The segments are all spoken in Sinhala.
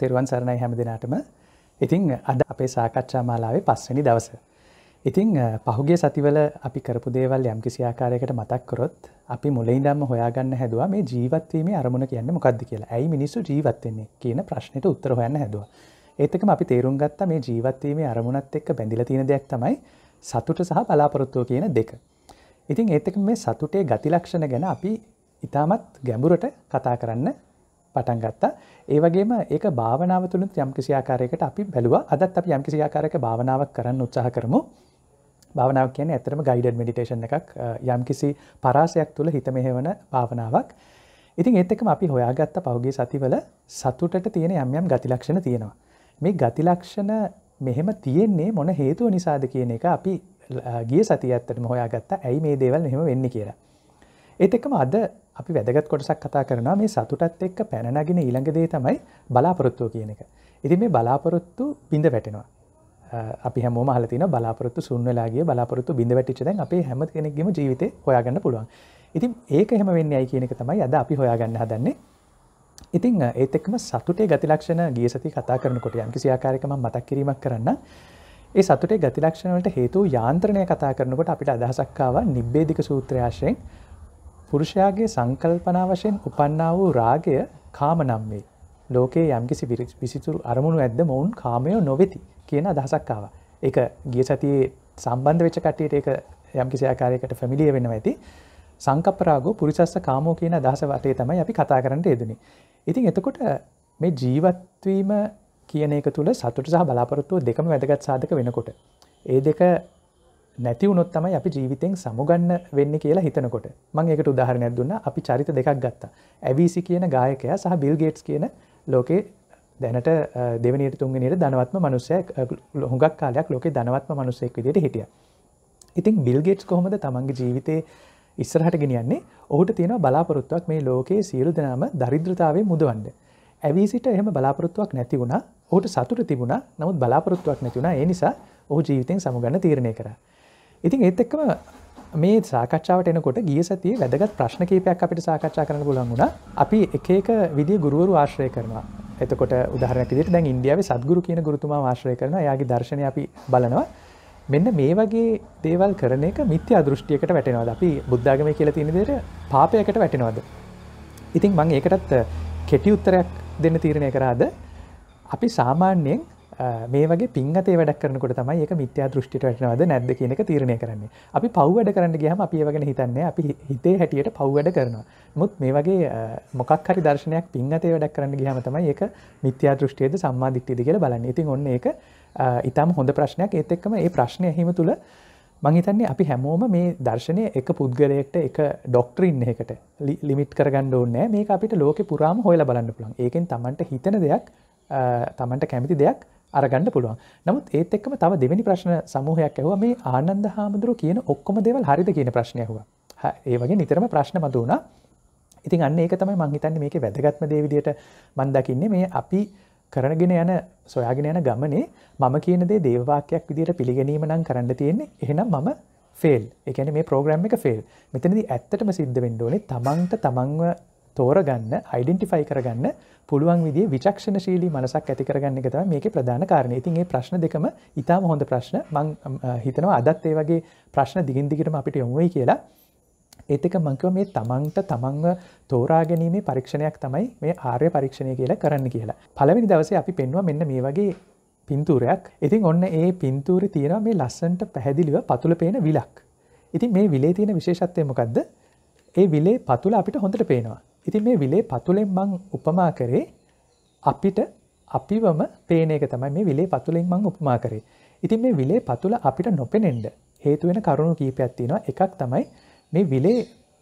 තෙරුවන් සරණයි හැම දෙනාටම ඉතිං අද අපේ සාකච්ඡා මාලාවේ පස්සනි දවස. ඉතිං පහුගේ සතිවල අපි කරපු දේවල් යම් කිසි ආකාරයකට මතක්කරොත් අපි මුලයිදම්ම හොයාගන්න හැදවා මේ ජීවත්වීම අරමුණ කියන්න මොකක්ද කියලා ඇයි මිනිස්සු ජීවත්වෙන්නේ කියන ප්‍රශ්නයට උත්තර හොයන්න හැදවා. ඒතකම අපි තේරුම් ගත්ත මේ ජීවත්වීම අරමුණත් එක්ක බැඳිල තියෙන දෙයක් තමයි සතුට සහ බලාපොරොත්තුව කියන දෙක. ඉතිං ඒතක මේ සතුටේ ගතිලක්ෂණ ගැන අපි ඉතාමත් ගැඹුරට කතා කරන්න පටන් ගත්තා ඒවගේම ඒක භාවනාව තුළින් යම්කිසියාකාරයකට අපි බැලවා අදත් අප යම්කිසියාකාරක භාවනාවක් කරන්න උත්සාහ කරමු භාවනාව කියන ඇතරම ගයිඩඩ මඩිටේෂන් එකක් යම්කිසි පරාසයක් තුළ හිත මෙහෙවන භාවනාවක් ඉතින් ඒත්තකම අපි හොයාගත්ත පහුගේ සතිවල සතුටට තියෙන යම්යම් ගතිලක්ෂණ තියෙනවා මේ ගතිලක්ෂණ මෙහෙම තියෙන්නේ මොන හේතුව නිසාද කියන එක අපි ගිය සති ඇත්තටම හොයාගත්තා ඇයි මේ දේවල් මෙහෙම වෙන්න කියලා ඒත් එකම අද අපි වැදගත් කොටසක් කතා කරන මේ සතුටත් එක්ක පැනනගෙන ඊළඟදේ තමයි බලාපොරොත්තුව කියන එක. ඉතින් මේ බලාපොරොත්තු බිඳ වැටෙනවා. අපි හැමෝම අහලා තියෙනවා බලාපොරොත්තු සුන් වෙලා ගිය බලාපොරොත්තු බිඳ වැටිච්ච දැන් අපේ හැම කෙනෙක්ගේම ජීවිතේ හොයාගන්න පුළුවන්. ඉතින් ඒක එහෙම වෙන්නේ ඇයි කියන එක තමයි අද අපි හොයාගන්න හදන්නේ. ඉතින් ඒත් එක්කම සතුටේ ගති ලක්ෂණ ගිය සතිය කතා කරනකොට යම්කිසි ආකාරයක මම මතක් කිරීමක් කරන්න. ඒ සතුටේ ගති ලක්ෂණ වලට හේතු යාන්ත්‍රණය කතා කරනකොට අපිට අදහසක් ආවා නිබ්බේධික සූත්‍රය ආශ්‍රයෙන් පුරුෂයාගේ සංකල්පනා වශයෙන් උපන්නා වූ රාගය කාම නම් වේ. ලෝකයේ යම්කිසි විසිතුරු අරමුණු ඇද්ද මොවුන් කාමයෝ නොවෙති කියන අදහසක්කාව. එක ගිය සතියේ සම්බන්ධ වෙච්ච කට්ටියට එක යම්කිසි ආකාරයකට ෆැමිලිය වෙන ඇති. සංකප්පරාගෝ පුරිසස්ස කාමෝ කියන අදහස වටේ තමයි අපි කතා කරන්නට යෙදෙන්නේ. ඉතින් එතකොට මේ ජීවත්වීම කියන එක තුළ සතුට සහ බලාපොරොත්තුව දෙකම වැදගත් සාධක වෙනකොට. ඒ දෙක නැතිවුණොත් තමයි අපි ජීවිතෙන් සමුගන්න වෙන්න කියලා හිතනකොට මං එකට උදාහරණයක් දුන්න අපි චරිත දෙකක් ගත්තා ඇවිසි කියන ගායකයා සහ බිල්ගේට්ස් කියන ලෝකේ දැනට දෙවනිට තුන්ගනියට දනවත්ම මනුස්සය හොඟක් කාලයක් ලෝකේ දනවත්ම මනුස්සෙක් විදිට හිටිය ඉතින් බිල්ගේට්ස් කොහොමද තමන්ගේ ජීවිතේ ඉස්සරහට ගෙනියන්නේ ඔහුට තියෙන බලාපොරොත්තුවක් මේ ලෝකයේ සියලු දෙනාම දරිද්‍රතාවේ මුදුවන්ඩ ඇවිසිට එහෙම බලාපොරොත්තුවක් නැති වුණා ඔහුට සතුට තිබුණා නමුත් බලාපොරොත්තුවක් නැතිවුණ ඒ නිසා ඔහු ජීවිතයෙන් සමුගන්න තීරණය කරා ඉතින් ඒත් එක්කම මේ සාකච්ඡාවට එනකොට ගිය සතිය වැදගත් ප්‍රශ්න කීපයක් අපිට සාකච්ඡා කරන්න පුළන් වුණා අපි එක එක විදි ගුරුවරු ආශ්‍රය කරනවා එතකොට උදාහරණයක් විදිහට දැන් ඉන්දියාවේ සද්ගුරු කියන ගුරුතුමා ආශ්‍රය කරනවා එයාගේ දර්ශනය අපි බලනවා මෙන්න මේ වගේ දේවල් කරන එක මිත්‍යා දෘෂ්ටියකට වැටෙනවද අපි බුද්ධාගමේ කියලා තියෙන විදිහට පාපයකට වැටෙනවද ඉතින් මම ඒකටත් කෙටි උත්තරයක් දෙන්න තීරණය කරාද අපි සාමාන්‍යයෙන් මේ වගේ පින්ගතේ වැඩක් කරනකොට තමයි ඒක මිත්‍යා දෘෂ්ටිට වැටෙනවද නැද්ද කියන එක තීරණය කරන්නේ. අපි පව් වැඩ කරන්න ගියාම අපි ඒව ගැන හිතන්නේ අපි හිතේ හැටියට පව් වැඩ කරනවා. නමුත් මේ වගේ මොකක් හරි දර්ශනයක් පින්ගතේ වැඩක් කරන්න ගියාම තමයි ඒක මිත්‍යා දෘෂ්ටියද සම්මා දිට්ඨියද කියලා බලන්නේ. ඉතින් ඔන්න ඒක ඊටම හොඳ ප්‍රශ්නයක්. ඒත් එක්කම මේ ප්‍රශ්නය හිම තුල මං හිතන්නේ අපි හැමෝම මේ දර්ශනය එක පුද්ගලයෙක්ට එක ඩොක්ටරින් එකකට ලිමිට් කරගන්න ඕනේ. මේක අපිට ලෝකේ පුරාම හොයලා බලන්න පුළුවන්. ඒකෙන් Tamanට හිතන දෙයක් තමන්ට කැමති දෙයක් අරගන්න පුළුවන් නමුත් ඒත් එක්කම තව දෙවැනි ප්‍රශ්න සමූහයක් ඇහුව මේ ආනන්ද හාමුදුරුව කියන ඔක්කොම දේවල් හරිද කියන ප්‍රශ්නයහුව ඒ වගේ නිතරම ප්‍රශ්න මතු වුණා ඉතින් අන්න ඒක තමයි මංහිතන්න මේක වැදගත්ම දේවිදියට මන්දකින්නේ මේ අපි කරනගෙන යන සොයාගෙන යන ගමනේ මම කියන දේ දේවවාක්‍යයක් විදිහට පිළිගැනීම නම් කරන්න තියෙන්නේ එහෙනම් මම ෆෙල් එකන මේ ප්‍රෝග්‍රම් එක ෆෙල් මෙතනද ඇත්තටම සිද්ධ වෙන්ඩෝනේ තමන්ට තමන්ව තෝරගන්න අයිඩෙන්ටිෆයි කරගන්න පුළුවන් විදි විචක්ෂණ ශීලී මනසක් ඇති කරගන්න එක තම මේක ප්‍රධාන කාරණය ඉතින් ඒ ප්‍රශ්න දෙකම ඉතාම හොඳ ප්‍රශ්න මං හිතනවා අදත් ඒ වගේ ප්‍රශ්න දිගින්දිගටම අපිට යොමුවයි කියලා ඒතක මංකව මේ තමන්ට තමන්ව තෝරාගැනීමේ පරීක්ෂණයක් තමයි මේ ආර්ය පරීක්ෂණය කියලා කරන්න කියලා. පළවෙනි දවසේ අපි පෙන්වා මෙන්න මේ වගේ පින්තූරයක් ඉතින් ඔන්න ඒ පින්තූරි තියෙනවා මේ ලස්සන්ට පැහැදිලිව පතුල පේන විලක්. ඉතින් මේ විලේ තියෙන විශේෂත්වය මොකක්ද? ඒ විලේ පතුල අපිට හොඳට පේනවා. ඉතින් මේ විලේ පතුලෙන් මං උපමා කරේ අපිට අපිවම පේන එක තමයි මේ විලේ පතුලෙන් මං උපමා කරේ. ඉතින් මේ විලේ පතුල අපිට නොපෙනෙන්න හේතු වෙන කරුණු කීපයක් තියෙනවා. එකක් තමයි මේ විලේ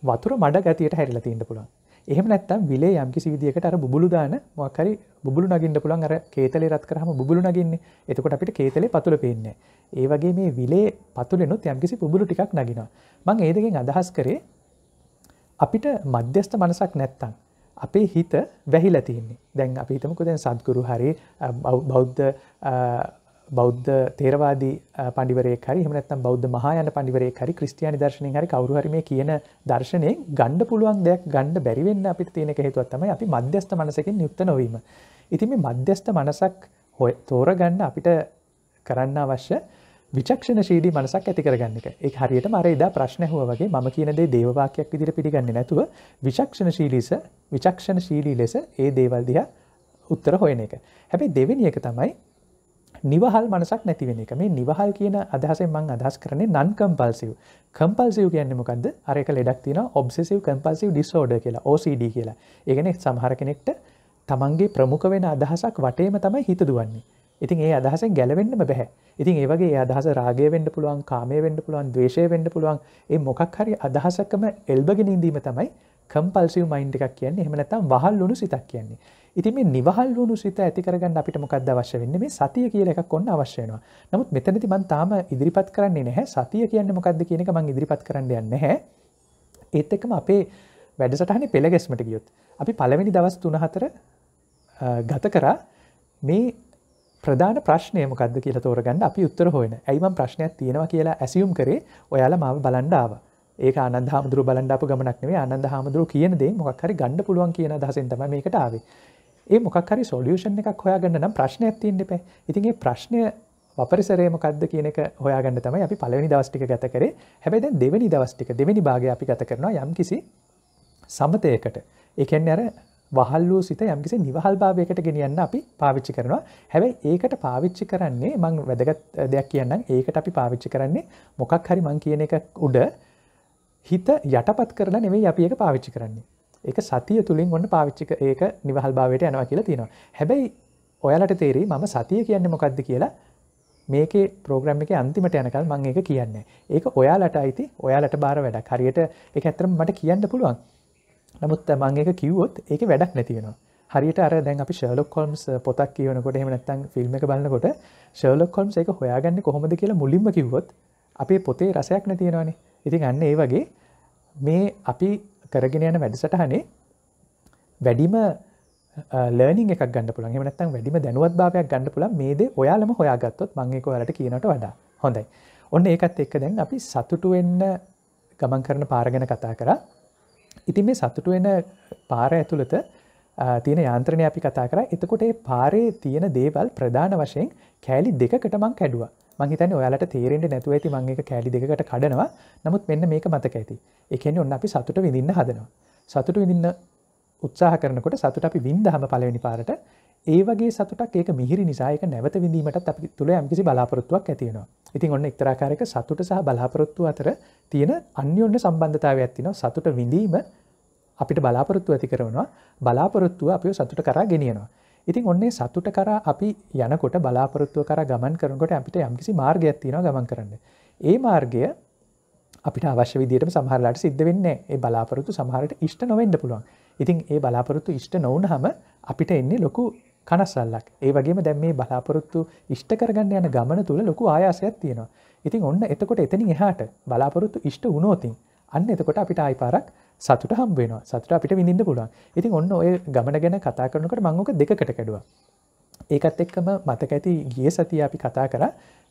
වතුර මඩ ගැතියට හැරිලා තියෙන්න පුළුවන්. එහෙම නැත්තම් විලේ යම්කිසි විදිහකට අර බුබුලු දාන මොකක් හරි බුබුලු නගින්න පුළුවන් අර කේතලේ රත් කරාම බුබුලු නගින්නේ. එතකොට අපිට කේතලේ පතුල පේන්නේ ඒ වගේ මේ විලේ පතුලෙනුත් යම්කිසි බුබුලු ටිකක් නගිනවා. මම ඒ දෙකෙන් අදහස් කරේ අපිට මධ්‍යස්ථ මනසක් නැත්තං. අපේ හිත වැහිලා තියන්නේ දැන් අපි හිතමකු දැන් සත්ගුරු හරි බෞද්ධ බෞද්ධ තේරවාදී පඩිවරේ හරි හමනත්තම් බෞද්ධ මහායන පඩිවරේ හරි ක්‍රස්ටයානි දර්ශනය හරි කවරුහරම කියන දර්ශනය ගණ්ඩ පුළුවන් දෙයක් ගණ්ඩ බැරිවෙන්න අපිට තියෙනක හේතුවත්තම අපි මධ්‍යස්ථ මනසකින් යුක්ත නොවීම. ඉතින් මේ මධ්‍යස්ථ මනසක් හොය තෝරගන්න අපිට කරන්න අවශ්‍ය විචක්ෂණ ශීඩී මනසක් ඇති කරගන්න එක ඒ හරියට මර එදා ප්‍රශ්න හුව වගේ ම කියනදේ දේවවාකයක් විදිර පිගන්න නැතුව විචක්ෂණ ශීලිස විචක්ෂණ ශීලී ලෙස ඒ දේවල් දිහා උත්තර හොයන එක හැබැයි දෙවෙනි එක තමයි නිවහල් මනසක් නැතිවෙන එක මේ නිවහල් කියන අදහසෙන් මං අදහස් කරන්නේ නන් කම්පල්සිව් කම්පල්සිව් කියන්නේ මොකද අරක ලෙඩක් තියෙන ඔබ්සෙසිව් කම්පල්සිව් ඩිස්ෝඩ කියලා OCD කියලා ඒගෙන සමහර කෙනෙක්ට තමන්ගේ ප්‍රමුඛ වෙන අදහසක් වටේම තමයි හිත දුවන්නේ ඉතින් ඒ අදහසෙන් ගැලවෙන්නම බැහැ ඉතින් ඒවගේ අදහස රාගය වෙන්ඩ පුළුවන් කාමය වෙන්ඩ පුළුවන් දවේශය වෙන්ඩ පුළුවන් ඒ මොකක් හරි අදහසකම එල්බගෙන ඉඳීම තමයි කම්පල්සිව මයින්් එකක් කියන්නේ එහමනතම් වහල්ලුණු සිතක් කියන්නේ ඉතින් මේ නිවහල් වුණු සිත ඇති කරගන්න අපිට මොකක්ද අවශ්‍ය වෙන්නේ මේ සතිය කියලා එකක් ඔන්න අවශ්‍ය වෙනවා. නමුත් මෙතනදී මම තාම ඉදිරිපත් කරන්නේ නැහැ. සතිය කියන්නේ මොකක්ද කියන එක මම ඉදිරිපත් කරන්න යන්නේ නැහැ. ඒත් එක්කම අපේ වැඩසටහනේ පෙළ ගැස්මට ගියොත් අපි පළවෙනි දවස් 3-4 ගත කරා මේ ප්‍රධාන ප්‍රශ්නය මොකක්ද කියලා තෝරගන්න අපි උත්තර හොයන ඇයිම ප්‍රශ්නයක් තියෙනවා කියලා ඇසියුම් කරේ ඔයාලා මාව බලන්ඩාව ඒක අනන්ද හාමුදුරු බලන්ඩාප ගමනක්නේ අනන්ද හාමුදුරු කියන දේ මොකක් හරි ගණඩ පුළුවන් කියන දහසෙන් තම මේකට ආවේ ඒ මොකක්හරි සොලියෂන් එකක් හොයාගන්න නම් ප්‍රශ්නයක් තියන්න පැ ඉතින්ගේ ප්‍රශ්නය වපරිසරේ මොකක්ද කියන එක හොයාගන්න තමයි අපි පලවෙනි දවස්ටික ගත කරේ හැබැයි දැන් දෙවැනි දවස්ටික දෙවැනි භාගය අපි ගත කරනවා යම් කිසි සමතයකට එකෙන් අර වහල් වූ සිත යම්කිසි නිවහල් භාවයකට ගෙනියන්න අපි පාවිච්චි කරනවා හැබැයි ඒකට පාවිච්චි කරන්නේ මං වැදගත් දෙයක් කියන්නම් ඒකට අපි පාවිච්චි කරන්නේ මොකක් හරි මං කියන එක උඩ හිත යටපත් කරලා නෙවෙයි අපි ඒක පාවිච්චි කරන්නේ ඒක සතිය තුළින් ඔන්න පාවිච්චික ඒක නිවහල් භාවයට යනවා කියලා තියෙනවා හැබැයි ඔයාලට තේරෙයි මම සතිය කියන්නේ මොකක්ද කියලා මේකේ ප්‍රෝග්‍රම් එක අන්තිමට යනකල් මං ඒක කියන්නේ ඒක ඔයාලට අයිති ඔයාලට බාර වැඩක් හරියට ඒක ඇත්තටම මට කියන්න පුළුවන් නමුත් තමන් එක කිව්වොත් ඒක වැඩක් නැතිවෙනවා හරියට අර දැන් අපි ශර්ලොක් කොල්ම්ස් පොතක් කියවනකොට එහෙම නැත්නම් ෆිල්ම් එක බලනකොට ශර්ලොක් කොල්ම්ස් ඒක හොයාගන්නේ කොහොමද කියලා මුලින්ම කිව්වොත් අපේ පොතේ රසයක් නැතිවෙනවානේ ඉතින් අන්න ඒ වගේ මේ අපි කරගෙන යන වැඩසටහනේ වැඩිම ලර්නිින් එක ගන්න පුළන් එම නැත්තම් වැඩිම දැනුවත් භාවයක් ගන්න පුළන් මේද ඔයාලම හොයාගත්තොත් මංගේක වලට කියනට වඩා හොඳයි ඔන්න ඒකත් එක්ක දැන් අපි සතුටු වෙන්න ගමන් කරන පාරගෙන කතා කරා ඉතින් මේ සතුටු වෙන පාර ඇතුළත තියෙන යන්ත්‍රණය අපි කතා කර එතකොට ඒ පාරේ තියෙන දේවල් ප්‍රධාන වශයෙන් කෑලි දෙකට මං කැඩුව මහිතන ඔයාලට තේරෙන්ට නැතුව ඇති මංගේ කෑලි දෙකට කඩනවා නමුත් මෙන්න මේක මතක ඇති එකන්නේ ඔන්න අපි සතුට විඳන්න හදනවා සතුට විඳන්න උත්සාහ කරනකොට සතුට අපි වින්දහම පලවෙනි පාරට ඒ වගේ සතුටක් ඒක මිහිරි නිසායක නැවත විඳීමටත් අපි තුළ යම්කිසි බලාපොරොත්තුවක් ඇතියෙනවා. ඉතින් ඔන්න එක්තරාකාරක සතුට සහ බලාපොරොත්තු අතර තියෙන අන්‍යොන්න සම්බන්ධතාව ඇත්තිනවා සතුට විඳීම අපිට බලාපොරොත්තු ඇති කරනවා බලාපොරොත්තුව අපිෝ සතුට කරා ගෙනියනවා. ඉතින් ඔන්නේ සතුට කරා අපි යනකොට බලාපොරොත්තුව කර ගමන් කරනකොට අපිට යම්කිසි මාර්ගයක් තියෙනවා ගමන් කරන්න. ඒ මාර්ගය අපිට අවශ්‍ය විදියට සහරලාට සිද්ධ වෙන්නේ ඒ බලාපොරොත්තු සමහරට ඉෂ්ට නොවෙන්ඩ පුළුවන් ඉතින් ඒ බලාපොරොත්තු ඉෂ්ට නොවන හම අපිට එන්නේ ලොකු කනස්සල්ලක් ඒ වගේම දැන් මේ බලාපොරොත්තු ඉෂ්ට කරගන්න යන ගමන තුළ ලොකු ආයාසයක් තියෙනවා. ඉතින් ඔන්න එතකොට එතනින් එහාට බලාපොරොත්තු ඉෂ්ට වුණෝතින් අන්න එතකොට අපිට ආයිපාරක් සතුට හම්බේෙනවා සතුට අපිට විඳින්න පුළුවන් ඉතින් ඔන්න ඔය ගමන ගැන කතා කරනකට මංගක දෙකට කැඩුව ඒකත් එක්කම මතක ඇති ගිය සතිය අපි කතා කර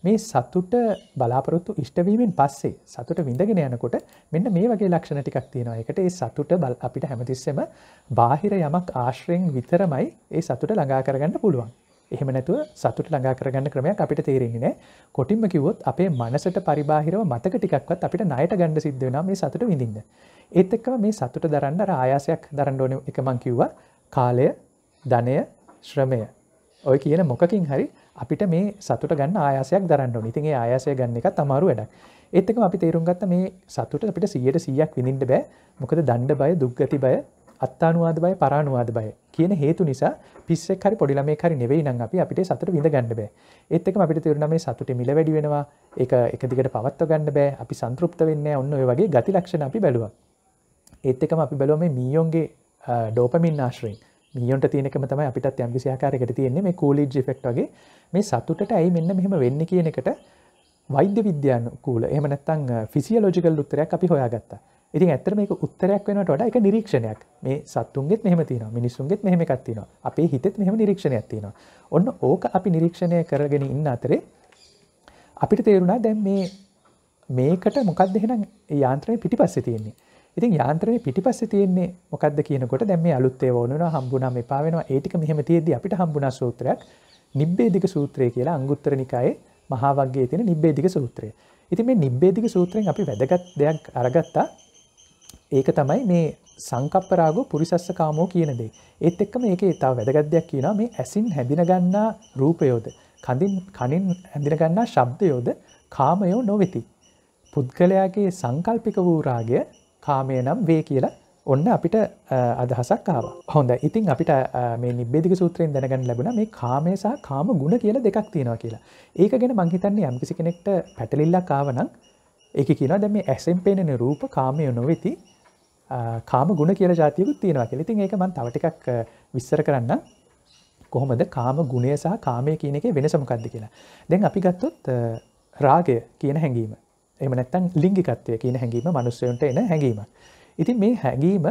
මේ සතුට බලාපොරොත්තු ඉෂ්ටවීමෙන් පස්සේ සතුට විඳගෙන යනකොට මෙන්න මේ වගේ ලක්ෂණ ටිකක් තියෙනවා එකට ඒ සතුට බල අපිට හැමතිස්සෙම බාහිර යමක් ආශ්‍රයෙන් විතරමයි ඒ සතුට ළඟා කරගන්න පුළුවන් එහෙම නැතුව සතුට ළඟා කරගන්න ක්‍රමයක් අපිට තේරෙන්නේ නෑ කොටින්ම කිව්වොත් අපේ මනසට පරිබාහිරව මතක ටිකක්වත් අපිට ණයට ගන්න සිද්ධ වෙනවා මේ සතුට විඳින්න. ඒත් එක්කම මේ සතුට දරන්න අර ආයාසයක් දරන්න ඕන එක මං කිව්වා කාලය, ධනය, ශ්‍රමය ඔය කියන මොකකින් හරි අපිට මේ සතුට ගන්න ආයාසයක් දරන්න ඕනේ. ඉතින් ඒ ආයාසය ගන්න එක තමාරු වැඩක්. ඒත් එක්කම අපි තේරුම් ගත්ත මේ සතුට අපිට 100%ක් විඳින්න බෑ. මොකද දණ්ඩ බය, දුක්ගති බය, අත්තානුවාද බය, පරානුවාද බය කියන හේතු නිසා පිස්සෙක් හරි පොඩි ළමයෙක් හරි නෙවෙයි නම් අපි අපිට සතුට විඳ ගන්න බෑ. ඒත් එක්කම අපිට තේරුණා මේ සතුටේ මිල වැඩි වෙනවා. ඒක එක දිගට පවත්ව ගන්න බෑ. අපි සන්තුෂ්ත වෙන්නේ නැහැ. ඔන්න ඔය වගේ ගති ලක්ෂණ අපි බැලුවා. ඒත් එක්කම අපි බැලුවා මේ මීයොන්ගේ ඩෝපමින් ආශ්‍රයෙන් මියොන්ට තියෙනකම තමයි අපිටත් යම්කිසි ආකාරයකට තියෙන්නේ මේ කූලිජ් ඉෆෙක්ට් වගේ මේ සතුටට ඇයි මෙන්න මෙහෙම වෙන්නේ කියන එකට වෛද්‍ය විද්‍යානුකූල එහෙම නැත්නම් ෆිසියොලොජිකල් උත්තරයක් අපි හොයාගත්තා. ඉතින් ඇත්තට මේක උත්තරයක් වෙනවට වඩා ඒක නිරීක්ෂණයක්. මේ සත්තුන්ගෙත් මෙහෙම තියෙනවා. මිනිස්සුන්ගෙත් මෙහෙම එකක් තියෙනවා. අපේ හිතෙත් මෙහෙම නිරීක්ෂණයක් තියෙනවා. ඔන්න ඕක අපි නිරීක්ෂණය කරගෙන ඉන්න අතරේ අපිට තේරුණා දැන් මේ මේකට මොකක්ද එහෙනම් යාන්ත්‍රණය පිටිපස්සේ තියෙන්නේ. ඉතින් යාන්ත්‍රයේ පිටිපස්සේ තියෙන්නේ මොකද්ද කියනකොට දැන් මේ අලුත් ඒවා වුණා හම්බුණා මෙපා වෙනවා ඒ ටික මෙහෙම තියෙද්දි අපිට හම්බුණා සූත්‍රයක් නිබ්බේධික සූත්‍රය කියලා අංගුත්තර නිකායේ මහා වග්ගයේ තියෙන නිබ්බේධික සූත්‍රය. ඉතින් මේ නිබ්බේධික සූත්‍රයෙන් අපි වැදගත් දෙයක් අරගත්තා. ඒක තමයි මේ සංකප්ප රාගෝ පුරිසස්ස කාමෝ කියන දේ. ඒත් එක්කම මේකේ තව වැදගත් දෙයක් කියනවා මේ ඇසින් හැඳින ගන්නා රූපයෝද කඳින් කනින් හැඳින ගන්නා ශබ්දයෝද කාමයෝ නොවේති. පුද්ගලයාගේ සංකල්පික වූ රාගය කාමය නම් වේ කියලා ඔන්න අපිට අදහසක් කාව හොඳ ඉතින් අපිට මේ නිබෙදික සූත්‍රයෙන් දැනගන්න ලැබුණ මේ කාමයසා කාම ගුණ කියල දෙකක් තියෙනවා කියලා ඒක ගෙන මංහිතන්නේ යම්කිසි කෙනෙක්ට පැටලිල්ලා කාවනං එක කියන දැම ඇසෙන් පේනෙන රූප කාමය නොවෙති කාම ගුණ කියල ජාතියකුත් තියෙනවා කෙලෙතින් ඒක මන් තවටිකක් විස්සර කරන්න කොහොමද කාම ගුණය සහ කාමය කියන එක වෙනසමකක්ද කියලා දැන් අපි ගත්තොත් රාගය කියන හැඟීම එම නැත්තන් ලිංගිකත්වය කියන හැඟීම මනුස්සයන්ට එන හැඟීම. ඉතින් මේ හැඟීම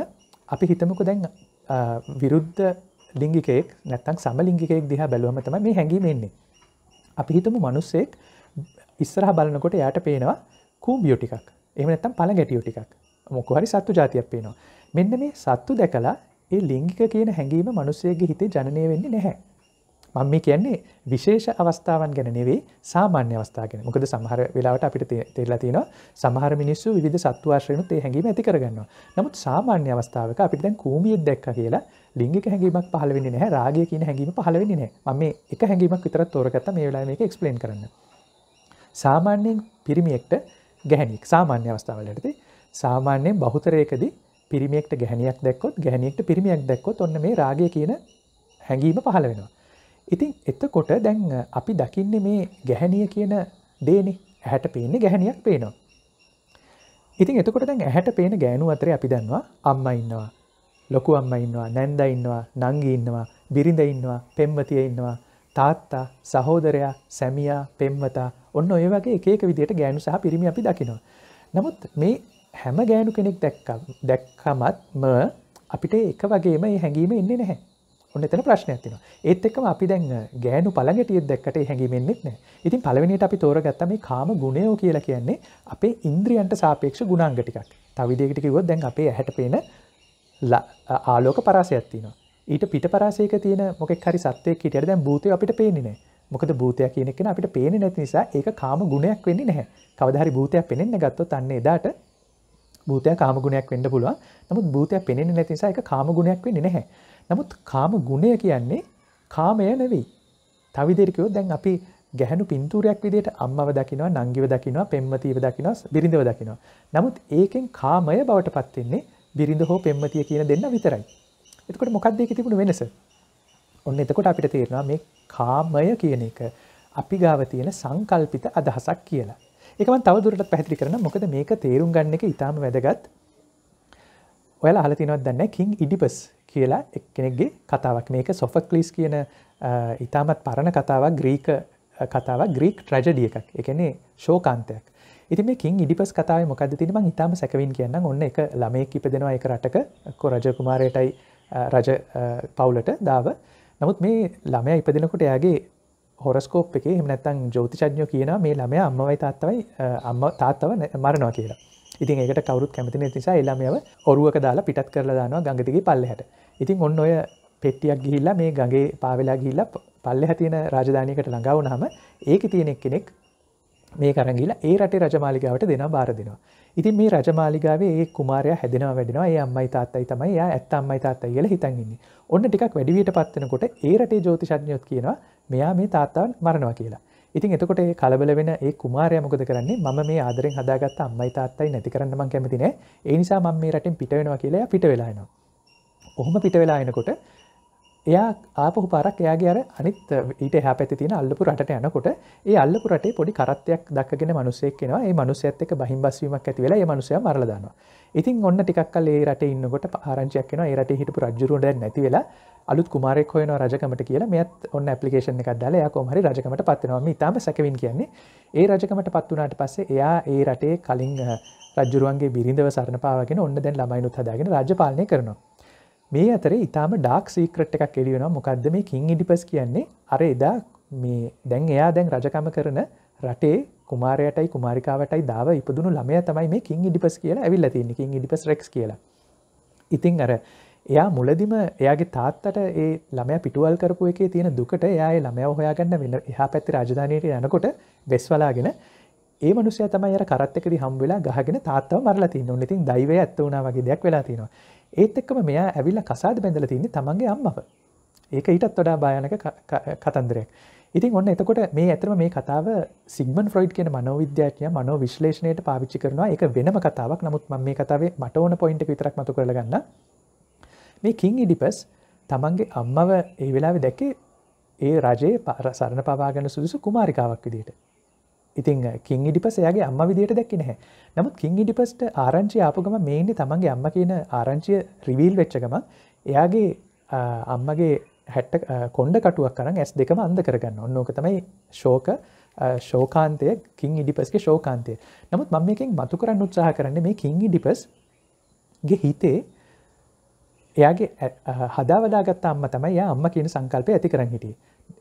අපි හිතමක දැන් විරුද්ධ ලිංගිකෙක් නැත්තන් සමලිංගිකෙක් දිහා බැලුවමතම මේ හැඟීමෙන්නේ. අපි හිතමු මනුස්සෙක් ඉස්සරහ බලනකොට යායට පේනවා කූම්බියෝටිකක් එම නැත්තම් පළ ගැටියෝටිකක් මොක හරි සත්තු ජාතියක් පේනවා. මෙන්න මේ සත්තු දැකලා ඒ ලිංගික කියන හැඟීම මනුස්සයගේ හිතේ ජනය වෙන්නේ නැහැ. මම මේ කියන්නේ විශේෂ අවස්ථාවන් ගැන නෙවෙයි සාමාන්‍ය අවස්ථා ගැන. මොකද සමහර වෙලාවට අපිට තේරලා තියෙනවා සමහර මිනිස්සු විවිධ සත්තු ආශ්‍රයෙන්ුත් ඒ හැඟීම ඇති කරගන්නවා. නමුත් සාමාන්‍ය අවස්ථාවක අපිට දැන් කූඹියෙක් දැක්කා කියලා ලිංගික හැඟීමක් පහළ වෙන්නේ නැහැ. රාගය කියන හැඟීම පහළ වෙන්නේ නැහැ. මම මේ එක හැඟීමක් විතරක් තෝරගත්තා මේ වෙලාවේ මේක එක්ස්ප්ලেইন කරන්න. සාමාන්‍යයෙන් පිරිමියෙක්ට ගැහණියෙක් සාමාන්‍ය අවස්ථාවලදී සාමාන්‍යයෙන් බහුතරයකදී පිරිමියෙක්ට ගැහණියක් දැක්කොත් ගැහණියෙක්ට පිරිමියක් දැක්කොත් ඔන්න මේ රාගය කියන හැඟීම පහළ වෙනවා. ඉතින් එතකොට දැන් අපි දකින්න මේ ගැහැනිය කියන දේනෙ ඇහැට පේන ගැහැනියක් පේනවා. ඉතින් එතකොට දැන් ඇහැට පේන ගෑනු අතරේ අපි දන්නවා අම්ම ඉන්නවා ලොකු අම්ම ඉන්නවා නැන්ද ඉන්නවා නංගී ඉන්නවා බිරිඳ ඉන්නවා පෙම්වතිය ඉන්නවා තාත්තා සහෝදරයා සැමියා පෙම්වතා ඔන්න ඔය වගේ ඒක විදියට ගෑනු සහ පිරිමි අපි දකිනවා. නමුත් මේ හැම ගෑනු කෙනෙක් දැක්කමත්ම අපිට එක වගේම හැඟීම ඉන්න නැහැ. ඔන්න එතන ප්‍රශ්නයක් තියෙනවා ඒත් එක්කම අපි දැන් ගෑනු පළඟටියෙක් දැක්කට හැඟීමෙන්නෙත් නැහැ ඉතින් පළවෙනියට අපි තෝරගත්ත මේ කාම ගුණයෝ කියලා කියන්නේ අපේ ඉන්ද්‍රියන්ට සාපේක්ෂ ගුණාංග ටිකක් තව විදිහකට කිව්වොත් දැන් අපේ ඇහැට පේන ආලෝක පරාසයක් තියෙනවා ඊට පිට පරාසයක තියෙන මොකෙක් හරි සත්වයක් හිටියට දැන් භූතය අපිට පේන්නේ නැහැ මොකද භූතය කියන එක අපිට පේන්නේ නැති නිසා ඒක කාම ගුණයක් වෙන්නේ නැහැ කවදා හරි භූතයක් පේන්නේ ගත්තොත් අන්න එදාට භූතය කාම ගුණයක් වෙන්න පුළුවන් නමුත් භූතය පේන්නේ නැති නිසා ඒක කාම ගුණයක් වෙන්නේ නැහැ නමුත් කාම ගුණය කියන්නේ කාමය නෙවෙයි. තවිදිරකයෝ දැන් අපි ගැහැනු පින්තූරයක් විදිට අම්මව දකිනවා නංගිව දකිනවා පෙම්මතිීව දකිනවා බිරිඳව දකිනවා. නමුත් ඒකෙන් කාමය බවට පත්වෙන්නේ බිරිඳ හෝ පෙම්මතිය කියන දෙන්න විතරයි. එතකොට මොකක්දයක තිබුණු වෙනස. ඔන්න එතකොට අපිට තේරවා මේ කාමය කියන එක අපි ගාව තියෙන සංකල්පිත අදහසක් කියලා. එකම තවදුරට පැහදිි කරන මොකද මේක තේරුම් ගන්න එක ඉතාම වැදගත් ඔයලා හලතිනවත් දන්න කින් ඉඩිපස් කියලා එක්කෙනෙක්ගේ කතාවක් මේක සොෆක්ලිස් කියන ඉතාමත් පරණ කතාවක් ග්‍රීක කතාව ග්‍රීක් ට්‍රජඩිය එකක් එකනේ ශෝකන්තයක් ඉති මේකින් ඉඩිපස් කතාව මොකද තිනම ඉතාම සැකවින් කියන්න ඔන්න එක ළමයෙක් ඉපදෙනවා එක රටක කො රජකුමාරයටයි රජ පවුලට දාව නමුත් මේ ළමය ඉපදිනකොට එයාගේ හොරස්කෝප් එක එමනැත්තං ජෝතිචඥෝ කියන මේ ළමය අම්මවයි තාත්තවයි අම්ම තාත්තව මරනවා කියලා ඉතින් ඒකට කවරුත් කැමතින නිසා එල්ලමව ඔරුවක දාලා පිටත් කරලා දානවා ගඟතිගේ පල්ලෙහට ඉතින් ඔන්න ඔය පෙට්ටියක් ගිහිල්ලා මේ ගගේ පාවෙලා ගිල්ල පල්ලෙහ තියෙන රාජධානයකට ළඟවුනහම ඒක තියෙනෙක් කෙනෙක් මේ කරගිලා ඒ රටේ රජමාලිගාවට දෙන බාර දෙනවා. ඉතින් මේ රජමාලිගාවේ ඒ කුමාරයා හැදෙනවා වැඩෙනවා ඒ අම්මයි තාත්තයි තමයි එයා ඇත්ත අම්මයි තාත්තයි කියලා හිතන් ඉන්නේ. ඔන්න ටිකක් වැඩි වියට පත් වෙනකොට ඒ රටේ ජ්‍යොතිෂඥයොත් කියනවා මෙයා මේ තාත්තාව මරනවා කියලා. ඉතින් එතකොට ඒ කලබල වෙන ඒ කුමාරයා මොකද කරන්නේ මම මේ ආදරෙන් හදාගත්ත අම්මයි තාත්තයි නැති කරන්න මං කැමති නෑ ඒ නිසා මම මේ රටෙන් පිට වෙනවා කියලා එයා පිට වෙලා එනවා. ඔහොම පිට වෙලා එනකොට එයා ආපහු පාරක් එයාගේ අර අනිත් ඊට එහා පැති තියෙන අල්ලපු රට යනකොට ඒ අල්ලපු රටේ පොඩි කරත්තයක් දක්කගෙන මිනිස්සෙක් එනවා. ඒ මිනිස්සයත් එක්ක බහිම්බස්වීමක් ඇති වෙලා ඒ මිනිස්සයා මරලා දානවා. ඉතින් ඔන්න ටිකල් ඒ රට ඉන්නකොට පාරංචයක්න ඒරට හිටපු රජරුඩ නැති වෙලා අලුත් කුමාරෙක් හොයන රජකමට කියලා මෙත් ඔන්න පපලිකේෂන් එකක් දාලා යා කොමහරි රජකමට පත්වනවම ඉතාම සැකවින් කියන්නේ ඒ රජකමට පත්වනාට පස්සේ එයා ඒ රටේ කලින් රජරුවන්ගේ බිරිඳව සරණ පාවගෙන ඔන්න දැන් ළමයිනුත් හදාගෙන රජපාලනය කරනවා මේ අතර ඉතාම ඩක් සීක්‍රට් එකක් එලිවෙන මොකක්ද මේ කින් ඉඩිපස් කියන්නේ අර එදා මේ දැන් එයා දැන් රජකම කරන රටේ කුමාරයටයි කුමාරිකාවටයි දාව ඉපදුණු ළමය තමයි මේ කින් ඉඩිපස් කියලා ඇවිල්ල තින්නේ කින් ඉඩිපස් රෙක්ස් කියලා. ඉතින් අර එයා මුලදිම එයාගේ තාත්තට ඒ ළමය පිටුවල් කරපු එකේ තියෙන දුකට එයා ඒ ළමයව හොයාගන්න වෙන එහා පැත්තේ රාජධානියට යනකොට වෙස්වලාගෙන ඒ මනුස්සයා තමයි අර කරත් එකදී හම් වෙලා ගහගෙන තාත්තව මරලා තින්නේ. උන් ඉතින් දෛවය ඇත්ත වුණා වගේ දෙයක් වෙලා තියෙනවා. ඒත් එක්කම මෙයා ඇවිල්ලා කසාද බැඳලා තින්නේ තමන්ගේ අම්මව. ඒක ඊටත් වඩා භයානක කතන්දරයක්. ඉතින් ඔන්න එතකොට මේ ඇතරම මේ කතාව සිගමන් ෆ්‍රොයිඩ් කියෙන මනෝවිද්‍යාකය මනෝ විශ්ලේෂණයට පාවිච්චි කරනවා එක වෙනම කතාවක් නමුත් ම මේ කතාවේ මට ඕන පොයින්ට විතරක් මතු කරගන්න මේ කින් ඉඩිපස් තමන්ගේ අම්මව ඒ වෙලාවෙ දැකේ ඒ රජයේ පර සරණ පවාගෙන සුදුසු කුමාරිකාවක් විදිට ඉතින් කින් uh, ඉඩිපස එයාගේ අම්ම විදියට දැක්කි නැහැ නමුත් කින් ඉඩිපස්ට ආරංචි ආපුගම මේන්නේ තමන්ගේ අම්ම කියන ආරංචිය රිවීල් වෙච්චගම එයාගේ uh, අම්මගේ හැට්ට කොන්ඩ කටුවක් කරන්න ඇස් දෙකම අන්ද කරගන්න ඔන්නෝක තමයි ශෝක ශෝකාන්තය කින් ඉඩිපස්ගේ ශෝකාන්තය නමුත් මම එකින් මතු කරන්න උත්සාහ කරන්න මේ කින් ඉඩිපස්ගේ හිතේ එයාගේ හදාවදාගත් අම්ම තමයි යා අම්ම කියන සංකල්පය ඇති කරන්න හිටිය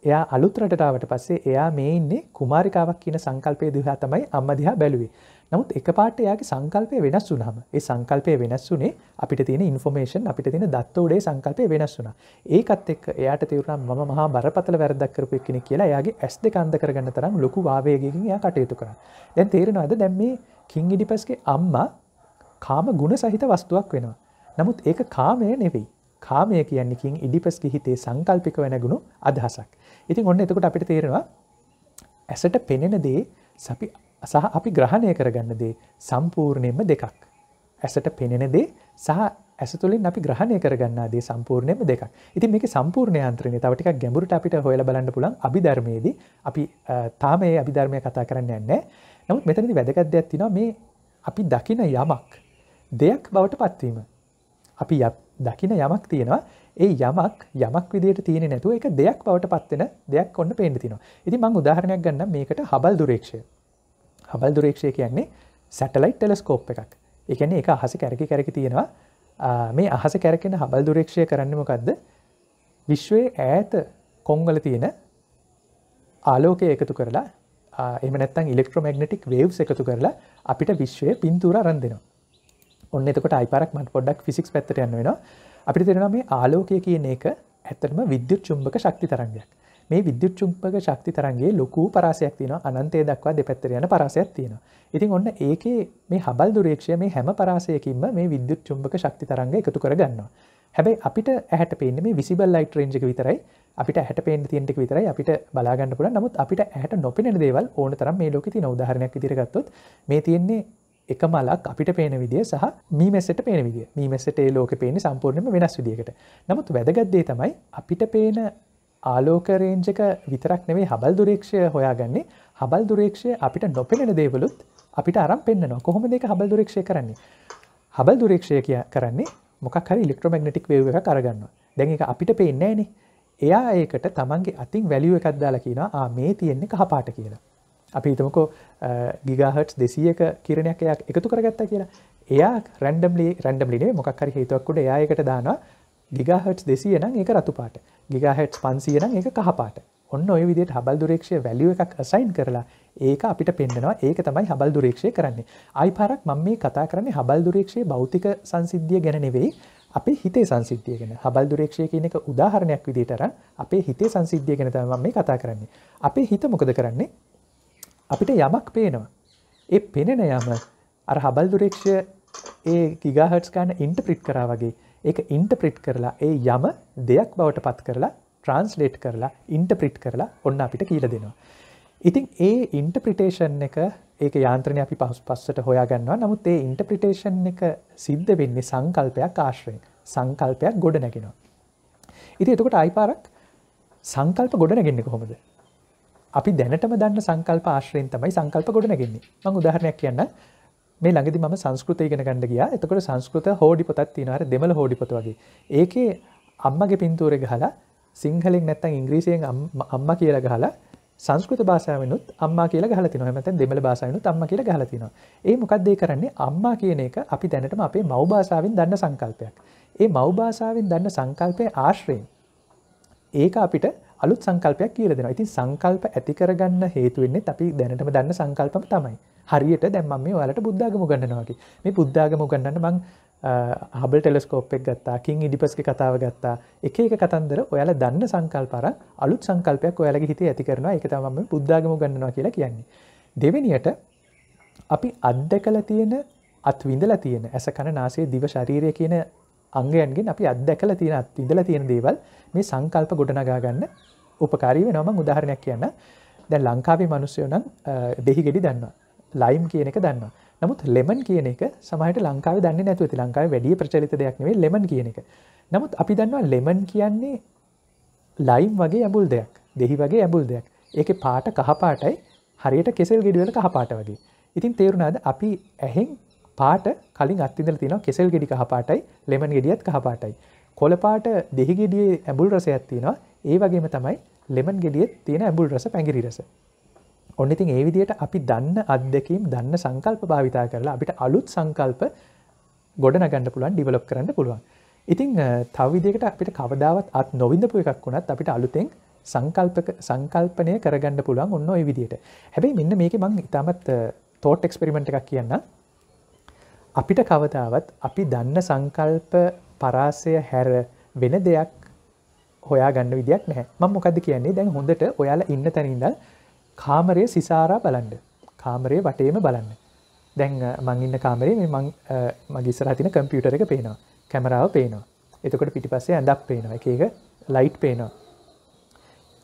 එයා අලුත් රටටාවට පස්සේ එයා මේ ඉන්නේ කුමාරිකාවක් කියන සංකල්පය දිහා තමයි අම්ම දිහා බැලුවේ නමුත් එක පාට යාගේ සංකල්පය වෙනස් වුනහම ඒ සංකල්පය වෙනස් වුනේ අපිට තියෙන ඉන්ෆෝමේෂන් අපිට තියෙන දත්ත උඩේ සංකල්පය වෙනස් වුනා ඒකත් එක් එයාට තේරුණා මම මහා බරපතල වැරද්දක් කරපු එක්කෙනෙක් කියලා එයාගේ ඇස් දෙක අන්ධ කරගන්න තරම් ලොකු වාවේගයකින් එයා කටයුතු කරා දැන් තේරෙනවද දැන් මේ කිං ඉඩිපස්ගේ අම්මා කාම ගුණ සහිත වස්තුවක් වෙනවා නමුත් ඒක කාමය නෙවෙයි කාමය කියන්නේකින් ඉඩිපස්කි හිතේ සංකල්පික වෙනගුණු අදහසක් ඉතින් ඔන්න එතකොට අපිට තේරෙනවා ඇසට පෙනෙන දේ සපි සහ අපි ග්‍රහණය කරගන්න දේ සම්පූර්ණයෙන්ම දෙකක්. ඇසට පෙනෙන දේ සහ ඇසතුලින් අපි ග්‍රහණය කරගන්න දේ සම්පූර්ණයම දෙකක් ඉතින් මේක සම්පූර්ණ යන්ත්‍රණය තවටික ගැඹුරට අපිට හොයල බලන්න පුලන් අභිධර්මයේදී අපි තාම ඒ අභිධර්මය කතා කරන්න යන්න නමුත් මෙතනදි වැදගත් දෙයක් තිනවා මේ අපි දකින යමක් දෙයක් බවට පත්වීම අපි දකින යමක් තියෙනවා ඒ යමක් යමක් විදියට තියෙන නැතුව එක දෙයක් බවට පත්වෙන දෙයක් ඔන්න පේන්න තිනවා ඉතින් මං උදාහරණයක් ගන්න මේකට හබල් දුරේක්ෂය හබල් දුරේක්ෂය කියන්නේ සැටලයි් ටෙලස්කෝප් එකක් එකන එක අහස කැරකි කැරකි තියෙනවා මේ අහස කැරකෙන හබල් දුරේක්ෂය කරන්නමකක්ද විශ්වයේ ඈත කොංගල තියෙන ආලෝකය එකතු කරලා එමනත්තන් ඉලෙක්ට්‍රමෙක්නටික් වේව් එකතු කරලා අපිට විශ්වය පින්තුර රන් දෙෙනවා ඔන්න එතකොට අයිපරක් මට පොඩක් ෆිසික්ස් පැත්තට යන්න වෙනවා අපිට තෙරෙන මේ ආලෝකය කියන එක ඇත්තටම විද්‍යුත් චුම්බක ශක්ති තරංගයක් මේ විද්‍යුත්චුම්පක ශක්ති තරන්ගේ ලොකු පරාසයක් තින අනන්තේ දක්වා දෙපැත්තර යන පරාසයක් තියෙන ඉතින් ඔන්න ඒකේ මේ හබල් දුරේක්ෂය මේ හැම පරාසයකින්ම මේ විද්‍යුත්චුම්පක ශක්ති තරන්ග එකතු කරගන්නවා හැබැයි අපිට ඇහට පේන මේ විසිබල් ලයිට රෙන්ජක විතරයි අපිට හැට පේන තියන්ටෙක් විතරයි අපිට බලාගන්න පුළ නමුත් අපිට ඇහට නොපෙන දේවල් ඕන තරම් මේ ලොකති නවදාහරණයක් ඉදිරගත්තොත් මේ තියෙන්නේ එක මලක් අපිට පේන විදිිය සහ මීමෙසට පේන විදිිය මීමෙසට ඒ ලෝක පේන සම්පූර්ණයම වෙනස් විදිියකට නමුත් වැදගත්දේ තමයි අපිට පේන ආලෝකරේන්ජක විතරක් නෙවේ හබල් දුරේක්ෂය හොයාගන්නේ හබල් දුරේක්ෂය අපිට නොපෙනෙන දේවලුත් අපිට අරම් පෙන්න්න කොහොම දෙක හබල් දුරේක්ෂය කරන්නේ හබල් දුරේක්ෂය කිය කරන්නේ මොකක් හරි ඉලෙක්ට්‍රමගනටික් වේව එක කරගන්න දැන් එක අපිට පේන්නේන එයා ඒකට තමන්ගේ අතින් වැලිුව එකක් දාලා කියන ආ මේ තියෙන්නේ කහපාට කියලා අපි හිතමකෝ ගිගහට් දෙසියක කිරණයක් එයක් එකතු කරගත්තා කියලා එයා රැන්ඩම්ලි රැන්ඩම්ලිනේ මොකක්හරි හේතුවක්කුට යායකට දානවා ගිගහට් දෙසිය නම් ඒක රතුපාට ගිගහෙට් පන්සියන එක කහපාට ඔන්න ඔය විදිට හබල් දුරේක්ෂය වැලිුව එකක් අසයින් කරලා ඒක අපිට පෙන්නවා ඒක තමයි හබල් දුරේක්ෂය කරන්නේ අයි පරක් මම මේ කතා කරන්නේ හබල් දුරේක්ෂය භෞතික සංසිද්ධිය ගැන නෙවෙයි අපේ හිතේ සංසිද්ධිය ගැන හබල් දුරේක්ෂය කියන එක උදාහරණයක් විදිටර අපේ හිතේ සංසිද්ධිය ගැන තම මේ කතා කරන්නේ අපේ හිත මොකද කරන්නේ අපිට යමක් පේනවා ඒ පෙනෙන යම අර හබල් දුරේක්ෂය ඒ ගිගහටස් ගන්න ඉන්ටප්‍රිට් කරා වගේ ඒක ඉන්ටප්‍රිට් කරලා ඒ යම දෙයක් බවට පත් කරලා ට්‍රන්ස්ලේට් කරලා ඉන්ටප්‍රිට් කරලා ඔන්න අපිට කියල දෙනවා. ඉතින් ඒ ඉන්ටප්‍රිටේෂන් එක ඒක යාන්ත්‍රණය අපි පහුස් පස්සට හොයා ගන්නවා නමුත් ඒ ඉන්ටප්‍රිටේෂන් එක සිද්ධ වෙන්නේ සංකල්පයක් ආශ්‍රයෙන් සංකල්පයක් ගොඩ නැගෙනවා. ඉති එතකොට අයිපාරක් සංකල්ප ගොඩ නැගෙන්න්න කොහොමද. අපි දැනටම දන්න සංකල්ප ආශ්‍රයෙන් තමයි සංකල්ප ගොඩ නැගෙන්නේ මං උදාහරණයක් කියන්න මේ ළඟදි මම සංස්කෘත ඉගෙන ගන්න ගියා. එතකොට සංස්කෘත හෝඩි පොතක් තියෙනවා. අර දෙමළ හෝඩි පොත වගේ. ඒකේ අම්මගේ පින්තූරේ ගහලා සිංහලෙන් නැත්තම් ඉංග්‍රීසියෙන් අම්මා කියලා ගහලා සංස්කෘත භාෂාවෙනුත් අම්මා කියලා ගහලා තිනවා. එමෙතෙන් දෙමළ භාෂාවෙනුත් අම්මා කියලා ගහලා තිනවා. ඒ මොකක්ද ඒ කරන්නේ? අම්මා කියන එක අපි දැනටම අපේ මව් භාෂාවෙන් දන්න සංකල්පයක්. ඒ මව් භාෂාවෙන් දන්න සංකල්පයේ ආශ්‍රයෙන් ඒක අපිට අලුත් සංකල්පයක් කියල දෙෙන ඉතින් සංකල්ප ඇතිකරගන්න හේතුවෙන්නේ අපි දැනටම දන්න සංකල්පම තමයි හරියට දැම්ම මේ වලට බුද්ධාගම ගන්නනවාගේ මේ බුද්ධාගම ගන්නන්න මං හබල් ටෙලස්කෝප්ෙක් ගත්තා කින් ඉඩිපස්ක කතාව ගත්තා එක එක කතන්දර ඔයාල දන්න සංකල්පර අලුත් සංකල්පයක් ඔයාලගේ හිතේ ඇති කරනවා එක තමම බුද්ධාගම ගන්නවා කියලා කියන්නේ දෙවනියට අපි අද්දකල තියෙන අත්විඳල තියෙන ඇස කණ නාසේ දිව ශරීරය කියන අංගයන්ගෙන් අපි අත්දැකලා තියෙන ඉඳලා තියෙන දේවල් මේ සංකල්ප ගොඩනගා ගන්න උපකාරී වෙනවා මම උදාහරණයක් කියන්න. දැන් ලංකාවේ මිනිස්සු නම් දෙහි ගෙඩි දන්නවා. ලයිම් කියන එක දන්නවා. නමුත් ලෙමන් කියන එක සමහරට ලංකාවේ දන්නේ නැතුව ඇති. ලංකාවේ වැඩි ප්‍රචලිත දෙයක් නෙවෙයි ලෙමන් කියන එක. නමුත් අපි දන්නවා ලෙමන් කියන්නේ ලයිම් වගේ ඇඹුල් දෙයක්. දෙහි වගේ ඇඹුල් දෙයක්. ඒකේ පාට කහ පාටයි හරියට කෙසෙල් ගෙඩි වල කහ පාට වගේ. ඉතින් තේරුණාද අපි ඇහෙන් පාට කලින් අත්තිදල තින කෙසල් ගෙඩි කහපාටයි ලෙමන් ගෙඩියත් කහපාටයි කොළපාට දෙහි ගෙඩියේ ඇඹුල් රස ඇත්තිනවා ඒ වගේම තමයි ලෙමන් ගෙඩියත් තියෙන ඇඹුල් රස පැගිරි රස ඔන්න ඉතින් ඒ විදියට අපි දන්න අත්දැකීම් දන්න සංකල්ප භාවිතා කරලා අපිට අලුත් සංකල්ප ගොඩ නගන්න පුළුවන් ඩිවලොප් කරන්න පුළුවන් ඉතිං තවවිදිකට අපිට කවදාවත් අත් නොවිඳපු එකක් වුණත් අපිට අලුතෙන් සංකල්පක සංකල්පනය කරගන්න පුළුවන් ඔන්න ඔය විදියට හැබැයි මෙන්න මේක මං ඉතාමත් තෝට් එක්ස්පිරිමෙන්ට් එකක් කියන්න අපිට කවතාවත් අපි දන්න සංකල්ප පරාසය හැර වෙන දෙයක් හොයා ගන්න විදියක් නෑ ම මොකද කියන්නේ දැන් හොඳට ඔයාල ඉන්න තැනින්දල් කාමරය සිසාරා බලන්ඩ කාමරය වටේම බලන්න දැන් මංඉන්න කාමරේ මගේසරහතින කම්පියුටර එක පේනවා කැමරාව පේනවා එතකොට පිටිපස්සේ ඇඳක් පේනවා එක ලයිට් පේනවා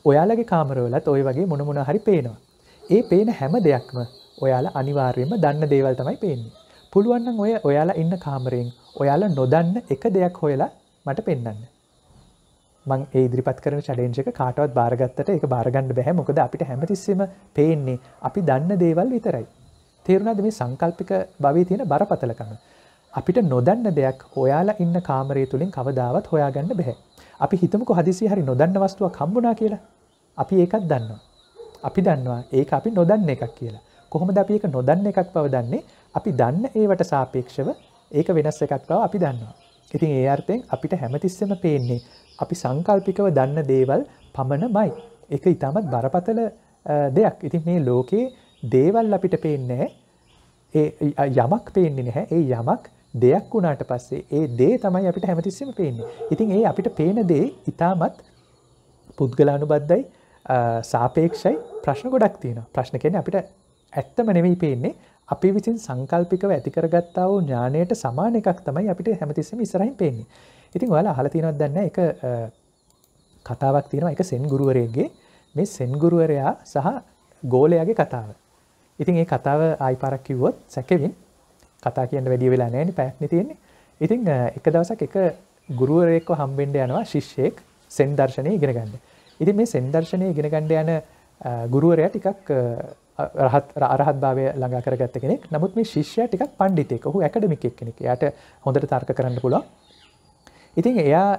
ඔයාලගේ කාමරවලත් ඔය වගේ මොනමුණ හරි පේනවා ඒ පේන හැම දෙයක්ම ඔයාලා අනිවාර්යම දන්න දේවල් තමයි පේන්නේ පුළුවන්න ඔය ඔයාලා ඉන්න කාමරයෙන් ඔයාලා නොදන්න එක දෙයක් හොයලා මට පෙන්න්න මං ඒදිරිපත් කරන චලෙන්ජක කාටවත් භාරගත්තට එක භාරගන්න බැහැ මොකද අපිට හැමතිස්සම පේන්නේ අපි දන්න දේවල් විතරයි. තේරුණද මේ සංකල්පික භවී තියෙන බරපතලකම. අපිට නොදන්න දෙයක් ඔයාලා ඉන්න කාමරය තුළින් කවදාවත් හොයාගන්න බැහැ. අපි හිතමක හදිසි හරි නොදන්න වස්තුව කම්බුණා කියලා අපි ඒකත් දන්නවා. අපි දන්නවා ඒක අපි නොදන්න එකක් කියලා. කොහොම ද අපි එක නොදන්න එකක් පවදන්නේ අපි දන්න ඒවට සාපේක්ෂව ඒක වෙනස් එකක් බව අපි දන්නවා. ඉතින් ඒ අර්ථයෙන් අපිට හැමතිස්සම පේන්නේ අපි සංකල්පිකව දන්න දේවල් පමණමයි. ඒක ඉතාමත් බරපතල දෙයක්. ඉතින් මේ ලෝකයේ දේවල් අපිට පේන්නේ ඒ යමක් පේන්නේ නැහැ. ඒ යමක් දෙයක් වුණාට පස්සේ ඒ දේ තමයි අපිට හැමතිස්සම පේන්නේ. ඉතින් ඒ අපිට පේන දේ ඉතාමත් පුද්ගලානුබද්ධයි සාපේක්ෂයි ප්‍රශ්න ගොඩක් තියෙනවා. ප්‍රශ්න කියන්නේ අපිට ඇත්තම නෙවෙයි පේන්නේ අපි විසින් සංකල්පිකව ඇති කරගත්තා වූ ඥාණයට සමාන එකක් තමයි අපිට හැමතිස්සෙම ඉස්සරහින් පේන්නේ. ඉතින් ඔයාලා අහලා තියෙනවද දන්නේ එක කතාවක් තියෙනවා එක සෙන් ගුරුවරයෙක්ගේ මේ සෙන් ගුරුවරයා සහ ගෝලයාගේ කතාව. ඉතින් ඒ කතාව ආයි පාරක් කිව්වොත් සැකෙවින් කතා කියන්න වැඩිය වෙලා නැහැ නේ පැයක්නේ තියෙන්නේ. ඉතින් එක දවසක් එක ගුරුවරයෙක්ව හම්බෙන්න යනවා ශිෂ්‍යෙක් සෙන් දර්ශනය ඉගෙන ගන්න. ඉතින් මේ සෙන් දර්ශනය ඉගෙන ගන්න යන ගුරුවරයා ටිකක් රහත් අරහත් භාවය ළඟා කරගත්ත කෙනෙක් නමුත් මේ ශිෂ්‍යය ටිකක් පණ්ඩිතෙක් ඔහු ඇකඩමික් කෙනෙක් එයාට හොඳට තර්ක කරන්න පුළුවන් ඉතින් එයා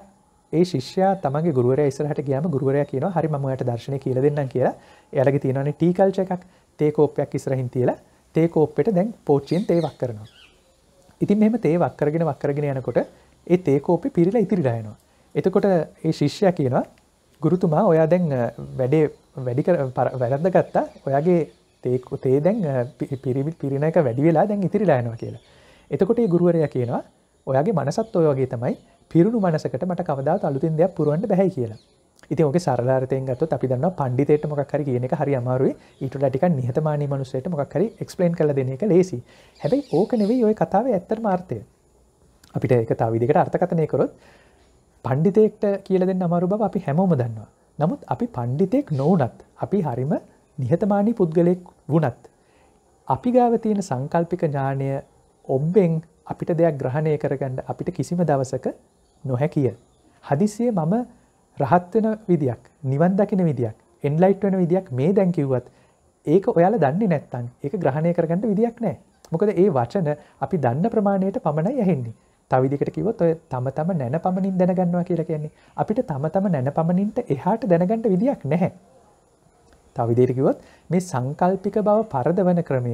ඒ ශිෂ්‍යයා තමගේ ගුරුවරයා ඉස්සරහට ගියාම ගුරුවරයා කියනවා හරි මම ඔයාලට දර්ශනය කියලා දෙන්නම් කියලා එයාලගේ තියෙනවානේ ටී කල්චර් එකක් තේ කෝප්පයක් ඉස්සරහින් තියලා තේ කෝප්පෙට දැන් පෝච්චියෙන් තේ වක් කරනවා ඉතින් මෙහෙම තේ වක් කරගෙන වක් කරගෙන යනකොට ඒ තේ කෝප්පේ පිරিলা ඉතිරිලා යනවා එතකොට ඒ ශිෂ්‍යයා කියනවා ගුරුතුමා ඔයා දැන් වැඩේ වැඩි වැරද්ද ගත්තා ඔයාගේ තේකු තේ දැන් පිරිවිල් පිරිණ එක වැඩි වෙලා දැන් ඉතිරිලායනවා කියලා. එතකොට ඒ ගුරුවරයා කියනවා ඔයාගේ මනසත් ඔය වගේ තමයි පිරුණු මනසකට මට කවදාත් අලුතින් දෙයක් පුරවන්න බැහැ කියලා. ඉතින් ඔගේ සරලාර්ථයෙන් ගත්තොත් අපි දන්නවා පඬිතේට මොකක් හරි කියන එක හරි අමාරුයි. ඊට වඩා ටිකක් නිහතමානී මිනිස්සෙට මොකක් හරි එක්ස්ප්ලেইন කරලා දෙන එක ලේසි. හැබැයි ඕක නෙවෙයි ওই කතාවේ ඇත්තම අර්ථය. අපිට ඒක තව විදිහකට අර්ථකථනය කරොත් පඬිතෙක්ට කියලා දෙන්න අමාරු බව අපි හැමෝම දන්නවා. නමුත් අපි පඬිතෙක් නොවුනත් අපි හරිම නිහතමානී පුද්ගලයෙක් වුණත්. අපි ගාව තියෙන සංකල්පික ඥානය ඔබ්බෙන් අපිට දෙයක් ග්‍රහණය කරගන්න අපිට කිසිම දවසක නොහැකිය. හදිසිය මම රහත්වෙන විදික් නිවන් දකින විදික් එන්ලයිට් වෙන විදික් මේ දැන්කිව්වත් ඒක ඔයාල දන්නේ නැත්තන් ඒක ග්‍රහණය කරගන්න විදික් නෑ මොකද ඒ වචන අපි දන්න ප්‍රමාණයට පමණයි ඇහෙන්නේ තවිදිකට කිවොත් ඔය තම තම නැන පමණින් දැනගන්නවා කියලා කියන්නේ අපිට තම තම නැන පමණින්ට එහාට දැනගන්නට විදික් නැහැ තවිදේරකිවොත් මේ සංකල්පික බව පරදවන ක්‍රමය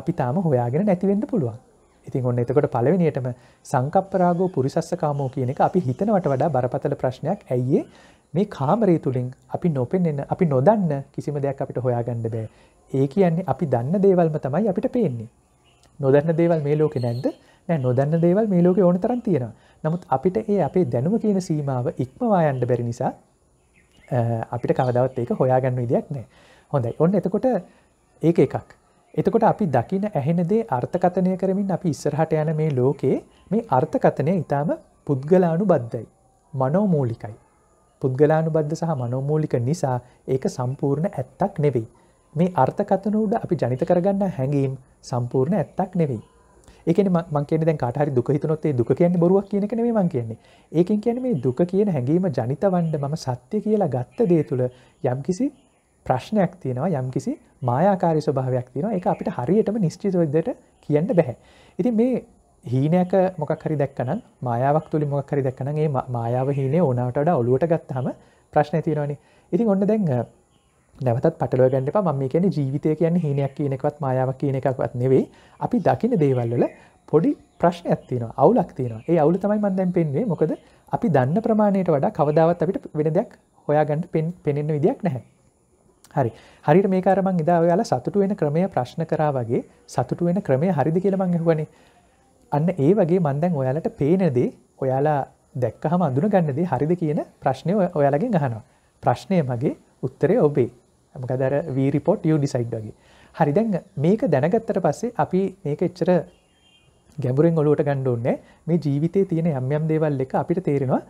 අපි තාම හොයාගෙන නැතිවෙන්න පුළුවන් ඉතින් ඔන්න එතකොට පලවෙනියටම සංකප්පරාගෝ පුරිසස්සකාමෝ කියන එක අපි හිතනවට වඩා බරපතල ප්‍රශ්නයක් ඇයියේ මේ කාමරය තුළින් අපි නොපෙන්න්න අපි නොදන්න කිසිම දෙයක් අපිට හොයාගන්න බෑ ඒ කියන්නේ අපි දන්න දේවල්ම තමයි අපිට පේන්නේ නොදන්න දේවල් මේ ලෝකෙ නැද්ද නෑ නොදන්න දේවල් මේ ලෝකෙ ඕන තරන් තියෙන නමුත් අපිට ඒ අපේ දැනුම කියන සීමාව ඉක්මවා යන්න බැරි නිසා අපිට කවදවත් ඒක හොයාගන්න විදියක් නෑ හොඳයි ඔන්න එතකොට ඒක එකක් එතකොට අපි දකින ඇහෙනදේ අර්ථකතනය කරමින් අපි ඉස්සරහට යන මේ ලෝකයේ මේ අර්ථකතනය ඉතාම පුද්ගලානු බද්ධයි මනෝමූලිකයි පුද්ගලානු බද්ධ සහ මනෝමූලික නිසා ඒක සම්පූර්ණ ඇත්තක් නෙවෙයි මේ අර්ථකතන උඩ අපි ජනිත කරගන්න හැඟීම් සම්පූර්ණ ඇත්තක් නෙවෙයි ඒකන මං කියන දැන් කාටහරි දුක හිතනොත් ඒ දුක කියන්නේ බොරුවක් කියන එක නෙමෙයි මං කියන්නේ. ඒකෙන් කියන්නේ මේ දුක කියන හැඟීම ජනිත වන්න මම සත්‍ය කියලා ගත්ත දේ තුළ යම්කිසි ප්‍රශ්නයක් තියෙනවා යම්කිසි මායාකාරී ස්වභාවයක් තියෙනවා. ඒක අපිට හරියටම නිශ්චිත විදිහට කියන්න බෑ. ඉතින් මේ හීනයක මොකක් හරි දැක්කනම් මායාවක් තුලින් මොකක් හරි දැක්කනම් ඒ මායාව හීනේ ඕනවට වඩා ඔලුවට ගත්තාම ප්‍රශ්නේ තියෙනවනේ. ඉතින් ඔන්න දැන් නැවතත් පටලව ගන්න එපා මම මේ කියන්නේ ජීවිතය කියන්නේ හීනයක් කියන එකවත් මායාවක් කියන එකක්වත් නෙවෙයි අපි දකින්න දේවල් වල පොඩි ප්‍රශ්නයක් තියෙනවා අවුලක් තියෙනවා ඒ අවුල තමයි මම දැන් පෙන්වන්නේ මොකද අපි දන්න ප්‍රමාණයට වඩා කවදාවත් අපිට වෙන දෙයක් හොයාගන්න පෙනෙන්න විදියක් නැහැ හරි හරියට මේක අර මං එදා ඔයාලා සතුටු වෙන ක්‍රමය ප්‍රශ්න කරා වගේ සතුටු වෙන ක්‍රමය හරිද කියලා මං අහුවනේ අන්න ඒ වගේ මං දැන් ඔයාලට පේන දේ ඔයාලා දැක්කහම අඳුනගන්න දේ හරිද කියන ප්‍රශ්නේ ඔයාලගෙන් අහනවා ප්‍රශ්නය මගේ උත්තරය ඔබේ මකදර වීරිපොට් ය ඩිසයිඩ් වගේ හරි දැන් මේක දැනගත්තට පස්සේ අපි මේක එච්චර ගැඹුරෙන් ඔලුවට ගණ්ඩුන්නේ මේ ජීවිතය තියෙන යම්යම් දේවල් එක අපිට තේරෙනවා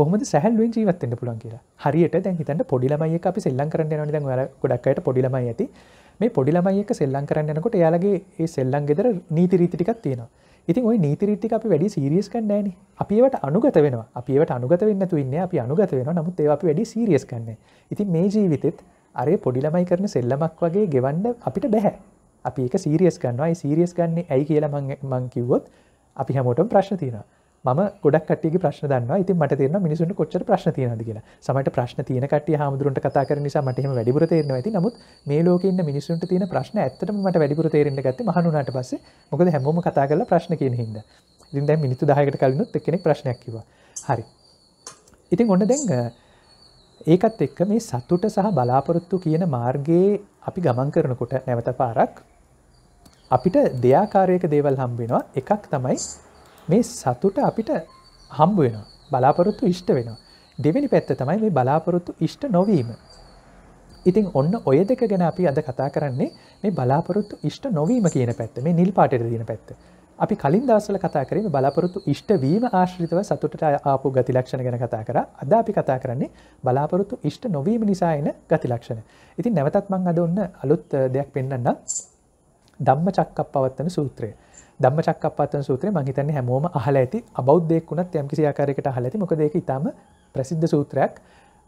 කොහොමද සැහල්ුවෙන් ජීවත්තෙන්ට පුළන් කියලා හරියට දැන් හිතට පොඩිලමයි අපි සෙල්ලං කරන්න න ද ගොඩක්කට පොඩිලමයි ඇති මේ පොඩිලමයික සෙල්ලං කරන්න යනකොට යාලගේ ඒ සෙල්ලං ගෙදර නීතිරීතිටිකක් තියෙනවා ඉතින් ඔයි නීතිරීටි අපි වැඩි සීරියස් කන්නෑන අපිට අනුගත වෙන අපිට අනුගත වන්න තුන්න අපි අනුගත වෙන නමුත් ඒ අපි වැඩි සීරියස් කන්න ඉතින් මේ ජීවිතෙත් අරය පොඩිළමයි කරන සෙල්ලමක් වගේ ගෙවන්න අපිට බැහැ අපි එක සීරියස් ගන්නවායි සීරියස් ගන්න ඇයි කියලා මං කිව්වොත් අපි හැමෝටම ප්‍රශ්න තියෙනවා ම ගොඩක් කටේ ප්‍රශ්න දන්න ඉති මට තියන මිනිසුන් කොච්ච ප්‍රශ්න තියනද කියලා සමට ප්‍රශ්න තියනකට හාමුදුරන්ට කතා කර නිසා මටම වැඩිපුර තේරන ඇති නමුත් මේ ලෝකන්න මිනිසුන්ට තියන ප්‍රශ්න ඇතට මට වැඩිපුර තේරෙන ගත මහනුනාට පස මොකද හැමෝම කතා කරල ප්‍රශ්න කියන හිද දිද මිනිතු දායකට කලනුත් කෙනෙ ප්‍රශ්නයක්කිව හරි ඉතින් ඔන්න දැන් ඒකත් එක්ක මේ සතුට සහ බලාපොරොත්තු කියන මාර්ගයේ අපි ගමන් කරනකොට නැවත පාරක් අපිට දෙයාකාරයක දේවල් හම්බෙනවා එකක් තමයි මේ සතුට අපිට හම්බ වෙන බලාපොරොත්තු ඉෂ්ට වෙන දෙවැනි පැත්ත තමයි මේ බලාපොරොත්තු ඉෂ්ට නොවීම ඉතින් ඔන්න ඔය දෙක ගැන අපි අද කතා කරන්නේ මේ බලාපොරොත්තු ඉෂ්ට නොවීම කියන පැත්ත මේ නිල් පාටට දින පැත්ත අපි කලින් දවසල කතා කරේ බලාපොරොත්තු ඉෂ්ට වීම ආශ්‍රිතව සතුටට ආපු ගතිලක්ෂණ ගැන කතා කරා. අද අපි කතා කරන්නේ බලාපොරොත්තු ඉෂ්ට නොවීම නිසා එන ගතිලක්ෂණ. ඉතින් නැවතත් මම අද ඔන්න අලුත් දෙයක් පෙන්වන්නම්. ධම්මචක්කප්පවත්තන සූත්‍රය. ධම්මචක්කප්පවත්තන සූත්‍රය මම හිතන්නේ හැමෝම අහලා ඇති. අබෞද්ධයෙක් වුණත් යම්කිසි ආකාරයකට අහලා ඇති. මොකද ඒක ඊටාම ප්‍රසිද්ධ සූත්‍රයක්.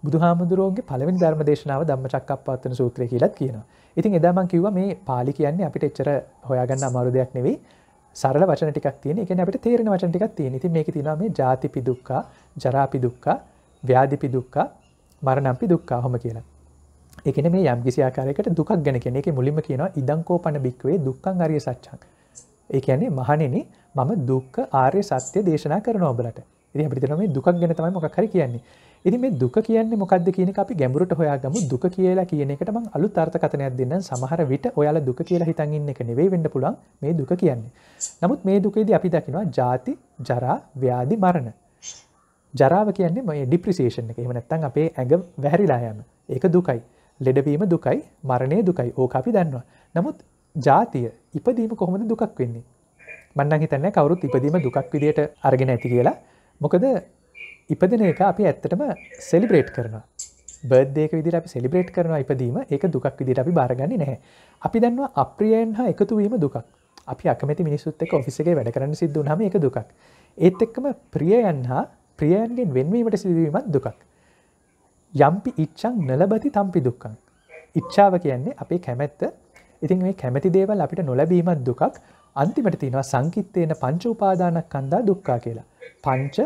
බුදුහාමුදුරුවන්ගේ පළවෙනි ධර්ම දේශනාව ධම්මචක්කප්පවත්තන සූත්‍රය කියලත් කියනවා. ඉතින් එදා මම කිව්වා මේ පාලි කියන්නේ අපිට එච්චර හොයාගන්න අමාරු දෙයක් නෙවෙයි. සරල වචන ටිකක් තියෙන එක අපට තේරෙන වචන ටිකක් තියෙන ති මේක තින මේ ජාතිපි දුක්කා ජරාපි දුක්කා ව්‍යාධිපි දුක්කා මරණම්පි දුක්කා හොම කියලා එකන මේ යම් කිසිආකාරයකට දුක් ගැන කෙනෙ එක මුලිම කියනවා ඉදංකෝ පන බික්වේ දුක්කං අරිය සච්චන් ඒ කියන්නේ මහනෙන මම දුක්ක ආර්ය සත්‍යය දේශනා කරන ඔබලට ඉතින් අපිට තේරෙනවා මේ දුකක් ගැන තමයි මොකක් හරි කියන්නේ. ඉතින් මේ දුක කියන්නේ මොකක්ද කියන එක අපි ගැඹුරට හොයාගමු. දුක කියලා කියන එකට මම අලුත් අර්ථකථනයක් දෙන්නම්. සමහර විට ඔයාලා දුක කියලා හිතන් ඉන්න එක නෙවෙයි වෙන්න පුළුවන් මේ දුක කියන්නේ. නමුත් මේ දුකේදී අපි දකිනවා ජාති, ජරා, ව්‍යාධි, මරණ. ජරාව කියන්නේ මේ ඩිප්‍රිසියේෂන් එක. එහෙම නැත්නම් අපේ ඇඟ වැහැරිලා යෑම. ඒක දුකයි. ලෙඩවීම දුකයි, මරණය දුකයි. ඕක අපි දන්නවා. නමුත් ජාතිය ඉපදීම කොහොමද දුකක් වෙන්නේ? මන්නම් හිතන්නේ කවුරුත් ඉපදීම දුකක් විදියට අරගෙන ඇති කියලා. මොකද ඉපදන එක අපි ඇත්තටම සෙලිබ්‍රේට් කරන බර්දේක විදිර අපි සෙලිබ්‍රේට් කරන ඉපදීම එක දුක් විදිර අපි බාරගන්න නැහැ අපි දන්නවා අප්‍රියයන් හා එකතුවීම දුක් අපි අකමැති මිනිසුත් එක ඔෆිසගේ වැඩ කරන්න සිද්ධ නම එක දුක් ඒත් එක්කම ප්‍රියයන් හා ප්‍රියයන්ගෙන් වෙන්වීමට සිදුවීමත් දුකක් යම්පි ඉච්චං නලබති තම්පි දුක්කං. ඉච්චාව කියන්නේ අපේ කැමැත්ත ඉතින් මේ කැමැති දේවල් අපිට නොලැබීමත් දුකක් අන්තිමට තියෙනවා සංකිත්තේන පංච උපාදානස්කන්ධා දුක්ඛා කියලා. පංච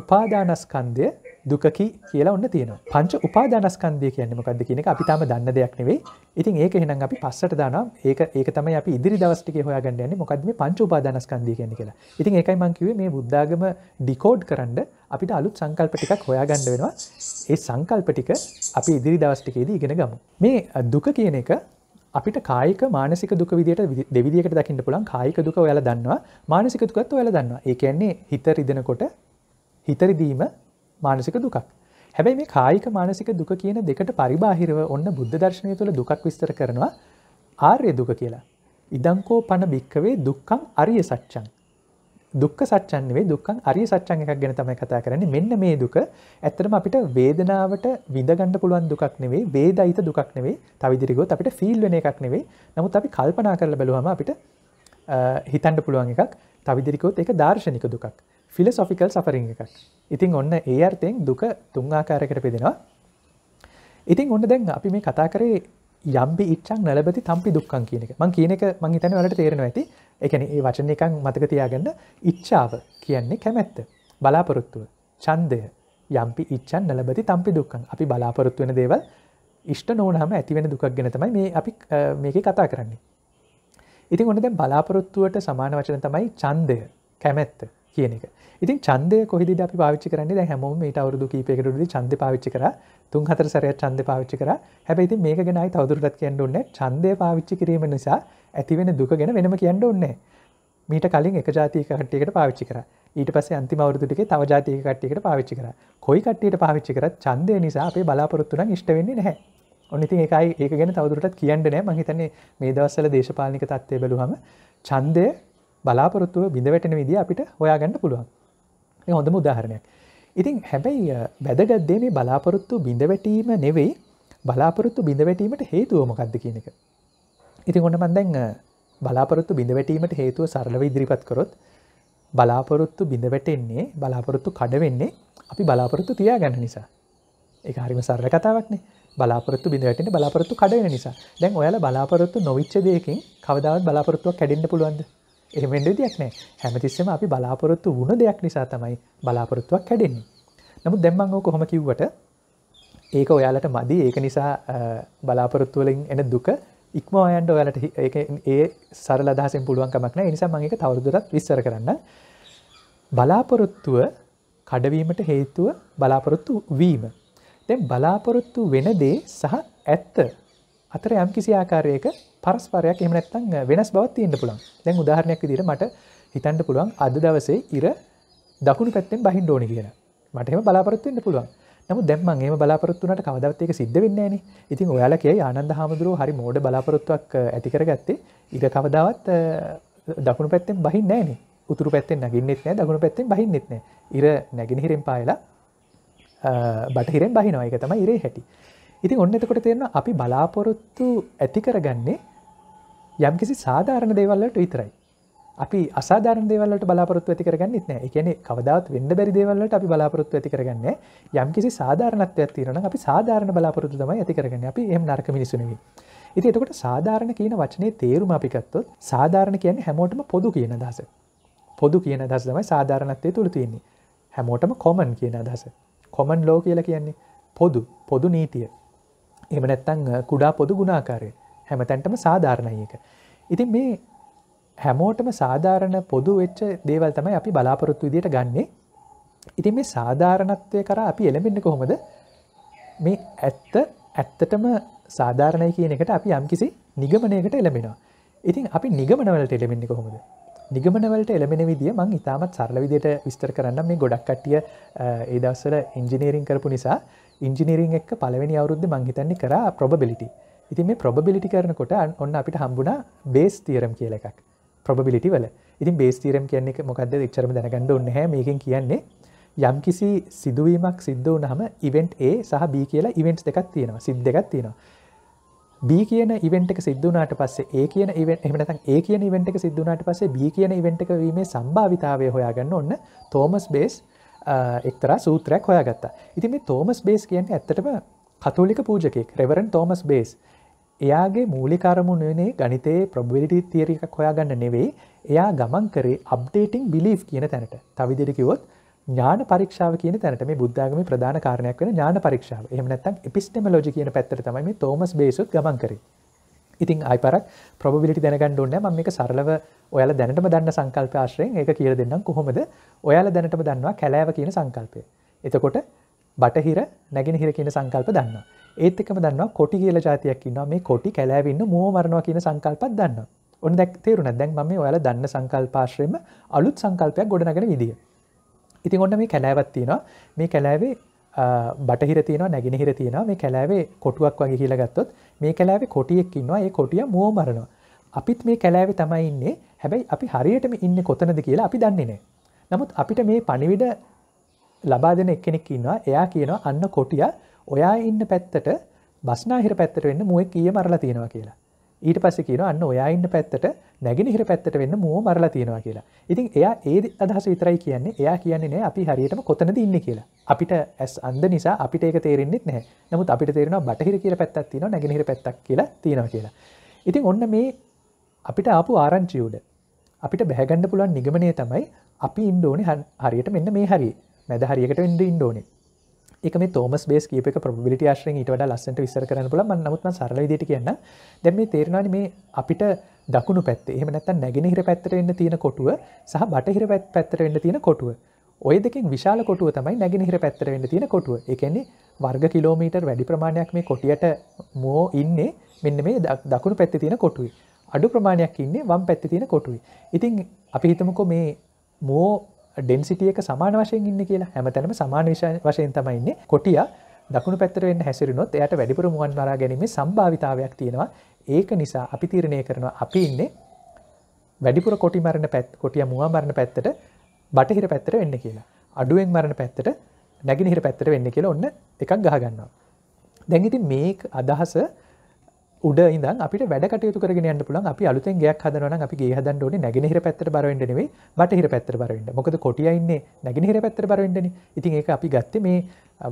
උපාදානස්කන්ධය දුකකි කියලා ඔන්න තියෙනවා. පංච උපාදානස්කන්ධය කියන්නේ මොකක්ද කියන එක අපි තාම දන්න දෙයක් නෙවෙයි. ඉතින් ඒක එහෙනම් අපි පස්සට දානවා. ඒක ඒක තමයි අපි ඉදිරි දවස් ටිකේ හොයාගන්න යන්නේ. මොකද්ද මේ පංච උපාදානස්කන්ධය කියන්නේ කියලා. ඉතින් ඒකයි මම කිව්වේ මේ බුද්ධාගම ඩිකෝඩ් කරන්න අපිට අලුත් සංකල්ප ටිකක් හොයාගන්න වෙනවා. ඒ සංකල්ප ටික අපි ඉදිරි දවස් ටිකේදී ඉගෙන ගමු. මේ දුක කියන එක අපිට කායික මානසික දුක විදියට දෙවිදිකට දකින්න පුළන් කායික දුක ඔයාල දන්නවා මානසික දුකත් ඔයාල දන්නවා ඒ කියන්නේ හිත රිදෙනකොට හිතරිදීම මානසික දුකක් හැබැයි මේ කායික මානසික දුක කියන දෙකට පරිබාහිරව ඔන්න බුද්ධ දර්ශනය තුළ දුකක් විස්තර කරනවා ආර්ය දුක කියලා ඉදංකෝ පණ භික්කවේ දුක්කම් අරිය සච්චන් දුක්ඛ සත්‍යන් නෙවෙයි දුක්ඛං අරිය සත්‍යං එකක් ගැන තමයි කතා කරන්නේ. මෙන්න මේ දුක ඇත්තටම අපිට වේදනාවට විඳ ගන්න පුළුවන් දුකක් නෙවෙයි, වේදිත දුකක් නෙවෙයි. තව ඉදිරියට ගොත් අපිට ෆීල් වෙන එකක් නෙවෙයි. නමුත් අපි කල්පනා කරලා බැලුවම අපිට හිතන්න පුළුවන් එකක්. තව ඉදිරියට ගොත් ඒක දාර්ශනික දුකක්. ෆිලොසොෆිකල් සෆරින් එකක්. ඉතින් ඔන්න ඒ අර්ථයෙන් දුක තුන් ආකාරයකට බෙදෙනවා. ඉතින් ඔන්න දැන් අපි මේ කතා කරේ යම්බි ඉච්චක් නැලබති තම්පි දුක්කන් කියනක මං කියනක මං හිතන වලට තේරෙන ඇති එකන ඒ වචන එකක් මතක තියාගන්න ඉච්චාව කියන්නේ කැමැත්ත බලාපොරොත්තුව චන්දය යම්පි ඉච්චන් නැලබති තම්පි දුක්කන් අපි බලාපොරොත්තු වෙන දේවල් ඉෂ්ට නෝනහම ඇතිවෙන දුකක් ගෙන තමයි මේ අපි මේක කතා කරන්නේ ඉතින් ඔන්න දැන් බලාපොරොත්තුවට සමාන වචන තමයි චන්දය කැමැත්ත කියන එක ඉතින් චන්දය කොහිද අපි පාච්චි කරන්න දැ හැමෝම මේ අවුරදු කීපකරුද චන්ද පාවිච්චි කර තුන් හතර සරය චන්ද පාවිච්චි කර හැබැයිති මේක ගෙනයි තවදුරටත් කියන්න ඔන්න චන්දය පාවිච්චි කිරීම නිසා ඇතිවෙන දුක ගෙන වෙනම කියන්න ඔන්නේ මීට කලින් එක ජාතික කට්ටියකට පාවිච්චි කර ඊට පස්සේ අන්තිම අවුරුදුටික තව ජාතික කට්ටියකට පාවිච්චි කර කොයි කට්ටියට පාවිච්චි කර ඡන්දය නිසා අපේ බලාපොරොත්තුන ඉෂ්ට වෙන්නේ නැහැ. ඔන්න ඉතින් ඒකයි ඒක ගැන තවදුරටත් කියන්න නෑ මම හිතන්නේ මේ දවස්වල දේශපාලනික තත්ත්වය බැලුවම ඡන්දය බලාපොරොත්තුව බිඳවැටෙන විදි අපිට හොයාගන්න පුළුවන් හොඳම උදාහරණයක් ඉතින් හැබැයි වැදගත්දේ මේ බලාපොරොත්තු බිඳවැටීම නෙවෙයි බලාපොරොත්තු බිඳවැටීමට හේතුවමකක්ද කියන එක ඉතින් ඔන්න මන්දැන් බලාපොරොත්තු බිඳවැටීමට හේතුව සරලව ඉදිරිපත් කරොත් බලාපොරොත්තු බිඳවැටෙන්නේ බලාපොරොත්තු කඩවෙන්නේ අපි බලාපොරොත්තු තියා ගැන නිසා එක හරිම සරල කතාවක්නේ බලාපොරොත්තු බිඳවැටෙන බලාපොරොත්තු කඩවෙන නිසා දැන් ඔයාල බලාපොරොත්තු නොවිච්චදයකින් කවදාවත් බලාපොරොත්තුව කැඩෙන්න්න පුළුවන්ද එහමෙන්ඩ දෙයක් නෑ හැමතිස්සම අපි බලාපොරොත්තු වුණ දෙයක් නිසා තමයි බලාපොරොත්තුවක් හැඩෙන්නේ නමුත් දැම්මංගෝ කොහොම කිව්වට ඒක ඔයාලට මදි ඒක නිසා බලාපොරොත්තුවලින් එන දුක ඉක්මෝයන්ට ඔයාලට ඒ සරල අදහසෙන් පුළුවන් කමක්න නිසා මංක තවරුදුරත් විස්සර කරන්න බලාපොරොත්තුව කඩවීමට හේතුව බලාපොරොත්තු වීම දැ බලාපොරොත්තු වෙන දේ සහ ඇත්ත අතර යම් කිසි ආකාරයක පරස්පරයක් එම නැත්තං වෙනස් බවත් තියෙන්න්න පුළන් දැන් උදාහරණයක් දිර මට හිතන්ට පුළුවන් අද දවසේ ඉර දකුණු පැත්තෙන් බහින් ඩෝනි කියලා මටම බලාපොරත්තුවෙන්න්න පුළුවන් නමු දැම්මන් ඒම බලාපොරත්තුනට කවදවත්තයක සිද්ධ වෙන්නේ ඉතින් ඔයාලකේ ආනන්ද හාමුදුරුව හරි මෝඩ බලාපොරොත්තුවක් ඇතිකර ගත්තේ ඉර කවදාවත් දකුණු පැත්තෙන් බහි නෑන උතුරු පැත්තෙන් නගින්නෙත් නෑ දකුණු පැත්තෙන් බහින්නෙත්න ඉර නැගෙනහිරෙන් පායලා බටහිරෙන් බහිනවායක තම ඉරේ හැටි ඉතින් ඔන්න එතකොට තියෙන අපි බලාපොරොත්තු ඇති කරගන්නේ යම් කිසි සාධාරණ දේවල්ලට විතරයි අපි අසාධාරණ දේවල්ලට බලාපොරොත්තු ඇති කරගන්නෙත් නෑ. ඒ කියන්නේ කවදාවත් වෙන්න බැරි දේවල්ලට අපි බලාපොරොත්තු ඇති කරගන්නේ යම්කිසි සාධාරණත්වයක් තියෙනවා නම් අපි සාධාරණ බලාපොරොත්තු තමයි ඇති කරගන්නේ. අපි එහෙම නරක මිනිස්සු නෙවෙයි. ඉතින් එතකොට සාධාරණ කියන වචනේ තේරුම අපි ගත්තොත් සාධාරණ කියන්නේ හැමෝටම පොදු කියන අදහස. පොදු කියන අදහස තමයි සාධාරණත්වයේ තුල තියෙන්නේ. හැමෝටම common කියන අදහස. common law කියලා කියන්නේ පොදු පොදු නීතිය. එම නැත්තං කුඩා පොදු ගුණාකාරය හැම තැන්ටම සාධාරණයක. ඉතින් මේ හැමෝටම සාධාරණ පොදු වෙච්ච දේවල් තමයි අපි බලාපොරොත්තු විදියට ගන්නේ ඉතින් මේ සාධාරණත්වය කර අපි එළඹෙන්න කොහොමද මේ ඇත්ත ඇත්තටම සාධාරණය කියන එකට අපි යම්කිසි නිගමනයකට එළඹෙනවා ඉතින් අපි නිගමනවලට එළමෙන්න්නේ කොහොමද නිගමනවලට එළමෙන විදිිය මං ඉතාමත් සරල විදියට විස්තර කරන්න මේ ගොඩක් කට්ටිය ඒ දවස්සල ඉංජිනීරින් කරපු නිසා ඉංජිනීරින් එක් පලවෙනි අවුද්ධ මංහිතන්නේ කර ප්‍රබිලිටි ඉති මේ ප්‍රබිලිටි කරනකොට ඔන්න අපිට හම්බුණා බේස් තීරම් කියල එකක් ප්‍රබිලිටි වල ඉතින් බේස් තීරම් කියන්නේ මොකක්ද ක්ෂරම දැනගන්න ඔන්නහ මේකින් කියන්නේ යම් කිසි සිදුවීමක් සිද්ධ වනහම ඉවෙන්ට් ඒ සහ බ කියලා ඉවෙන්ට් දෙකක් තියෙනවා සිද් දෙකක් තියෙනවා B කියන ඉවෙන්ට එක සිද්ධනාට පස්සේ ඒ කියන එමනත ඒ කියන ඉවෙන්ට එක සිද්ධනාට පස්සේ B කියන ඉවෙන්ට එක වීමේ සම්භාවිතාවය හොයාගන්න ඔන්න තෝමස් බේස් එක්තර සූත්‍රයක් හොයාගත්තා ඉතින් මේ තෝමස් බේස් කියන්නේ ඇත්තටම කතුලික පූජකෙක් රෙවරන් තෝමස් බේස් එයාගේ මූලිකාරමුණනේ ගනිතේ ප්‍රබිලිටි තීරකක් හොයාගන්න නෙවෙයි එයා ගමන් කරේ අප්ඩේටිං බිලිෆ් කියන තැනට තවිදිරකිවොත් ඥාන පරික්ෂාව කියන තැනට මේ බුද්ධාගම ප්‍රධාන කාරණයක් වන ඥාන පරික්ෂාව එහම නැත්තන් එපිස්ටම ලෝජි කියන පැත්තර තමයි තෝමස් බේසුත් ගමන් කරේ ඉතින් අයිපරක් ප්‍රබිලි දැනගන්න ඕන්න ම මේ සරලව ඔයාල දැනටම දන්න සංකල්ප ආශ්‍රයෙන් ඒක කියර දෙන්නම් කොහොමද ඔයාල දැනටම දන්නවා කැලෑව කියන සංකල්පය. එතකොට බටහිර නැගෙනහිර කියන සංකල්ප දන්න. ඒත් එකම දන්න කොටි කියල ජාතියක් න්නවා මේ කොටි කැලෑවින්න මෝ මරනවා කියන සංකල්පත් දන්න. ඔන්න දැක් තේරුණ දැන් ම ඔයාල දන්න සංකල්පාශ්‍රයම අලුත් සංකල්පයක් ගොඩනගෙන විදිිය. ඉතින් ඔන්න මේ කැලෑවත්තින මේ කැලෑවේ බටහිර තියෙන නැගෙනහිර තියෙන මේ කැලෑවේ කොටුවක් වගේ කියලා ගත්තොත් මේ කැලෑවේ කොටියෙක් ඉන්නවා ඒ කොටිය මෝ මරනවා. අපිත් මේ කැලෑවේ තමයි ඉන්නේ. හැබැයි අපි හරියටම ඉන්නේ කොතනද කියලා අපි දන්නේ නැහැ. නමුත් අපිට මේ පණිවිඩ ලබා දෙන එක්කෙනෙක් ඉන්නවා. එයා කියනවා අන්න කොටිය ඔයා ඉන්න පැත්තට බස්නාහිර පැත්තට වෙන්න මුවෙක් ඊය මරලා තියෙනවා කියලා. ඊට පස්සේ කියනවා අන්න ඔයා ඉන්න පැත්තට නැගෙනහිර පැත්තට වෙන්න මුව මරලා තියෙනවා කියලා. ඉතින් එයා ඒ අදහස විතරයි කියන්නේ එයා කියන්නේ නෑ අපි හරියටම කොතනද ඉන්නේ කියලා. අපිට ඇස් අන්ධ නිසා අපිට ඒක තේරෙන්නේ නැහැ. නමුත් අපිට තේරෙනවා බටහිර කියලා පැත්තක් තියෙනවා නැගෙනහිර පැත්තක් කියලා තියෙනවා කියලා. ඉතින් ඔන්න මේ අපිට ආපු ආරංචි උඩ අපිට බැහැගන්න පුළුවන් නිගමනය තමයි අපි ඉන්ඩෝනි හරියට මෙන්න මේ හරි මැද හරියකට ඉන්ඩ ඉන්ඩෝනේ එක මේ තෝමස් බේස් කියප එක ප්‍රබිලි ආශ්‍රයෙන් ඊට වඩා ලස්සට විසර කරන පුල නමුත්ම සරල දිට කියන්න දැන් මේ තේරෙනවානි මේ අපිට දකුණු පැත්තේ එහෙම නැත්තම් නැගෙනහිර පැත්තට එන්න තියෙන කොටුව සහ බටහිර පැත්තට වෙන්න තියෙන කොටුව ඔය දෙකින් විශාල කොටුව තමයි නැගෙනහිර පැත්තට වෙන්න තියෙන කොටුව එකන්නේ වර්ග කිලෝමීටර් වැඩි ප්‍රමාණයක් මේ කොටියට මෝ ඉන්නේ මෙන්න මේ දකුණු පැත්ති තියෙන කොටුයි අඩු ප්‍රමාණයක් ඉන්නේ වම් පැත්ති තියෙන කොටුයි ඉතින් අපි හිතමකෝ මේ මෝ ඩෙන්සිටියක සමාන වශයෙන් ඉන්න කියලා හැමතැනම සමාන වශයෙන් තමයින්නේ කොටිය දකුණු පැත්තරෙන් හැසිරුණොත් එයට වැඩිපුර මුවන් වරා ගැනීම සම්භාවිතාවයක් තියෙනවා ඒක නිසා අපි තීරණය කරනවා අපි ඉන්නේ වැඩිපුර කොටි මරණ පැත් කොටිය මුවා මරණ පැත්තට බටහිර පැත්තර වෙන්න කියලා අඩුවෙන් මරණ පැත්තට නැගිනිහිර පැත්තර වෙන්න කියලා ඔන්න එකක් ගහගන්නවා දැන් ඉතින් මේක අදහස උඩ ඉදන් අපිට වැඩකටයුතු කරගෙන යන්න පුළුවන් අපි අලුතෙන් ගයක් හදනවා අපි ගේ හදන්න ඕනේ නැගෙනහිර පැත්තට බර වෙන්න නෙවෙයි බටහිර පැත්තට බර වෙන්න. මොකද කොටියා ඉන්නේ නැගෙනහිර පැත්තට බර වෙන්නනේ. ඉතින් ඒක අපි ගත්තේ මේ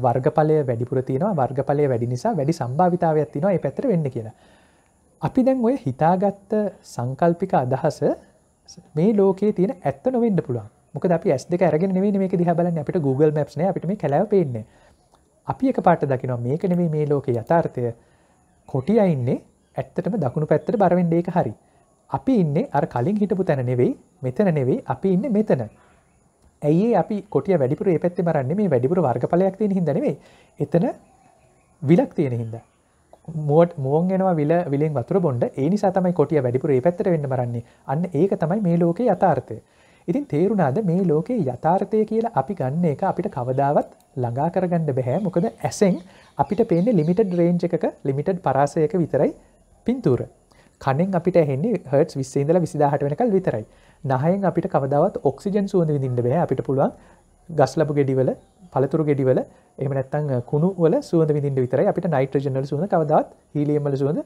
වර්ගඵලය වැඩිපුර තියෙනවා. වර්ගඵලය වැඩි නිසා වැඩි සම්භාවිතාවයක් තියෙනවා මේ පැත්තට වෙන්න කියලා. අපි දැන් ඔය හිතාගත්ත සංකල්පික අදහස මේ ලෝකයේ තියෙන ඇත්ත නොවෙන්න පුළුවන්. මොකද අපි S2 අරගෙන නෙවෙයි මේක දිහා බලන්නේ. අපිට Google Maps නෑ අපිට මේ කැලෑව පේන්නේ. අපි එකපාරට දකිනවා මේක නෙවෙයි මේ ලෝකේ යථාර්ථය. කොටිය ඉන්නේ ඇත්තටම දකුණු පැත්තට බරවෙන්ඩ එක හරි. අපි ඉන්න අර කලින් හිටපු තැන නෙවෙයි මෙතන නෙවෙයි අපි ඉන්න මෙතන. ඇයි අපි කොටිය වැඩිපුර ඒ පැත්ති මරන්නේ මේ වැඩිපුර වර්ගපලයක් තියෙන හිදනේ එතන විලක් තියෙන හින්දා. මුවට මුවන් එනවා විල විලෙන් වතුර බොන්ඩ ඒ නිසා තමයි කොටිය වැඩිපුර ඒ පැත්තර වෙන්න මරන්නේ අන්න ඒක තමයි මේ ලෝකේ යථාර්ථය ඉතින් තේරුණාද මේ ලෝකයේ යථාර්ථය කියලා අපි ගන්න එක අපිට කවදාවත් ළඟා කරගන්න බැහැ මොකද ඇසෙන් අපිට පේන්නේ ලිමිටඩ් රේන්ජ් එකක ලිමිටඩ් පරාසයක විතරයි පින්තූර කනෙන් අපිට එහෙන්නේ හට් විස්සේදල විසිදාහට වෙනකල් විතරයි නහයෙන් අපිට කවදාවත් ඔක්සිජන් සුවඳ විඳින්න බෑ අපිට පුළුවන් ගස්ලබු ගෙඩිවල පළතුරු ගෙඩිවල එම නැත්තං කුණු වල සුවඳ විඳින්න විතරයි අපිට නයිට්‍රජනල් සුවඳ කවදාවත් හීලියම්වල සුවඳ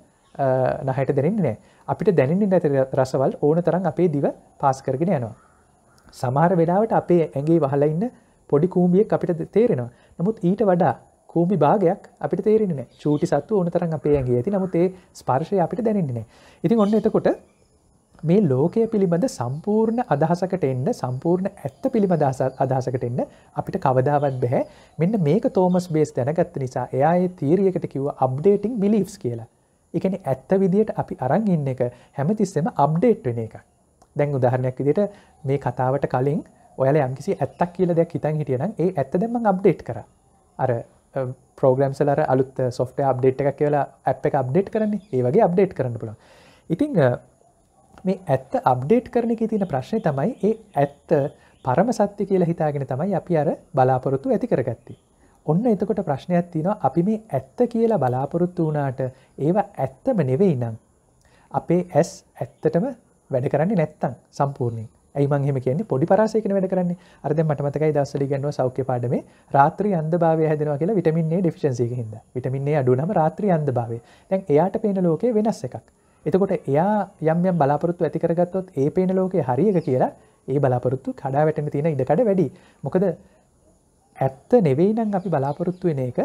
නහයට දැනෙන්නේ නෑ අපිට දැනෙන්නේ නැති රසවල් ඕන තරම් අපේ දිව පාස් කරගෙන යනවා සමහර වෙලාවට අපේ ඇගේ වහල ඉන්න පොඩි කූමියෙක් අපිට තේරෙනවා නමුත් ඊට වඩා කූමි භාගයක් අපිට තේරෙන චූටි සත්තු ඕන තරන් අපේ ඇගේ ඇති නමුත් ඒ ස්පර්ශය අපිට දැනෙන්නේ ඉතින් ඔන්න එතකොට මේ ලෝකය පිළිබඳ සම්පූර්ණ අදහසකට එන්න සම්පූර්ණ ඇත්ත පිළිබඳ අදහසකට එන්න අපිට කවදාවත් බැහැ මෙන්න මේක තෝමස් බේස් දැනගත්ත නිසා එයා ඒ තීරියකට කිව්ව අප්ඩේටිං බිලිස් කියලා එකන ඇත්ත විදියට අපි අරන් ඉන්න එක හැමතිස්සෙම අප්ඩේට් වෙන එකක් දැන් උදාහරණයක් විදිට මේ කතාවට කලින් ඔයල යම්කිසි ඇත්තක් කියල දෙයක් හිතන් හිටියන ඒ ඇත්ත දෙම අප්ඩේට් කර අර පෝග්‍රම් සලර අලුත් සොෆ්ට අප්ඩේට් එක කියලා ඇප් එක අප්ඩේට් කරන්න ඒ වගේ අප්ඩේට් කරන්න පුළ ඉතිං මේ ඇත්ත අප්ඩේට් කරන එක තින ප්‍රශ්නය තමයි ඒ ඇත්ත පරම සත්‍ය කියලා හිතාගෙන තමයි අපි අර බලාපොරොත්තු ඇති කරගත්ති. ඔන්න එතකොට ප්‍රශ්නයක් තියෙනවා අපි මේ ඇත්ත කියලා බලාපොරොත්තු වනාට ඒවා ඇත්තම නෙවෙයි නම්. අපේ ඇස් ඇත්තටම වැඩ කරන්නේ නැත්තම් සම්පූර්ණයෙන්. ඇයි මං එහෙම කියන්නේ පොඩි පරාසයකින් වැඩ කරන්නේ. අර දැන් මට මතකයි දවස්වල ඉගෙනුවා සෞඛ්‍ය පාඩමේ රාත්‍රී අන්ධභාවය හැදෙනවා කියලා විටමින් A ඩෙෆිෂන්සි එක හින්දා. විටමින් A අඩු වුනම රාත්‍රී අන්ධභාවය. දැන් එයාට පේන ලෝකේ වෙනස් එකක්. එතකොට එයා යම් යම් බලාපොරොත්තු ඇති කරගත්තොත් ඒ පේන ලෝකේ හරි එක කියලා ඒ බලාපොරොත්තු කඩා වැටෙන තියෙන ඉඩකඩ වැඩි. මොකද ඇත්ත නෙවෙයි නම් අපි බලාපොරොත්තු වෙන එක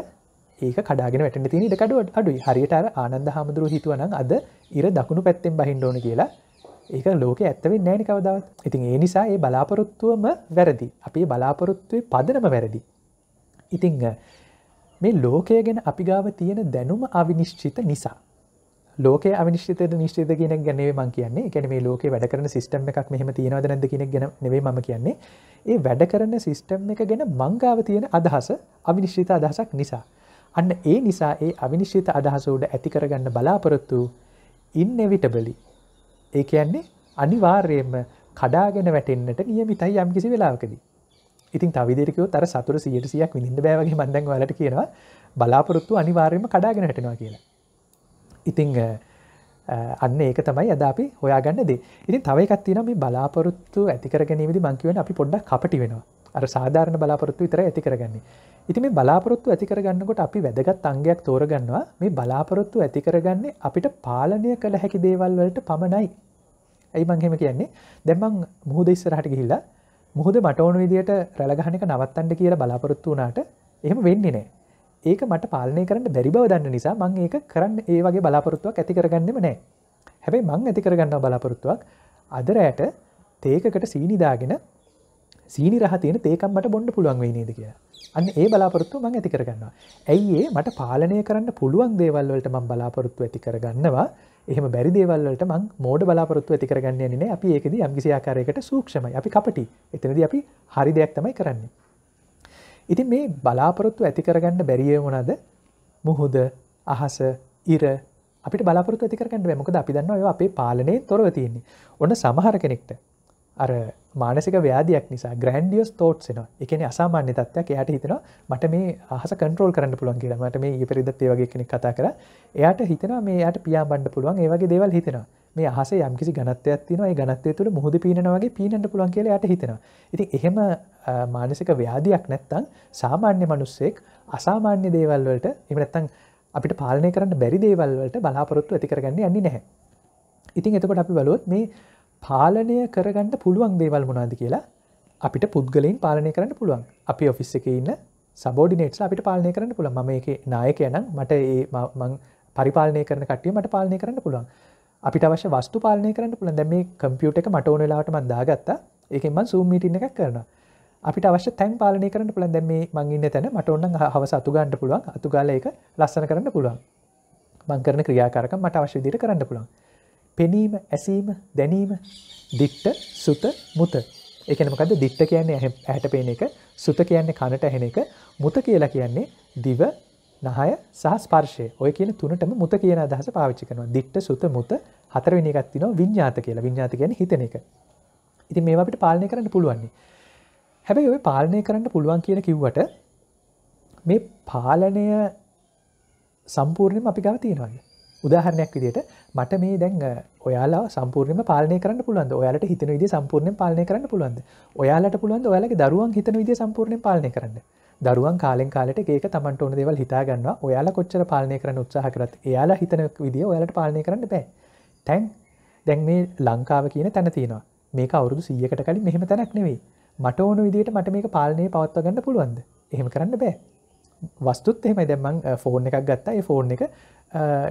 ඒක කඩාගෙන වැටෙන තියෙන ඉඩකඩ අඩුයි. හරියට අර ආනන්ද හාමුදුරුවෝ හිතුවා නම් අද ඉර දකුණු පැත්තෙන් බහින්න ඕන කියලා ඒක ලෝක ඇත්තවෙ නෑන කවදාවත් ඉතින් ඒ නිසා ඒ බලාපොරොත්තුවම වැරදි අපි බලාපොරොත්තුවේ පදනම වැරදි ඉතිං මේ ලෝකය ගැන අපි ගාව තියෙන දැනුම අවිනිශ්චිත නිසා ලෝක අවිනිශ්චිත නිශ්චිත කියන ගැනේ මං කියන්නේ ගැන මේ ලෝක වැඩ කරන සිස්ටම් එකක් මෙහම තියෙනවද නැද කියෙන ගැන නෙවේ ම කියන්නේ ඒ වැඩ කරන සිස්ටම් එක ගැන මංගාව තියෙන අදහස අවිනිශ්චිත අදහසක් නිසා අන්න ඒ නිසා ඒ අවිනිශ්චිත අදහසෝඩ ඇතිකරගන්න බලාපොරොත්තු ඉන්නෙවිටබලි ඒ කියන්නේ අනිවාර්යයෙන්ම කඩාගෙන වැටෙන්න්නට නියමිතයි යම් කිසි වෙලාවකදී. ඉතින් තවිදිරකයෝ තර සතුර සියට සියක් විඳින්ද බෑවගේ මන්දැන් වලට කියනවා බලාපොරොත්තු අනිවාර්යම කඩාගෙන හටනවා කියලා. ඉතිං අන්න ඒක තමයි අද අපි හොයාගන්න දේ ඉතින් තවයිකත්තින මේ බලාපොරොත්තු ඇතිකරගැනීමදි මංකිවෙන අපි පොඩ්ඩක් කපටි වෙනවා අර සාධාරණ බලාපොරොත්තු විතර ඇති කරගන්නේ. ඉති මේ බලාපොරොත්තු ඇති කරගන්නකොට අපි වැදගත් අංගයක් තෝරගන්නවා මේ බලාපොරොත්තු ඇති කරගන්නේ අපිට පාලනය කළ හැකි දේවල් වලට පමණයි. ඇයි මං එහෙම කියන්නේ? දැන් මං මුහුද ඉස්සරහට ගිහිල්ලා මුහුද මට ඕන විදියට රැළ ගහන එක නවත්තන්න කියලා බලාපොරොත්තු වුණාට එහෙම වෙන්නේ නැහැ. ඒක මට පාලනය කරන්න බැරි බව දන්න නිසා මං ඒක කරන්න ඒ වගේ බලාපොරොත්තුවක් ඇති කරගන්නෙම නැහැ. හැබැයි මං ඇති කරගන්නවා බලාපොරොත්තුවක් අදරෑට තේකකට සීනිදාගෙන සීනි රහ තියෙන තේකම්මට බොන්න පුළුවන් වෙයි නේද කියලා. අන්න ඒ බලාපොරොත්තු මම ඇති කරගන්නවා. ඇයි ඒ මට පාලනය කරන්න පුළුවන් දේවල් වලට මම බලාපොරොත්තු ඇති කරගන්නවා. එහෙම බැරි දේවල් වලට මම මෝඩ බලාපොරොත්තු ඇති කරගන්න යන්නේ නැහැ. අපි ඒකෙදි යම්කිසි ආකාරයකට සූක්ෂමයි. අපි කපටි. එතනදී අපි හරි දෙයක් තමයි කරන්නේ. ඉතින් මේ බලාපොරොත්තු ඇති කරගන්න බැරිය මොනද? මුහුද, අහස, ඉර අපිට බලාපොරොත්තු ඇති කරගන්න බෑ. මොකද අපි දන්නවා ඒවා අපේ පාලනයෙන් තොරව තියෙන්නේ. ඔන්න සමහර කෙනෙක්ට අර මානසික ව්‍යාධයක් නිසා ග්‍රන්ඩියස් තෝට්සෙන එකන අසාමාන්‍ය තත්වයක් එයට හිතෙනවා මට මේ අහස කන්ට්‍රෝල් කරන්න පුළන් කියලා මට මේ ඒ පරිදත්තේ වගේ කෙනෙක් කතා කර එයට හිතනවා මේ යට පියා බණ්ඩ පුළුවන් ඒවගේ දේවල් හිතෙනවා මේ අහස යම්කිසි ගනත්තයක් තින ඒ ගනත්තය තුළ මුහද පීනවාගේ පීනට පුළන් කියල යට හිතෙනවා ඉති එහෙම මානසික ව්‍යාධයක් නැත්තං සාමාන්‍ය මනුස්සෙක් අසාමාන්‍ය දේවල් වලට එමනැත්තං අපිට පාලනය කරන්න බැරි දේවල් වලට බලාපොරොත්තු ඇතිකරගන්න යන්නේ නැහැ ඉතින් එතකොට අපි බලොත් මේ පාලනය කරගන්න පුළුවන් දේවල් මොනාද කියලා අපිට පුද්ගලයින් පාලනය කරන්න පුළුවන් අපි ඔෆිස් එක ඉන්න සබෝඩිනේට්ස් අපිට පාලනය කරන්න පුළන් ම එක නායකයනම් මට ඒ මං පරිපාලනය කරන කටිය මට පාලනය කරන්න පුළුවන් අපිට අවශ්‍ය වස්තු පාලනය කරන්න පුළන් දැම මේ කම්පියුට එක මට ඕනලාට මන්දාගත්ත ඒකෙන්ම සූමීටි එකක් කරන අපිට අවශ්‍ය තැන් පාලනය කරන්න පුළන් දැම මේ මංඉන්න තැන මට ඔන්න හවස අතුගන්නට පුළුවන් අතුගාල එක ලස්සන කරන්න පුළුවන් මංකරන ක්‍රියාකාරක මට අවශ්‍යදිර කරන්න පුළුවන් පෙනීම ඇසීම දැනීම දිට්ට සුත මුත එකනමකද දිට්ට කියන්නේ ඇහැට පේන එක සුත කියන්නේ කණට ඇහෙන එක මුත කියලා කියන්නේ දිව නහය සහස්පර්ශය ඔය කියන තුනටම මුත කියන අදහස පාවිච්චි කරනවා දිට්ට සුත මුත හතරවෙනි එකක් තියෙනවා විඤ්ඤාත කියලා විඤ්ඤාත කියන්නේ හිතන එක ඉතින් මේවා අපිට පාලනය කරන්න පුළුවන් හැබැයි ඔය පාලනය කරන්න පුළුවන් කියලා කිව්වට මේ පාලනය සම්පූර්ණයෙන්ම අපි ගාව තියෙනවා උදාහරණයක් විදියට මට මේ දැන් ඔයාලා සම්පූර්ණයම පාලනය කරන්න පුළුවන්ද ඔයාලට හිතන විදි සම්පූර්ණයෙන් පාලනය කරන්න පුළුවන්ද ඔයාලට පුළුවන්ද ඔයාලගේ දරුවන් හිතන විදි සම්පූර්ණයෙන් පාලනය කරන්න දරුවන් කාලෙන් කාලට ඒක තමන්ට ඕන දේවල් හිතාගන්න ඔයාලා කොච්චර පාලනය කරන්න උත්සාහ කරත් එයාලා හිතන විදිිය ඔයාලට පාලනය කරන්න බෑ තැන් දැන් මේ ලංකාව කියන තැන තියෙනවා මේ අවුරුදු සියකට කලින් මෙහෙම තැනක් නෙවෙයි මට ඕන විදිට මට මේ පාලනය පවත්ව ගන්න පුළුවන්ද එහෙම කරන්න බෑ වස්තුත් එහෙම දැම්මං ෆෝන් එකක් ගත්තා ඒ ෆෝන් එක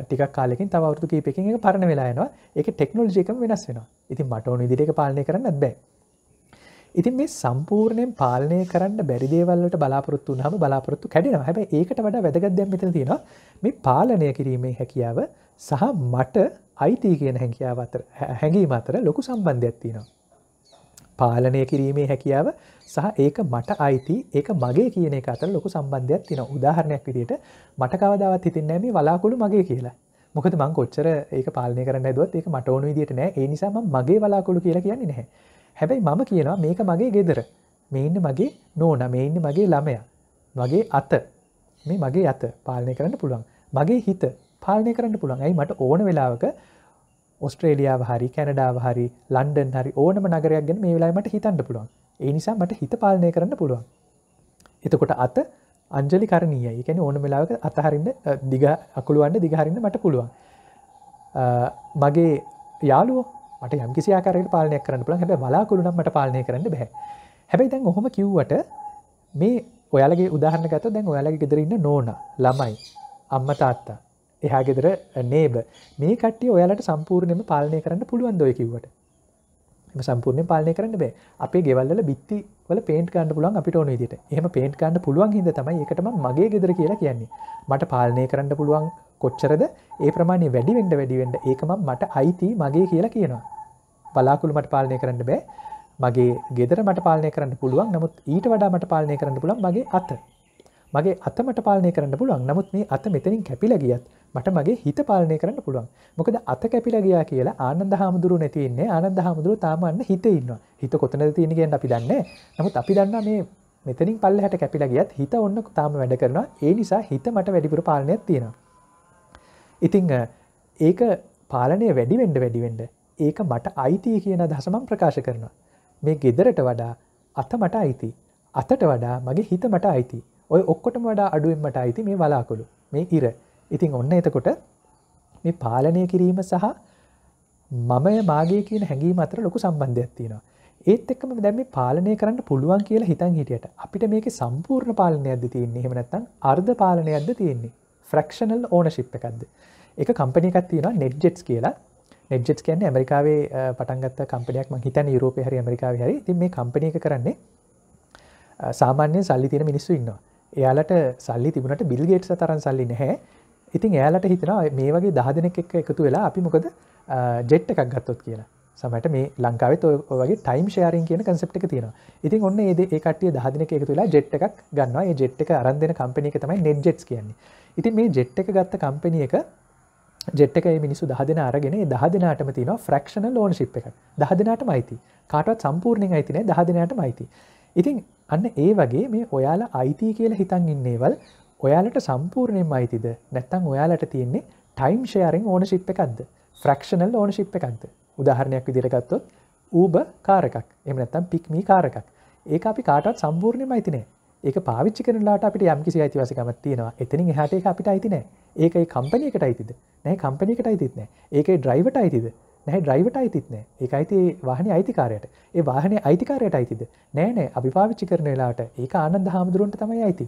ටික කාලෙකින් තවරුතු කීපකින් එක පරණ වෙලායනවා එක ටෙක්නෝජිකම වෙනස් වෙන ඉතින් මටවන ඉදිරික පාලනය කරන්න බෑ ඉතින් මේ සම්පූර්ණයෙන් පාලනය කරන්න බැරිදේවල්ලට බලාපොරොත්තු හම බලාපොරොත්තු කැඩෙනවා හැබ ඒකට වඩ වැදගත් දැම්මිතන තියෙන මේ පාලනය කිරීමේ හැකියාව සහ මට අයිති කියන හැකියාව අතර හැඟීම අතර ලොකු සම්බන්ධයක් තියෙනවා පාලනය කිරීමේ හැකියාව සහ ඒක මට අයිති ඒක මගේ කියන එක අතර ලොකු සම්බන්ධයක් තින උදාහරණයක් විදිට මට කවදාවත් හිතන්නේ මේ වලාකුළු මගේ කියලා මොකද මං කොච්චර ඒක පාලනය කරන්න දුවත් ඒක මට ඕනු විදිට නෑ ඒ නිසාම මගේ වලාකුළු කියලා කියන්නේ නැහැ හැබැයි මම කියනවා මේක මගේ ගෙදර මේ ඉන්න මගේ නෝන මේ ඉන්න මගේ ළමය මගේ අත මේ මගේ අත පාලනය කරන්න පුළුවන් මගේ හිත පාලනය කරන්න පුළුවන් ඇයි මට ඕන වෙලාවක ඔස්ට්‍රේලියාව හරි කැනඩාව හරි ලන්ඩන් හරි ඕනම නගරයක් ගැන මේ වෙලාමට හිතන්න පුළුවන් ඒ නිසා මට හිත පාලනය කරන්න පුළුවන්. එතකොට අත අංජලි කරණීය එකැන ඕන වෙලාවක අතහරින්න දිග අකුළුවන්න දිගහරින්න මට පුළුවන්. මගේ යාලුව මට යම්කිසිආකාරයට පාලනය කරන්න පුළන් හැබ බලාකුළුනම් මට පාලනය කරන්න බැහැ හැබයි දැන් ඔහොම කිව්වට මේ ඔයාලගේ උදාහරණ ගත දැන් ඔයාලගේ ගෙදරන්න නෝන ළමයි අම්ම තාත්තා එහා ගෙදර නේබ මේ කට්ටිය ඔයාලට සම්පූර්ණයම පාලනය කරන්න පුළුවන් දොය කිවට සම්පූර්ණ පාලනය කරන්න බෑ අපේ ගෙවල්ල බිත්ති වල පේට කන්න පුලන් අපිට ඕන විදිට එහම පේට් කන්න පුළුවන් හිද තමයි එකටම මගේ ගෙදර කියලා කියන්නේ මට පාලනය කරන්න පුළුවන් කොච්චරද ඒ ප්‍රමාණය වැඩිවෙඩ වැඩිවෙඩ ඒකම මට අයිති මගේ කියලා කියනවා බලාකුළු මට පාලනය කරන්න බෑ මගේ ගෙදර මට පාලනය කරන්න පුළුවන් නමුත් ඊට වඩා මට පාලනය කරන්න පුළන් මගේ අත මගේ අතමට පාලනය කරන්න පුළුවන් නමුත් මේ අත මෙතනින් කැපිලා ගියත් මට මගේ හිත පාලනය කරන්න පුළුවන් මොකද අත කැපිලා ගියා කියලා ආනන්ද හාමුදුරුවෝ නැතිවෙන්නේ ආනන්ද හාමුදුරුවෝ තාම අන්න හිතේ ඉන්නවා හිත කොතනද තියෙන්නේ කියන්නේ අපි දන්නේ නමුත් අපි දන්නවා මේ මෙතනින් පල්ලෙහාට කැපිලා ගියත් හිත ඔන්න තාම වැඩ කරනවා ඒ නිසා හිත මට වැඩිපුර පාලනයක් තියෙනවා ඉතින් ඒක පාලනය වැඩි වෙන්න වැඩි වෙන්න ඒක මට අයිතිය කියන අදහස මම ප්‍රකාශ කරනවා මේ ගෙදරට වඩා අත මට අයිති අතට වඩා මගේ හිත මට අයිති ඔය ඔක්කොටම වඩා අඩුවෙන් මට අයිති මේ වලාකුළු මේ ඉර. ඉතින් ඔන්න එතකොට මේ පාලනය කිරීම සහ මමය මාගේ කියන හැඟීම අතර ලොකු සම්බන්ධයක් තියෙනවා. ඒත් එක්කම දැන් මේ පාලනය කරන්න පුළුවන් කියලා හිතන් හිටියට අපිට මේකේ සම්පූර්ණ පාලනයක්ද තියෙන්නේ? එහෙම නැත්නම් අර්ධ පාලනයක්ද තියෙන්නේ? ෆ්‍රැක්ෂනල් ඕනර්ෂිප් එකක්ද? ඒක කම්පැනි එකක් තියෙනවා NetJets කියලා. NetJets කියන්නේ ඇමරිකාවේ පටන් ගත්ත කම්පැනියක් මං හිතන්නේ යුරෝපේ හරි ඇමරිකාවේ හරි. ඉතින් මේ කම්පැනි එක කරන්නේ සාමාන්‍යයෙන් සල්ලි තියෙන මිනිස්සු ඉන්නවා. එයාලට සල්ලි තිබුණට බිල්ගේට්ස තරන් සල්ලි නැහැ ඉතින් එයාලට හිතනවා මේ වගේ දහ දෙනෙක් එක එකතු වෙලා අපි මොකද ජෙට් එකක් ගත්තොත් කියලා සමට මේ ලංකාවත් ඔගේ ටයිම් ශයාරෙන් කියන කන්සප් එක තියෙන ඉතින් ඔන්න ඒද ඒකටිය දහදින එක තුලා ජෙට් එකක් ගන්නවා ජෙට් එක අරන් දෙන කම්පනය එක තමයි නෙට් ජෙට් කියන්නේ ඉතින් මේ ජෙට් එක ගත්ත කම්පනිය එක ජෙට් එක මිනිසු දහ දෙෙන අරගෙන දහ දෙනාටම තින ෆ්‍රක්ෂණ ලෝන් ශිප් එක දහ දෙනාට මයිති කාටවත් සම්පූර්ණය අයිතින දහ දෙනට මයිති ඉතින් අන්න ඒ වගේ මේ ඔයාලා අයිති කියලා හිතන් ඉන්නේවල් ඔයාලට සම්පූර්ණයෙන් අයිතිද නැත්තං ඔයාලට තියෙන්නේ ටයිම් ෂයරෙන් ඕන ශිප් එකක්ද ෆ්‍රක්ෂනල් ඕන ශිප් එකක්ද උදාහරණයක් විදිරගත්තොත් ඌබ කාරකක් එම නැත්තම් පික්මී කාරකක් ඒ අපි කාටත් සම්පූර්ණයම අයිතිනේ ඒක පාවිච්චි කරලාට අපිට යම් කිසි අයිතිවාසිකමක් තියෙනවා එතනින් එහාට ඒක අපිට අයිති නෑ ඒකයි කම්පැනියකට අයිතිද නෑ කම්පැනියකට අයිතිත් නෑ ඒකයි ඩ්‍රයිවට අයිතිද නැහැ ඩ්‍රයිවට අයිතිත් නෑ ඒක අයිති වාහන අයිතිකාරයට ඒ වාහනේ අයිතිකාරයට අයිතිද නෑනෑ අභිපාවිච්චි කරන වෙලාට ඒ ආනන්ද හාමුදුරුවන්ට තමයි අයිති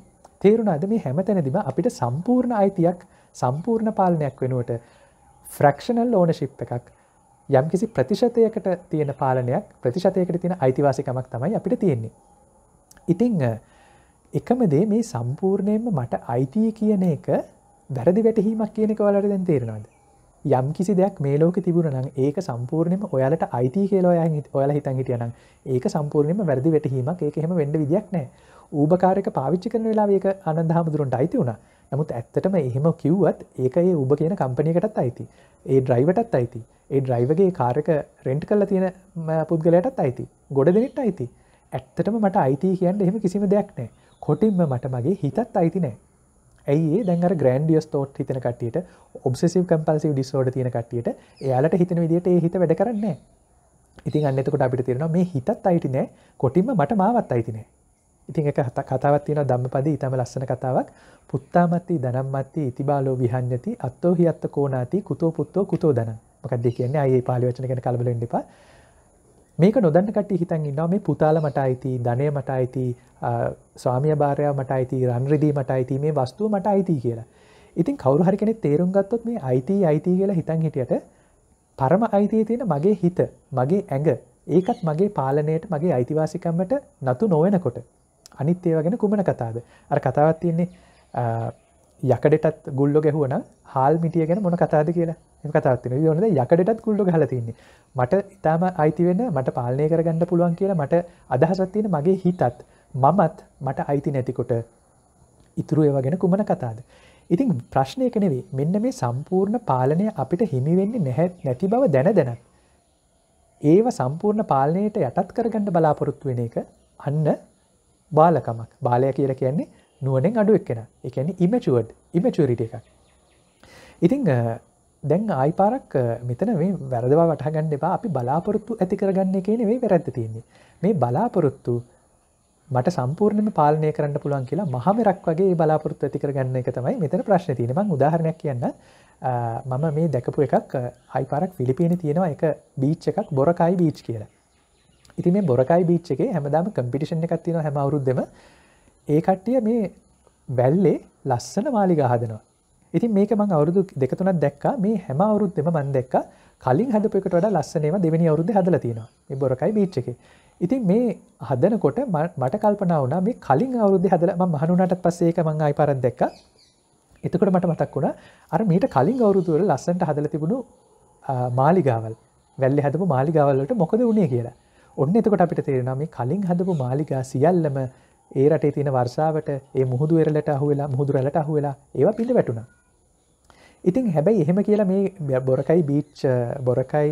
තේරුණාද මේ හැමතැනදිම අපිට සම්පූර්ණ අයිතියක් සම්පූර්ණ පාලනයක් වෙනුවට ෆ්‍රක්ෂනල් ඕන ශිප් එකක් යම්කිසි ප්‍රතිශතයකට තියෙන පාලනයක් ප්‍රතිශතයකට තියෙන අයිතිවාසිකමක් තමයි අපිට තියෙන්නේ. ඉතිං එකම දේ මේ සම්පූර්ණයෙන්ම මට අයිතිය කියන එක වැරදි වැටහීමක් කියනක වලට දැන් තේරෙනවාද යම් කිසි දෙයක් මේ ලෝක තිබුණ නම් ඒක සම්පූර්ණයම ඔයාලට අයිති කියලා ඔයා ඔයාල හිතන් හිටියනම් ඒක සම්පූර්ණයම වැරදි වැටහීමක් ඒක එහෙම වෙන්න විදියක් නැහැ. ඌබකාරයක පාවිච්චි කරන වෙලාවේ ඒක ආනන්ද හාමුදුරන්ට අයිති වුණා. නමුත් ඇත්තටම එහෙම කිව්වත් ඒක ඒ ඌබ කියන කම්පැනියකටත් අයිති. ඒ ඩ්‍රයිවටත් අයිති. ඒ ඩ්‍රයිවගේ කාර්යක රෙන්ට් කරලා තියෙන පුද්ගලයාටත් අයිති. ගොඩ දෙනෙක්ට අයිති. ඇත්තටම මට අයිති කියන්න එහෙම කිසිම දෙයක් නැහැ. කොටින්ම මට මගේ හිතත් අයිති නැහැ. ඇයි දැන් අර ග්‍රන්ඩියස් තෝට් හිතන කටියට ඔබ්සෙසිව කම්පල්සිව ඩිස්ෝඩ තියෙන කටියට එයාලට හිතන විදිට ඒ හිත වැඩ කරන්නේ ඉතින් අන්නතකොට අපිට තිරෙන මේ හිතත් අයිති නෑ කොටින්ම මට මාවත් අයිතිනෑ ඉතින් එක හත කතාවත්තින ධම්මපද ඉතම ලස්සන කතාවක් පුත්තාමත්ති දනම්මත්ති ඉතිබාලෝ විහන්නති අත්තෝ හිත්ත කෝනාති කුතෝ පුත්තෝ කුතෝ දන මොකක්ද කියන්නේ අයේ පාලි වචන ගැන කලබල වෙන්න එපා මේක නොදන්න කට්ටිය හිතන් ඉන්නවා මේ පුතාල මට අයිති ධනය මට අයිති ස්වාමිය භාරයා මට අයිති රන්රිදී මට අයිති මේ වස්තුව මට අයිති කියලා. ඉතින් කවුරු හරි කෙනෙක් තේරුම් ගත්තොත් මේ අයිති අයිති කියලා හිතන් හිටියට පරම අයිතිය තියෙන මගේ හිත මගේ ඇඟ ඒකත් මගේ පාලනයට මගේ අයිතිවාසිකම්මට නතු නොවෙනකොට අනිත් ඒවා ගැන කුමන කතාද අර කතාවත් තියෙන්නේ යකඩටත් ගුල්ල ගැහුවන හාල් මිටිය ගැන මොන කතාද කියලා එම කතාත්න යොනද යකඩටත් ගුල්ල හලතින්නේ මට ඉතාම අයිතිවෙන්න මට පාලනය කරගන්න පුළුවන් කියලා මට අදහසත්තියෙන මගේ හිතත් මමත් මට අයිති නැතිකොට ඉතුරු ඒවා ගැන කුමන කතාද. ඉතින් ප්‍රශ්නය කනෙවේ මෙන්න මේ සම්පූර්ණ පාලනය අපිට හිමිවෙන්නේ නැහැත් නැති බව දැන දැනත්. ඒව සම්පූර්ණ පාලනයට යටත් කරගන්න බලාපොරොත්තු වෙන එක අන්න බාලකමක් බාලය කියලා කියන්නේ නුවනෙන් අඩු එක්කෙන එකන ඉමචුවඩ් ඉමචරිට එකක් ඉතිං දැන් ආයිපාරක් මෙතන මේ වැරදවා වටහගන්න එපා අපි බලාපොරොත්තු ඇති කරගන්න කියනෙවෙයි වැරැත්ත තියන්නේ මේ බලාපොරොත්තු මට සම්පූර්ණම පාලනය කරන්න පුළුවන් කියලා මහමරක් වගේ බලාපොරොත්තු ඇති කරගන්න එක තමයි මෙතන ප්‍රශ්න තියෙන මං උදාහරණයක් කියන්න මම මේ දැකපු එකක් අයිපාරක් ෆිලිපීන තියෙනවා එක බීච් එකක් බොරකයි බීච් කියලා ඉති මේ බොරකයි බීච් එකේ හැමදාම කම්පිටිෂණ එකක් තියෙන හැමවරුද්දම ඒ කට්ටිය මේ වැල්ලේ ලස්සන මාලිගා හදනවා. ඉතින් මේක මං අවුරුදු දෙක තුනක් දැක්කා මේ හැම අවුරුද්දෙම මං දැක්කා කලින් හදපු එකට වඩා ලස්සනේම දෙවෙනි අවුරුද්දේ හදලා තියෙනවා. මේ බොරකයි බීච් එකේ. ඉතින් මේ හදනකොට මට කල්පනා වුණා මේ කලින් අවුරුද්දේ හදලා මම මහනුණාටත් පස්සේ ඒක මං ආයි පාරක් දැක්කා. එතකොට මට මතක් වුණා අර මීට කලින් අවුරුදු වල ලස්සනට හදලා තිබුණු මාලිගාවල් වැල්ලේ හදපු මාලිගාවල් වලට මොකද වුනේ කියලා. ඔන්න එතකොට අපිට තේරෙනවා මේ කලින් හදපු මාලිගා සියල්ලම ඒ රටේ තියෙන වර්ෂාවට ඒ මුහුදු වෙරලට අහුවෙලා මුහුදු රැලට අහුවෙලා ඒවා පිළි වැටුණා. ඉතින් හැබැයි එහෙම කියලා මේ බොරකයි බීච් බොරකයි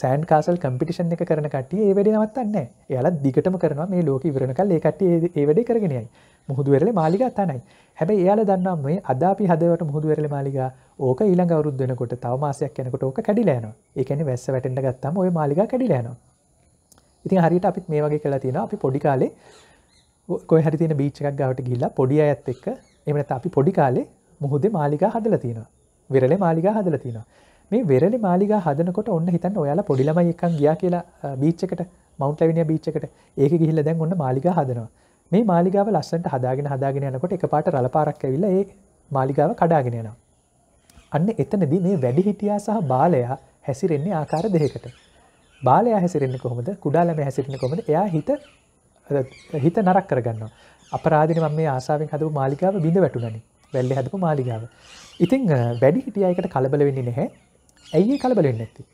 සෑන් කාසල් කම්පිටිෂන් එක කරන කටිය ඒ වැඩි නවත්තන්නේ. එයාලා දිගටම කරනවා මේ ලෝක ඉවරණකල් ඒ කට්ටිය ඒ වැඩේ කරගෙන යයි. මුහුදු වෙරළේ මාලිගා තනයි. හැබැයි එයාලා දන්නවා මේ අද අපි හදවට මුහුදු වෙරළේ මාලිගා ඕක ඊළඟ අවුරුද්ද වෙනකොට තව මාසයක් යනකොට ඕක කැඩිලා යනවා. ඒ කියන්නේ වැස්ස වැටෙන්න ගත්තාම ওই මාලිගා කැඩිලා යනවා. ඉතින් හරියට අපිත් මේ වගේ කරලා තියෙනවා. අපි පොඩි කාලේ කොහරි තියෙන බීච් එකක් ගාවට ගිහිල්ලා පොඩි අයත් එක්ක එහෙම නැත්නම් අපි පොඩි කාලේ මුහුදේ මාලිගා හදලා තියෙනවා. වෙරළේ මාලිගා හදලා තියෙනවා. මේ වෙරළේ මාලිගා හදනකොට ඔන්න හිතන්න ඔයාලා පොඩි ළමයි එක්කන් ගියා කියලා බීච් එකට මවුන්ට් ලැවිනියා බීච් එකට. ඒක ගිහිල්ලා දැන් ඔන්න මාලිගා හදනවා. මේ මාලිගාව ලස්සනට හදාගෙන හදාගෙන යනකොට එකපාරට රළපාරක් ඇවිල්ලා ඒ මාලිගාව කඩාගෙන යනවා. අන්න එතනදී මේ වැඩිහිටියා සහ බාලයා හැසිරෙන්නේ ආකාර දෙකකට. බාලයා හැසිරෙන්නේ කොහොමද? කුඩා ළමයා හැසිරෙන්නේ කොහොමද? එයා හිත හිත නරක් කරගන්නවා. අපරාධිනේ මම මේ ආසාවෙන් හදපු මාලිගාව බිඳ වැටුණනේ. වැල්ලේ හදපු මාලිගාව. ඉතින් වැඩි හිටියා එකට කලබල වෙන්නේ නැහැ. ඇයි ඒ කලබල වෙන්නේ නැත්තේ?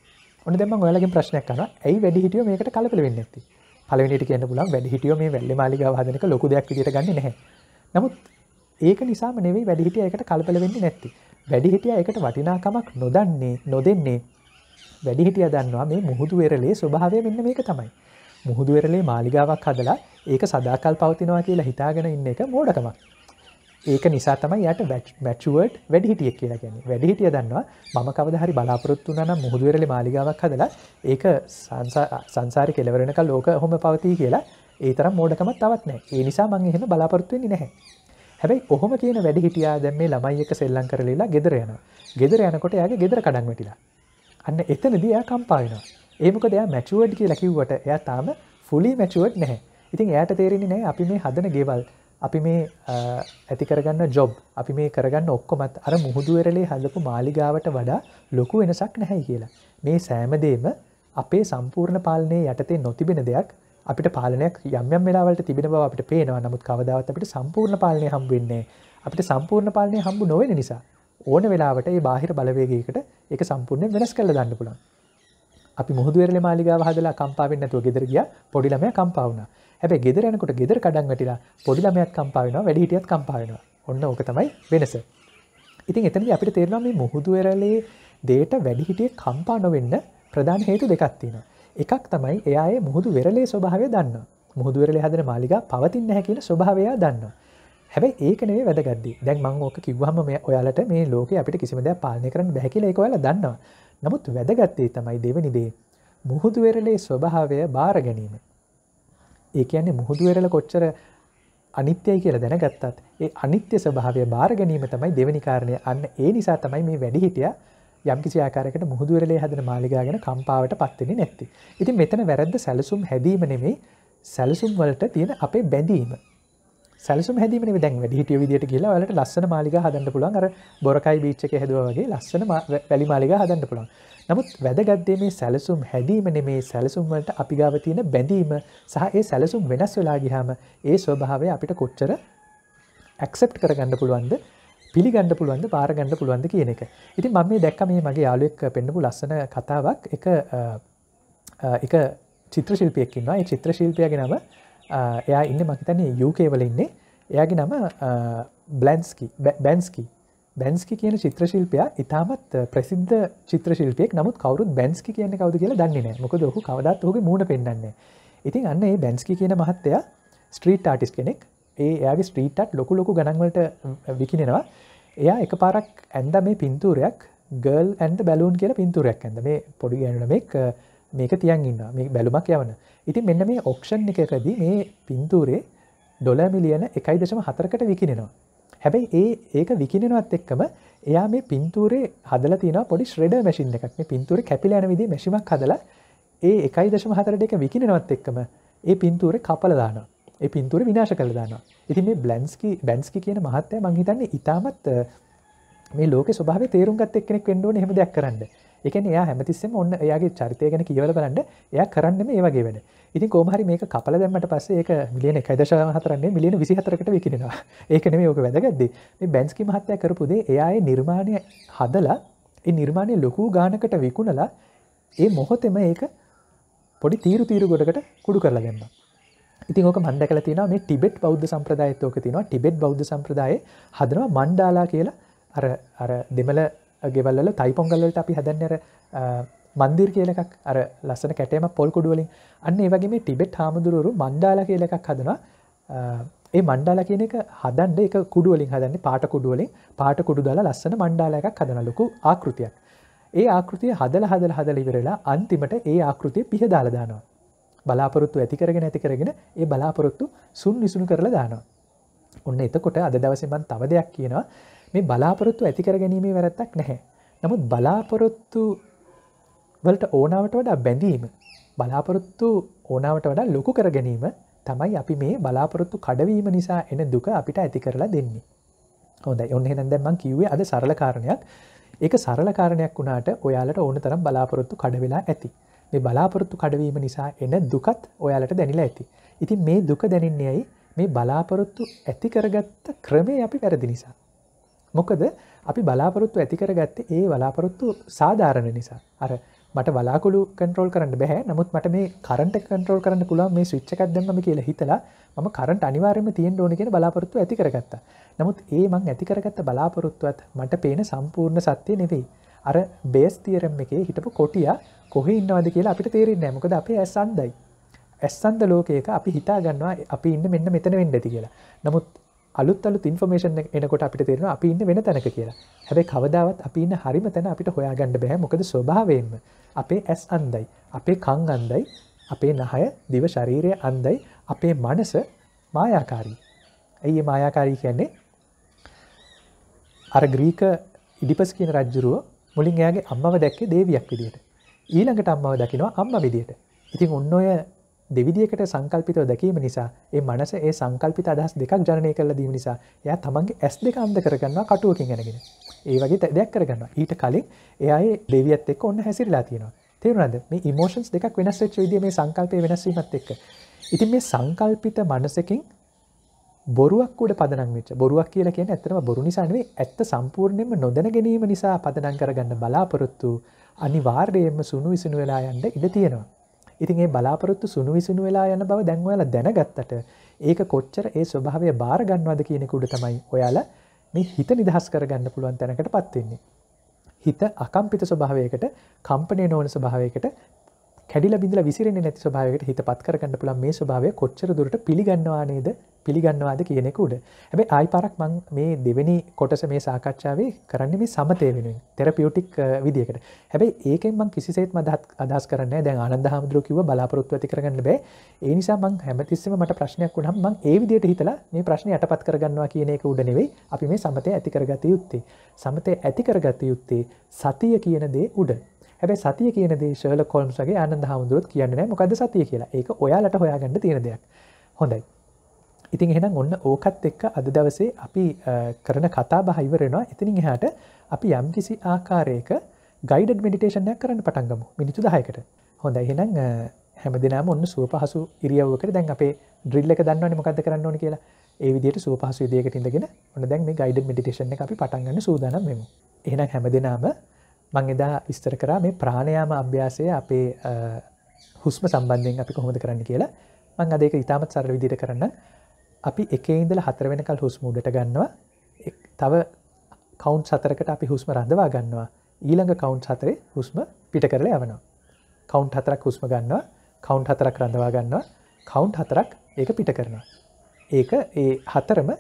ඔන්න දැන් මම ඔයාලගෙන් ප්‍රශ්නයක් අහනවා. ඇයි වැඩි හිටියෝ මේකට කලබල වෙන්නේ නැත්තේ? පළවෙනියට කියන්න පුළුවන් වැඩි හිටියෝ මේ වැල්ලේ මාලිගාව හදන එක ලොකු දෙයක් විදියට ගන්නෙ නැහැ. නමුත් ඒක නිසාම නෙවෙයි වැඩිහිටිය එකට කලබල වෙන්නේ නැති. වැඩිහිටිය එකට වටිනාකමක් නොදන්නේ නොදෙන්නේ වැඩිහිටිය දන්නවා මේ මුහුදු වෙරළේ ස්වභාවය මෙන්න මේක තමයි. මුහුදුවෙරලේ මාලිගාවක් හදලා ඒක සදාකල් පවතිනවා කියලා හිතාගෙන ඉන්න එක මෝඩකමක්. ඒක නිසා තමයි යට මැචුවට් වැඩිහිටියක් කියලා ගැන වැඩිහිටිය දන්නවා මම කවදහරි බලාපොරොත්තු නම් මුහුදුවෙරලි මාලිගාවක් හදලා ඒක සංසාරි කෙලවරෙනක ලෝක හොම පවතිී කියලා ඒ තරම් මෝඩකමත් තවත් නෑ ඒ නිසා මං එහෙම බලාපොරත්තුවෙන්නේ නැහැ. හැබැයි ඔහොම කියන වැඩිහිටියා දැම් මේ ළමයික සෙල්ලං කරලලා ගෙදර යන ගෙදර යනකොට යාගේ ගෙදර කඩන් වැටිලා. අන්න එතනදී යා කම්පායනවා. ඒමක දෙයා මැචුවඩ් කියලා කිව්වට එයා තාම ෆුලි මැචුවඩ් නැහැ ඉතින් එයට තේරෙන්නේ නෑ අපි මේ හදන ගෙවල් අපි මේ ඇති කරගන්න ජොබ් අපි මේ කරගන්න ඔක්කොමත් අර මුහුදුවරලේ හදපු මාලිගාවට වඩා ලොකු වෙනසක් නැහැ කියලා මේ සෑමදේම අපේ සම්පූර්ණ පාලනය යටතේ නොතිබෙන දෙයක් අපිට පාලනයක් යම්යම් වෙලාවලට තිබෙන බව අපට පේනවා නමුත් කවදාවත් අපිට සම්පූර්ණ පාලනය හම්බවෙන්නේ අපිට සම්පූර්ණ පාලනය හම්බු නොවෙන නිසා ඕන වෙලාවට ඒ බාහිර බලවේගයකට එක සම්පූර්ණය වෙනස් කළ දන්න පුළන් අපි මුහදුවරල මාලිගාව හදලා කම්පාවෙන් නැතුව ගෙදර ගියා පොඩි ළමයා කම්පා වුණා. හැබැයි ගෙදර යනකොට ගෙදර කඩන් වැටිලා පොඩි ළමයාත් කම්පා වෙනවා වැඩි හිටියත් කම්පා වෙනවා. ඔන්න ඕක තමයි වෙනස. ඉතින් එතනදී අපිට තේරෙනවා මේ මුහුදුවරලේ දේට වැඩි හිටියේ කම්පා නොවෙන්න ප්‍රධාන හේතු දෙකක් තියෙනවා. එකක් තමයි එයායේ මුහුදු වෙරළේ ස්වභාවය දන්නවා. මුහුදු වෙරළේ හදන මාලිගා පවතින්නේ නැහැ කියන ස්වභාවය දන්නවා. හැබැයි ඒක නෙවෙයි වැදගත්දි. දැන් මම ඕක කිව්වහම ඔයාලට මේ ලෝකේ අපිට කිසිම දෙයක් පාලනය කරන්න බැහැ කියලා ඒක ඔයාලා දන්නවා. නමුත් වැදගත්තේ තමයි දෙවනිදේ මුහුදුවෙරලේ ස්වභාවය බාර ගැනීම. ඒ කියන්නේ මුහුදුවෙරල කොච්චර අනිත්‍යයි කියලා දැනගත්තත් ඒ අනිත්‍ය ස්වභාවය බාර ගැනීම තමයි දෙවෙනි කාරණය. අන්න ඒ නිසා තමයි මේ වැඩිහිටියා යම්කිසි ආකාරයකට මුහුදුවෙරළේ හදන මාලිගාව ගැන කම්පාවට පත් වෙන්නේ නැත්තේ. ඉතින් මෙතන වැරද්ද සැලසුම් හැදීම නෙමෙයි සැලසුම් වලට තියෙන අපේ බැඳීම. සැලසුම් හැදීම නෙමෙයි දැන් වැඩි හිටිය විදියට කියලා ඔයාලට ලස්සන මාලිගා හදන්න පුළුවන් අර බොරකයි බීච් එකේ හැදුවා වගේ ලස්සන වැලි මාලිගා හදන්න පුළුවන්. නමුත් වැදගත් දේ මේ සැලසුම් හැදීම නෙමේ සැලසුම් වලට අපි ගාව තියෙන බැඳීම සහ ඒ සැලසුම් වෙනස් වෙලා ගියාම ඒ ස්වභාවය අපිට කොච්චර ඇක්සෙප්ට් කරගන්න පුළුවන්ද පිළිගන්න පුළුවන්ද පාරගන්න පුළුවන්ද කියන එක. ඉතින් මම මේ දැක්ක මේ මගේ යාළුවෙක් පෙන්නපු ලස්සන කතාවක් එක එක චිත්‍රශිල්පියෙක් ඉන්නවා. ඒ චිත්‍රශිල්පියාගේ නම එයා ඉන්න මහිතන්නේ යුකේ වලඉන්නේ එයාගේ නම බ්ලන්ස්කි බැන්ස්කි බැන්ස්කි කියන චිත්‍රශිල්පයා ඉතාමත් ප්‍රසිද්ධ චිත්‍රශිල්පයක් නමුත් කවරුත් බැන්ස්කි කියන කවද කියලා දන්නේ මොක දොහු කවදත් හගේ මූුණ පෙන්න්නේ ඉතින් අන්න ඒ බැන්ස්කි කියන මහත්තයා ස්ට්‍රීට් ආටිස් කෙනෙක් ඒ එයාගේ ස්ට්‍රීට්ට් ලොකු ලොකු ගනන්වලට විකිනෙනවා එයා එක පාරක් ඇන්ද මේ පින්තූරයක් ගල් ඇන්ද බැලූන් කියලා පින්තුරයක් ඇඳ මේ පොඩි ගැනුනමෙක් මේක තියන් ඉන්න මේ බැලුමක් යවන ඉතින් මෙන්න මේ ඔක්ෂන් එකකදී මේ පින්තූරේ ඩොලමිලියන එකයි දශම හතරකට විකිනෙනවා හැබැයි ඒ ඒක විකිනෙනවත් එක්කම එයා මේ පින්තූරේ හදල තින පොඩි ශ්‍රඩ මැසින් එකක් මේ පින්තූර කැපිලෑන විදි මැසිමක් හදලා ඒ එකයි දශම හතරට එක විකිනෙනවත් එක්කම ඒ පින්තූර කපලදානවා ඒ පින්තුර විනාශ කළ දානවා ඉතින් මේ බ්ලන්ස්කි බැන්ස්කි කියන මහත්තය මංහිතන්නේ ඉතාමත් මේ ලෝක ස්වභාව තේරුම්ගත් එක්නෙක් වෙන්ඩුව හෙම දෙයක් කරන්න එකන එයා හැමතිස්සෙම ඔන්න එයාගේ චරිතය ගැන කියවල බලන්න එය කරන්නම ඒවගේ වෙන ඉතින් කෝමහරි මේ කපල දැමට පස්සේ ඒ මිලියන එකදශම හතරන්නේ මිලියන විසිහතරකට විකිෙනවා ඒකන මේ ඕක වැදගත්ද මේ බැන්ස්කි මහත්තය කරපුදේ එයාය නිර්මාණය හදලා ඒ නිර්මාණය ලොකූ ගානකට විකුණලා ඒ මොහොතෙම ඒක පොඩි තීරු තීරු ගොඩකට කුඩු කරලා දෙන්න ඉතින් ඕක මන්දකල තින මේ ටිබෙට් බෞද්ධ සම්ප්‍රදායත්තෝක තිනවා ටිබෙට් බෞද්ධ සම්ප්‍රදාය හදනවා මණ්ඩාලා කියලා අර අර දෙමල ගෙවල්ල තයිපොංගල්ලට අපි හැදන්නර මන්දිර් කියලකක් අර ලස්සන කැටේම පොල් කොඩුවලින් අන්න ඒවගේ ටිබෙට් හාමුදුරුවරු මණ්ඩාල කියලකක් හදනවා ඒ මණ්ඩාල කියන එක හදන්ඩ එක කුඩුවලින් හදන්නේ පාට කුඩුවලින් පාට කුඩු දාලා ලස්සන මණ්ඩාලයක් හදනලොකු ආකෘතියක් ඒ ආකෘතිය හදල හදල හදල ඉවරලා අන්තිමට ඒ ආකෘතිය පිහ දාලදානවා බලාපොරොත්තු ඇතිකරගෙන ඇතිකරගෙන ඒ බලාපොරොත්තු සුන් විසුණු කරලා දානවා ඔන්න එතකොට අද දවසමන් තව දෙයක් කියනවා මේ බලාපොරොත්තු ඇතිකර ගැනීමේ වැරැත්තක් නැහැ. නමුත් බලාපොරොත්තු වලට ඕනාවට වඩා බැඳීම බලාපොරොත්තු ඕනාවට වඩා ලොකු කර ගැනීම තමයි අපි මේ බලාපොරොත්තු කඩවීම නිසා එන දුක අපිට ඇති කරලා දෙන්නේ. හොඳයි ඔන්න එහෙනම් දැන් මම කිව්වේ අද සරල කාරණයක්. ඒක සරල කාරණයක් වුණාට ඔයාලට ඕන තරම් බලාපොරොත්තු කඩ වෙලා ඇති. මේ බලාපොරොත්තු කඩවීම නිසා එන දුකත් ඔයාලට දැනිලා ඇති. ඉතින් මේ දුක දැනින්නේ ඇයි? මේ බලාපොරොත්තු ඇති කරගත්ත ක්‍රමේ අපි වැරදි නිසා. මොකද අපි බලාපොරොත්තු ඇති කරගත්තේ ඒ බලාපොරොත්තු සාධාරණ නිසා අර මට බලාකුළු කන්ට්‍රෝල් කරන්න බැහැ නමුත් මට මේ කරට කන්ට්‍රෝල් කරන්න පුලා මේ විච්චකක් දෙන්නම කියලා හිතලා ම කරට අනිවාර්යම තියෙන් ඕන කියෙන බලාපොරොත්තු ඇති කරගත්ත නමුත් ඒ මං ඇති කරගත්ත බලාපොරොත්තුවත් මට පේන සම්පූර්ණ සත්‍යය නෙවෙයි අර බේස් තීරම් එකේ හිටපු කොටිය කොහ ඉන්නවාද කියලා අපිට තේරෙන්නේ මොකද අපේ ඇසන්දයි ඇස්සන්ද ලෝකයක අපි හිතා ගන්නවා අපි ඉන්න මෙන්න මෙතන වෙන්න ඇති කියලා නමුත් අලුත් අලු ඉන්ෆර්මේෂන් එනකොට අපිට තේරෙන අපි ඉන්න වෙන තැනක කියලා හැබැයි කවදාවත් අපි ඉන්න හරිම තැන අපිට හොයාගන්න බැහැ මොකද ස්වභාවයෙන්ම අපේ ඇස් අන්දයි අපේ කං අන්දයි අපේ නහය දිව ශරීරය අන්දයි අපේ මනස මායාකාරී ඇයි මායාකාරී කියන්නේ අර ග්‍රීක ඉඩිපස් කියන රජ්ජුරුව මුලින් එයාගේ අම්මව දැක්කේ දේවියක් විදියට ඊළඟට අම්මව දකිනවා අම්ම විදියට ඉතින් ඔන්න ඔය දෙවිදිකට සංකල්පිතව දැකීම නිසා ඒ මනස ඒ සංකල්පිත අදහස් දෙකක් ජනය කරලා දීම නිසා එයා තමන්ගේ ඇස් දෙක අන්ද කරගන්නවා කටුවකින් ගැනගෙන ඒ වගේ දෙයක් කරගන්න ඊට කලින් එයාඒ දෙවියත් එක් ඔන්න හැසිරලා තියෙනවා තේරුණද මේ ඉමෝෂන්ස් දෙකක් වෙනස්සච් විදිය මේ සංකල්පය වෙනස්වීමත් එක්ක ඉතින් මේ සංකල්පිත මනසකින් බොරුවක් උඩ පදනං වෙච්ච බොරුවක් කියලා කියන ඇතම බොරු නිසානේ ඇත්ත සම්පූර්ණයෙන්ම නොදැන ගැනීම නිසා පදනං කරගන්න බලාපොරොත්තු අනිවාර්යයෙන්ම සුණු විසුණු වෙලා යන්න ඉඩ තියෙනවා ඉතින් ඒ බලාපොරොත්තු සුනු විසුණු වෙලා යන බව දැන්වල දැනගත්තට ඒක කොච්චර ඒ ස්වභාවය බාරගන්නවද කියනෙකුඩ තමයි ඔයාලා මේ හිත නිදහස් කරගන්න පුළුවන් තැනකට පත්වෙන්නේ. හිත අකම්පිත ස්වභාවයකට කම්පනය නොවන ස්වභාවයකට කැඩිල බිඳල විසිරෙන නැති ස්භාවකට හිතපත් කරගන්න පුළන් මේ ස්භාවය කොච්චර දුරට පිළිගන්නවානේද පිළිගන්නවාද කියනෙකුඩ හැබැ ආයි පරක් මං මේ දෙවැනි කොටස මේ සාකච්ඡාවේ කරන්න මේ සමතය වෙනුවෙන් තෙරපියුටික් uh, විදිකට හැබැයි ඒකෙන් මං කිසිසේත් මදත් අදස් කරන්න දැන් අනන්ද හාමුදුරුකිව බලාපොරොත්තු ඇති කරගන්න බෑ ඒ නිසා මං හැමතිස්සම මට ප්‍රශ්නයක් වුණම් මං ඒ විදියට හිතලා මේ ප්‍රශ්නය යටපත් කරගන්නවා කියන එක උඩනෙවෙයි අපි මේ සමතය ඇතිකරගත යුත්තේ සමතය ඇතිකරගත යුත්තේ සතිය කියන දේ උඩ හැබැ සතිය කියන දේශල කොල්ම්සගේ අන්න හාමුදුරුත් කියන්න මොකද සතිය කියලා ඒක ඔයාලට හොයාගන්න තියෙන දෙයක් හොඳයි ඉතින් එහෙනම් ඔන්න ඕකත් එක්ක අද දවසේ අපි කරන කතා බහයිවරෙනවා එතිනින් එහාට අපි යම් කිසි ආකාරයක ගයිඩ මඩිටේෂනයක් කරන්න පටන්ගමු මිනිතු දහයකට හොඳ එහෙනම් හැම දෙනම ඔන්න සුව පහසු ඉරියව්වකට දැන් අපේ ද්‍රිල්ලක දන්නවන මොකද කරන්න ඕන කියලා ඒ විදිට සුව පහසු දේකට ඉඳගෙන ඔන්න දැන් මේ ගයිඩ මඩිටේෂන අපි පටන්ගන්න සූදානම් මෙමු එහෙනම් හැම දෙනාම මං එදා විස්තර කරා මේ ප්‍රාණයාම අභ්‍යාසය අපේ හුස්ම සම්බන්ධයෙන් අපි කොහොමද කරන්න කියලා මං අදක ඉතාමත් සර විදිර කරන්න අපි එකේ ඉඳල හතර වෙනකල් හුස්ම උඩට ගන්නවා තව කවුන්් සතරකට අපි හුස්ම රඳවා ගන්නවා ඊළඟ කවුන්් හතරේ හුස්ම පිට කරල යවනවා කවුන්් හතරක් හුස්ම ගන්නවා කවුන්් හතරක් රඳවා ගන්නවා කවුන්් හතරක් ඒක පිට කරනවා ඒක ඒ හතරම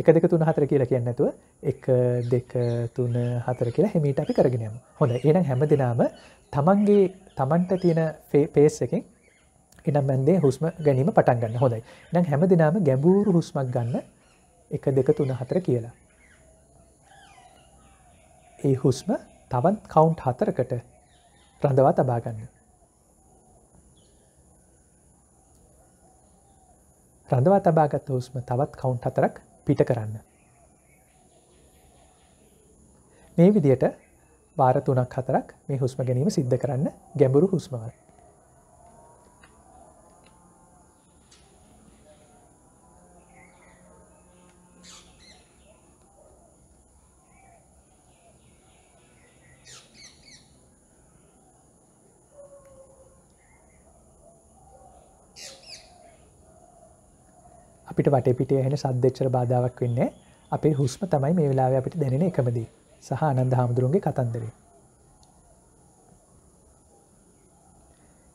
එක දෙක තුන හතර කියලා කියන්න නැතුව එක දෙක තුන හතර කියලා හැමීට අපි කරගෙනයම හොඳ ඒනම් හැම දෙනාම තමන්ගේ තමන්ට තියෙන පේස් එකෙන් එනම් ඇන්දේ හුස්ම ගැනීම පටන් ගන්න හොඳයි නම් හැම දෙනාම ගැඹූරු හුස්මක් ගන්න එක දෙක තුන හතර කියලා ඒ හුස්ම තවන් කවුන්් හතරකට රඳවා තබාගන්න රඳවා තබාගත හුස්ම තවත් කවුන්් හතරක් පිට කරන්න. මේ විදියට වාර තුනක් හතරක් මේ හුස්ම ගැනීම සිද්ධ කරන්න ගැඹුරු හුස්මවල. අපිට වටපිටේ හෙන සද්දච්චර බාධාවක් වෙන්නේ අපේ හුස්ම තමයි මේ වෙලාව අපිට දැනෙන එකමදී සහ අනන්ද හාමුදුරුවන්ගේ කතන්දරේ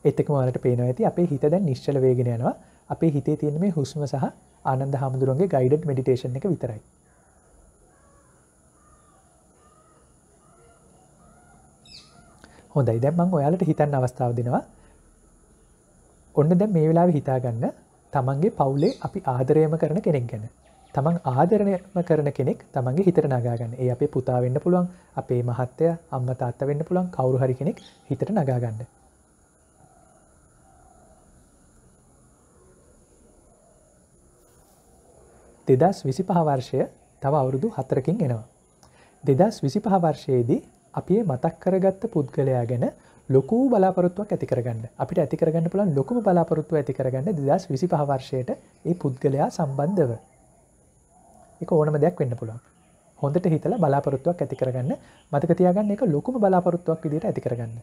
එත්තක මලට පේනව ඇති අපේ හිත දැන් නිශ්චල වේගෙන යනවා අපේ හිතේ තියෙන මේ හුස්ම සහ ආනන්ද හාමුදුරුවන්ගේ ගයිඩඩ් මෙඩිටේෂන් එක විතරයි. හොඳයි දැන් මම ඔයාලට හිතන්න අවස්ථාව දෙනවා. ඔන්න දැන් මේ වෙලාවේ හිතාගන්න තමන්ගේ පවුලේ අපි ආදරයම කරන කෙනෙක් ගැන තමන් ආදරණයම කරන කෙනෙක් තමන්ගේ හිතර නගාගන්න ඒ අපේ පුතා වෙන්න පුළුවන් අපේ මහත්තය අම්ම තාත්ත වෙන්න පුළුවන් කවරු හරි කෙනෙක් හිතට නගාගන්න දෙදස් විසි පහවර්ෂය තව අවුරුදු හතරකින් එනවා දෙදස් විසි පහවර්ෂයේදී අපේ මතක් කරගත්ත පුද්ගලයා ගැන ලොකු බලාපොරත්තුවක් ඇතිකරගන්න අපිට ඇතිකරගන්න පුළන් ලොකුම බලාපොරොත්තු ඇතිකරගන්න දස් විසි පහවර්ශයට ඒ පුද්ගලයා සම්බන්ධව එක ඕනම දෙයක් වෙන්න පුළුවන් හොඳට හිතල බලාපොරොත්තුවක් ඇතිකරගන්න මතකතියාගන්න එක ලොකුම බලාපොරොත්තුවක් විදිට ඇතිකරගන්න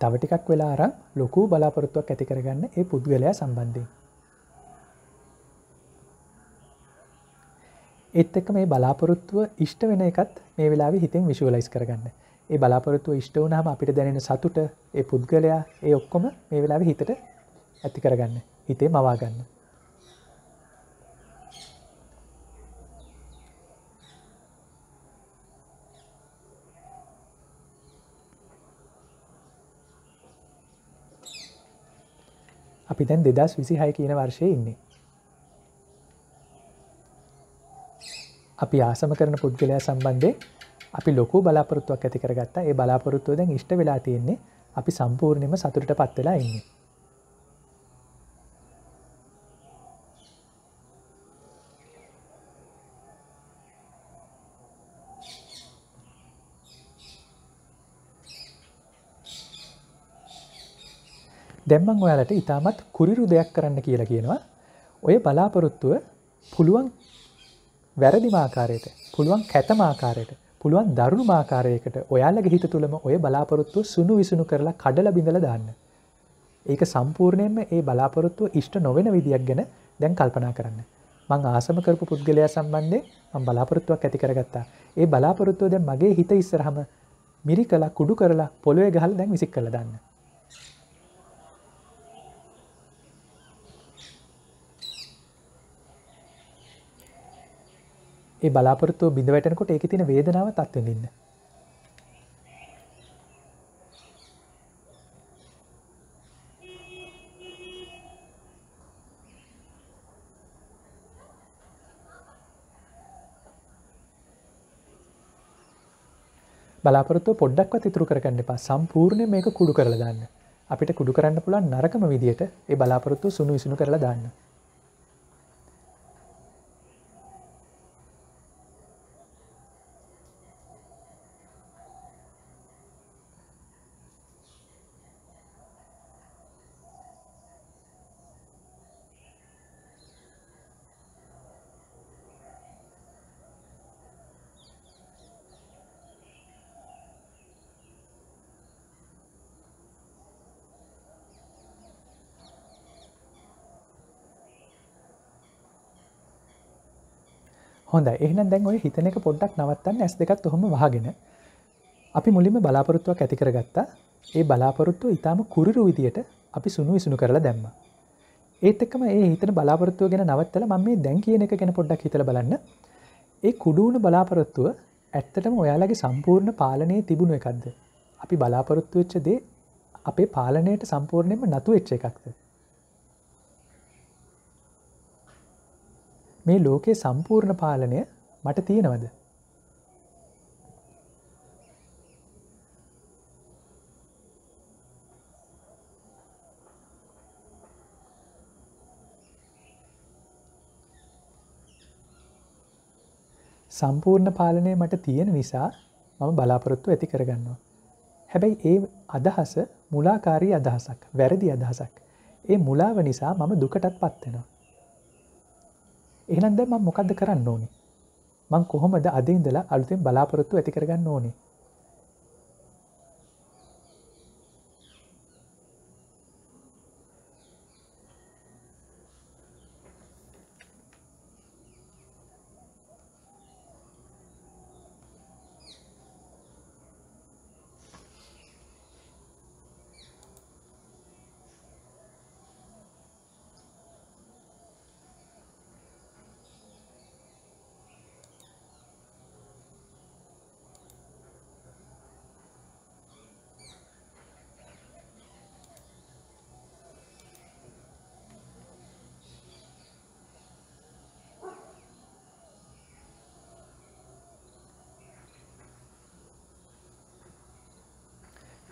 තව ටිකක් වෙලා අරන් ලොකු බලාපොරොත්තුවක් ඇති කරගන්න ඒ පුද්ගලයා සම්බන්ධයෙන්. එත් එක්ක මේ බලාපොරොත්තුව ඉෂ්ට වෙන එකත් මේ වෙලාවේ හිතෙන් විශුවලයිස් කරගන්න. ඒ බලාපොරොත්තුව ඉෂ්ට වුණාම අපිට දැනෙන සතුට, ඒ පුද්ගලයා, ඒ ඔක්කොම මේ වෙලාවේ හිතට ඇති කරගන්න. හිතේ මවා ගන්න. අපි තැන් දෙදස් විසිහය කියන වර්ෂය ඉන්නේ. අපි ආසම කරන පුද්ගලයා සම්බන්ධය අපි ලොකු බලාපොරත්තුවක් ඇතිකරගත්තා ඒ බලාපොරොත්තුව දැන් ඉෂ්ට වෙලා තියෙන්නේ අපි සම්පූර්ණයම සතුරට පත්වෙලා ඉන්නේ දැම්මං ඔයාලට ඉතාමත් කුරිරු දෙයක් කරන්න කියලා කියනවා ඔය බලාපොරොත්තුව පුළුවන් වැරදි මාකාරයට පුළුවන් කැතමාකාරයට පුළුවන් දරුණු මාකාරයකට ඔයාලගේ හිත තුළම ඔය බලාපොරොත්තු සුණු විසුණු කරලා කඩල බිඳල දාන්න ඒක සම්පූර්ණයෙන්ම ඒ බලාපොරොත්තුව ඉෂ්ට නොවෙන විදියක් ගැන දැන් කල්පනා කරන්න මං ආසම කරපු පුද්ගලයා සම්බන්ධය මං බලාපොරොත්තුවක් ඇති කරගත්තා ඒ බලාපොරොත්තුව දැන් මගේ හිත ඉස්සරහම මිරි කලා කුඩු කරලා පොළොවේ ගහල් දැන් විසික් කළ දන්න ඒ බලාපොරත්තුව බිඳ වැටනකොට ඒක තින වේදනාව තත්වවෙන්න බලාපොරත්තුව පොඩ්ඩක්ව තිතුරු කරගන්න එපා සම්පූර්ණය මේක කුඩු කරලා දන්න අපිට කුඩු කරන්න පුළන් නරකම විදියට ඒ බලාපොරොත්තු සුණු විසුණු කරලා දාන්න හොඳ එහන දැන් ඔය හිතනක පොඩ්ඩක් නවත්තන්න ඇස් දෙකත් හොම වාගෙන අපි මුලිම බලාපොරොත්තුවක් ඇතිකර ගත්තා ඒ බලාපොරොත්තු ඉතාම කුරුරු විදියට අපි සුණු විසුණු කරලා දැම්ම ඒත්තකම ඒ හිතන බලාපොරත්තුව ගැන නවත්තල ම මේ දැන් කියන එක ගැන පොඩ්ඩක් හිතල බලන්න ඒ කුඩුවුණු බලාපොරොත්තුව ඇත්තටම ඔයාලගේ සම්පූර්ණ පාලනයේ තිබුණු එකක්ද අපි බලාපොරොත්තු වෙච්ච දේ අපේ පාලනයට සම්පූර්ණයම නතු වෙච්ච එකක්ද මේ ලෝකයේ සම්පූර්ණ පාලනය මට තියෙනවද. සම්පූර්ණ පාලනය මට තියෙන නිසා මම බලාපොරොත්තු ඇති කරගන්නවා. හැබැයි ඒ අදහස මුලාකාරී අදහසක් වැරදි අදහසක්. ඒ මුලාව නිසා මම දුකටත් පත්වෙනවා. එහෙනම් දැන් මම මොකද්ද කරන්න ඕනේ? මං කොහොමද අද ඉඳලා අලුතෙන් බලාපොරොත්තු ඇති කරගන්න ඕනේ?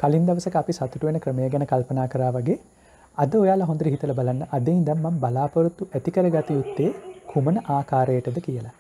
කලින් දවසක අපි සතුට වෙන ක්‍රමය ගැන කල්පනා කරා වගේ අද ඔයාලා හොඳට හිතල බලන්න අදේ ඉඳම් මම බලාපොරොත්තු ඇති කරගත යුත්තේ කුමන ආකාරයටද කියලා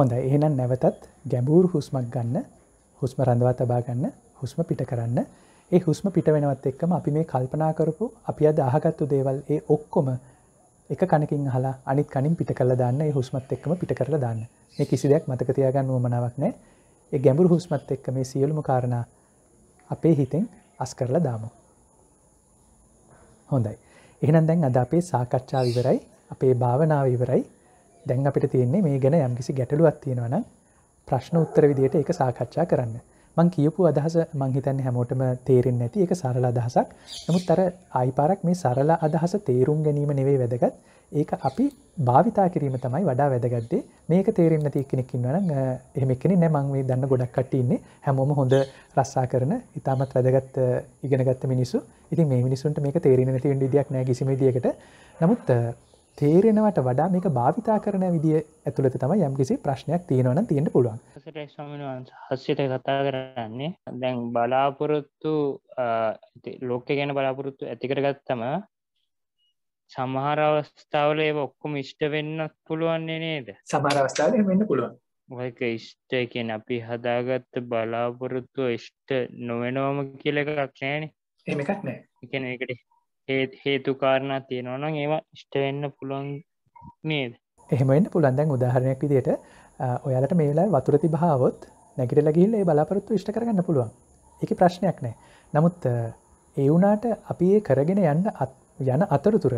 හොඳ එහෙනම් නැවතත් ගැඹූර් හුස්මක් ගන්න හුස්ම රඳවා තබා ගන්න හුස්ම පිට කරන්න ඒ හුස්ම පිට වෙනවත් එක්කම අපි මේ කල්පනා කරපු අපි අද අහගත්තු දේවල් ඒ ඔක්කොම එක කනකින් හලා අනිත් කනින් පිට කරලා දාන්න ඒ හුස්මත් එක්කම පිට කරලා දාන්න මේ කිසි දෙයක් මතක තියාගන්න උවමනාවක් නැහැ ඒ ගැඹුරු හුස්මත් එක්ක මේ සියලුම කාරණා අපේ හිතෙන් අස් කරලා දාමු හොඳයි එහෙනම් දැන් අද අපේ සාකච්ඡාව ඉවරයි අපේ භාවනාව ඉවරයි දැන් අපිට තියෙන්නේ මේ ගැන යම්කිසි ගැටලුවක් තියෙනවන ප්‍රශ්න උත්තර විදියට ඒක සාකච්ඡා කරන්න මං කියපු අදහස මංහිතන්න හැමෝටම තේරෙන් නැති එක සරල අදහසක් නමුත් අර අයිපාරක් මේ සරල අදහස තේරුම් ගැනීම නෙවේ වැදගත් ඒක අපි භාවිතා කිරීම තමයි වඩා වැදගත්දේ මේක තේරෙන් නැති කෙනෙක්කින්නවන එහෙමක්කෙන නෑමං මේ දන්න ගොඩක් කටඉන්නේ හැමෝම හොඳ රස්සා කරන ඉතාමත් වැදගත් ඉගෙනගත්ත මිනිසු ඉතින් මේ මිනිසුන්ට මේක තේරෙන නැති ඉඩියක් නෑ කිසිම දිකට නමුත් තේරෙනවට වඩා මේක භාවිතා කරන විදිිය ඇතුළත තම යම්කිසි ප්‍රශ්නයක් තියෙනවන තියෙන පුළුවන් හස්්‍යයට කතා කරන්නේ දැන් බලාපොරොත්තු ලෝක ගැන බලාපොරොත්තු ඇතිකරගත්තම සමහර අවස්ථාවල ඒ ඔක්කොම ඉෂ්ට වෙන්නත් පුළුවන්නේ නේද සමහර අවස්ථාවය වෙන්න පුළුවන් ඒක ඉෂ්ට කියෙන් අපි හදාගත්ත බලාපොරොත්තු ඉෂ්ට නොවෙනෝම කියල එකක් නෑන එමකක් නෑ එකන එකට හේතුකාරණ තියෙනවනම් ඒවා ෂ්ටවෙන්න පුළුවන් නේද එහෙමෙන් පුළන්දැන් උදාහරණයක් විදියට ඔයාලට මේලා වතුරති භාවොත් නැගිටල ගිල්ල ඒ බලාපොරොත්තු ෂ්ට කරගන්න පුළුවන් එක ප්‍රශ්නයක් නෑ නමුත් ඒ වුනාට අපි ඒ කරගෙන යන්න යන අතරතුර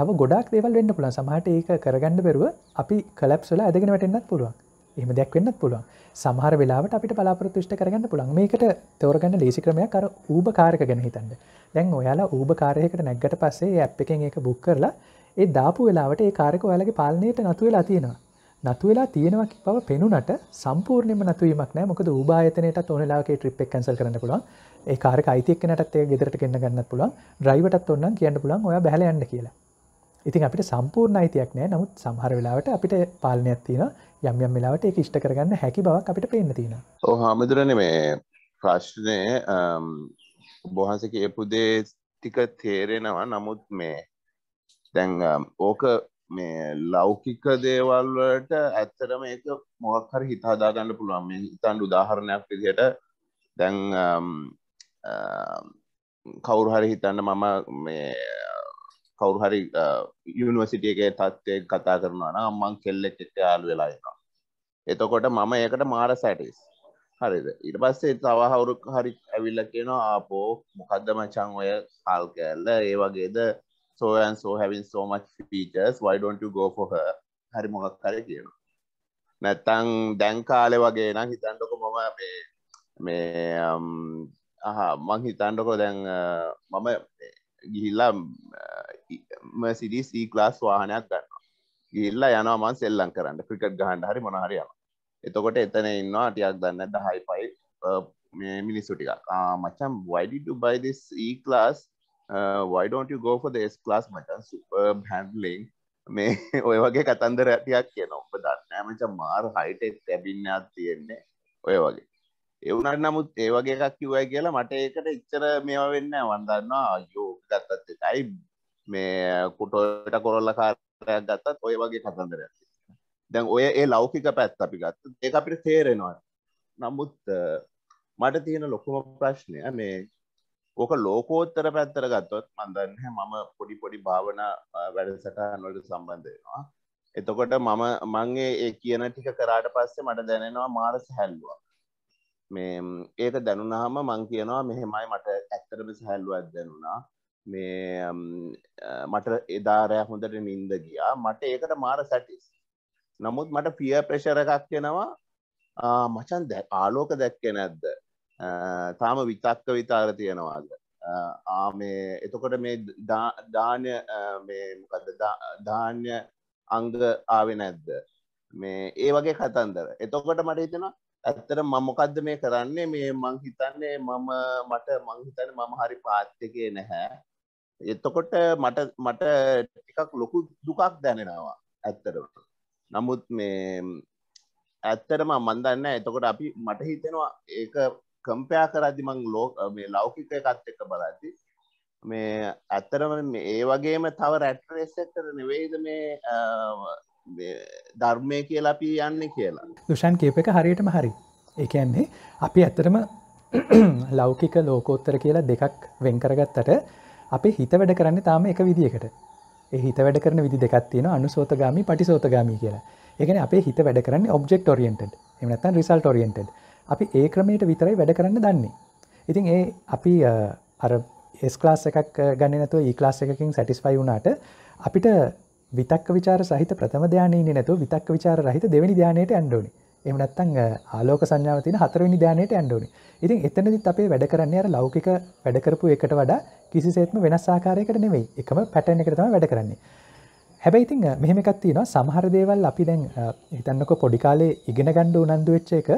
තව ගොඩක් දෙවල් වෙන්න පුළන් සමහට ඒක කරගන්න බැරුව අපි කලප්සල ඇදගෙන වැටෙන්න්නත් පුළුවන් එහම දෙයක් වෙන්නත් පුළුවන් සමහර වෙලාට අපිට බලාපොරතුෂ්ට කරගන්න පුළන් මේකට තවරගන්න ලේසි ක්‍රමයක් කර ඌබ කාරක ගැන හිතන්න දැන් ඔයාලා ඌබ කාරයකට නැග්ගට පස්සේ ඇප් එකෙන් ඒක බුක් කරලා ඒ දාපු වෙලාවට ඒ කාරක ඔයාලගේ පාලනයට නතු වෙලා තියෙනවා නතු වෙලා තියෙනවා බව පෙනුනට සම්පූර්ණයම නතුවීමක් නෑ මොකද ූභායතනයටත් ඕනලාගේ ට්‍රිප් එක් කැන්සල් කරන්න පුළුවන් ඒ කාරක අයිතියක්නටත් ඒ ගෙදරට කන්න ගන්න පුළුවන් ්‍රයිවටත් ඔන්න කියන්න පුළන් ඔය බැලයන්න කියලා ඉතින් අපිට සම්පූර්ණ අයිතියක් නෑ නමුත් සමහර වෙලාවට අපිට පාලනයක් තියෙන යම් යම් වෙලාවට ඒක ඉෂ්ට කරගන්න හැකි බවක් අපිට පේන්න තියෙනවා. ඔව් හාමුදුරනේ මේ ප්‍රශ්නේ බොහන්සේ කියපු දේ ටික තේරෙනවා. නමුත් මේ දැන් ඕක මේ ලෞකික දේවල් වලට ඇත්තටම ඒක මොකක් හරි හිත හදා ගන්න පුළුවන්. මේ හිතන්න උදාහරණයක් විදිහට දැන් කවුරු හරි හිතන්න මම මේ කවරු හරි යුනිවර්සිටියගේ තත්ත්වය කතා කරනවා නම් අම්මන් කෙල්ලෙක් එක්ක යාළු වෙලා එනවා එතකොට මම ඒකට මාර සැටිස් හරිද ඉට පස්සේ තවහවුරු හරි ඇවිල්ල කියෙනවා ආපෝ මොකක්ද මචන් ඔය හල් කෑල්ල ඒ වගේද සෝයන් සෝ හැවින් සෝමච් පීටස් වයිඩොන්ට ගෝපොහ හරි මොකක් කර කියනවා නැත්තං දැන් කාලෙ වගේ නම් හිතන්ඩක මොම මේ මේ අහ මං හිතන්ඩකෝ දැන් මම ගිහිල්ලා මසිඩස් ඊක්ලාස් e වාහනයක් ගන්න ගිල්ලා යනවාමන් සෙල්ලන් කරන්න ක්‍රිකට් ගහන්ඩ හරි මොනහරයම එතකොට එතන ඉන්නවා අටියක් දන්න දහයි පයි මිනිස්සුටික මචම් වයිඩිටු බයිදිස් ඊක්ලාස් වයිඩෝට ගෝෆ දේස් ලාස් මචන් සුපර් හැන්ඩලිං මේ ඔය වගේ කතන්දර ඇතියක් කියන ඔප දන්නෑමච මාර් හයිටෙක් තැබින්නත් තියෙන්නේ ඔය වගේ එවනට නමුත් ඒ වගේ එකක් කිවය කියලා මට ඒකට ඉච්චර මේවා වෙන්න වන්දන්නවා අයෝ ගත්තත් එකයි මේ කුටෝට කොරල්ල කාරයක් ගත්තත් ඔය වගේ කතන්දර දැන් ඔය ඒ ලෞකික පැත් අපි ගත්ත දෙක අපිට තේරෙනවා නමුත් මට තියෙන ලොකුම ප්‍රශ්නය මේ ඕක ලෝකෝත්තර පැත්තර ගත්තොත් මන්දන්න මම පොඩි පොඩි භාවනා වැඩසටහනොට සම්බන්ධයවා එතකොට මම මංගේ ඒ කියන ටික කරාට පස්සේ මට දැනෙනවා මාර සැහැල්ලුවක් මේ ඒක දැනුනහම මං කියනවා මෙහෙමයි මට ඇත්තරම සැහැල්ලුවක් දැනුණා මේ මට එදාරෑ හොඳට නින්ද ගියා මට ඒකට මාර සැටිස් නමුත් මට පිය ප්‍රශර එකක් කෙනවා මචන් දැ ආලෝක දැක්කෙ නැද්ද තාම විතක්ක විතාර තියෙනවාද ආමේ එතකොට මේ දානය මේකද ධාන්‍ය අංග ආවෙ නැද්ද මේ ඒ වගේ කතන්දර එතකොට මට හිතෙනවා ඇත්තට මමොකක්ද මේ කරන්නේ මේ මං හිතන්නේ මම මට මංහිතන මම හරි පාත්තකේ නැහැ එතකොට මට මට ටිකක් ලොකු දුකක් දැනෙනවා ඇත්තටම නමුත් මේ ඇත්තටම මන්දන්න එතකොට අපි මට හිතෙනවා ඒක කම්පයා කරදි මං ලෝක මේ ලෞකික එකත් එක බලද්දි මේ ඇත්තරම ඒ වගේම තව රැට්රේස් එක්ටර නෙවෙයිද මේ ධර්මය කියලා අපි යන්න කියලා දුෂන් කේප එක හරියටම හරි ඒකන්නේ අපි ඇත්තරම ලෞකික ලෝකෝත්තර කියලා දෙකක් වෙන්කරගත්තට අපේ හිත වැඩ කරන්න තාම එක විදිකට හිත වැඩ කරන විදි දෙකත්තියන අනුසෝතගාමි පටිසෝතගාමී කියලා එකන අප හිත වැඩ කරන්න ඔබෙක් ෝරියෙන්ට එමනත්තන් රිසල්ට ෝරියෙන්ට අපි ඒ ක්‍රමයට විතරයි වැඩ කරන්න දන්නේ ඉතින් ඒ අපි අර ඒස්ලාස් එකක් ගන්නනතු ඒලාස් e එකකින් සැටිස්ෆයි වුණාට අපිට විතක් විචාර සහිත ප්‍රථම ධානයන්නේ නැතු විතක් විචාර රහිත දෙවැනි ධානයට ඇන්ඩෝනි එමනත්තං ආලෝක සංඥාව තින හතරවිනි ධානයට ඇන්ඩෝනි ඉතින් එතනදිත් අපේ වැඩ කරන්නේ අර ලෞකික වැඩකරපු එකට වඩා කිසිසේත්ම වෙනස් ආකාරයකට නෙවෙයි එකම පැටන එක තම වැඩ කරන්නේ හැබැයිතිං මෙහෙම එකත්තිනවා සමහර දේවල් අපි දැන් හිතන්නක පොඩිකාලේ ඉගෙන ගණ්ඩ උනන්දු වෙච්ච එක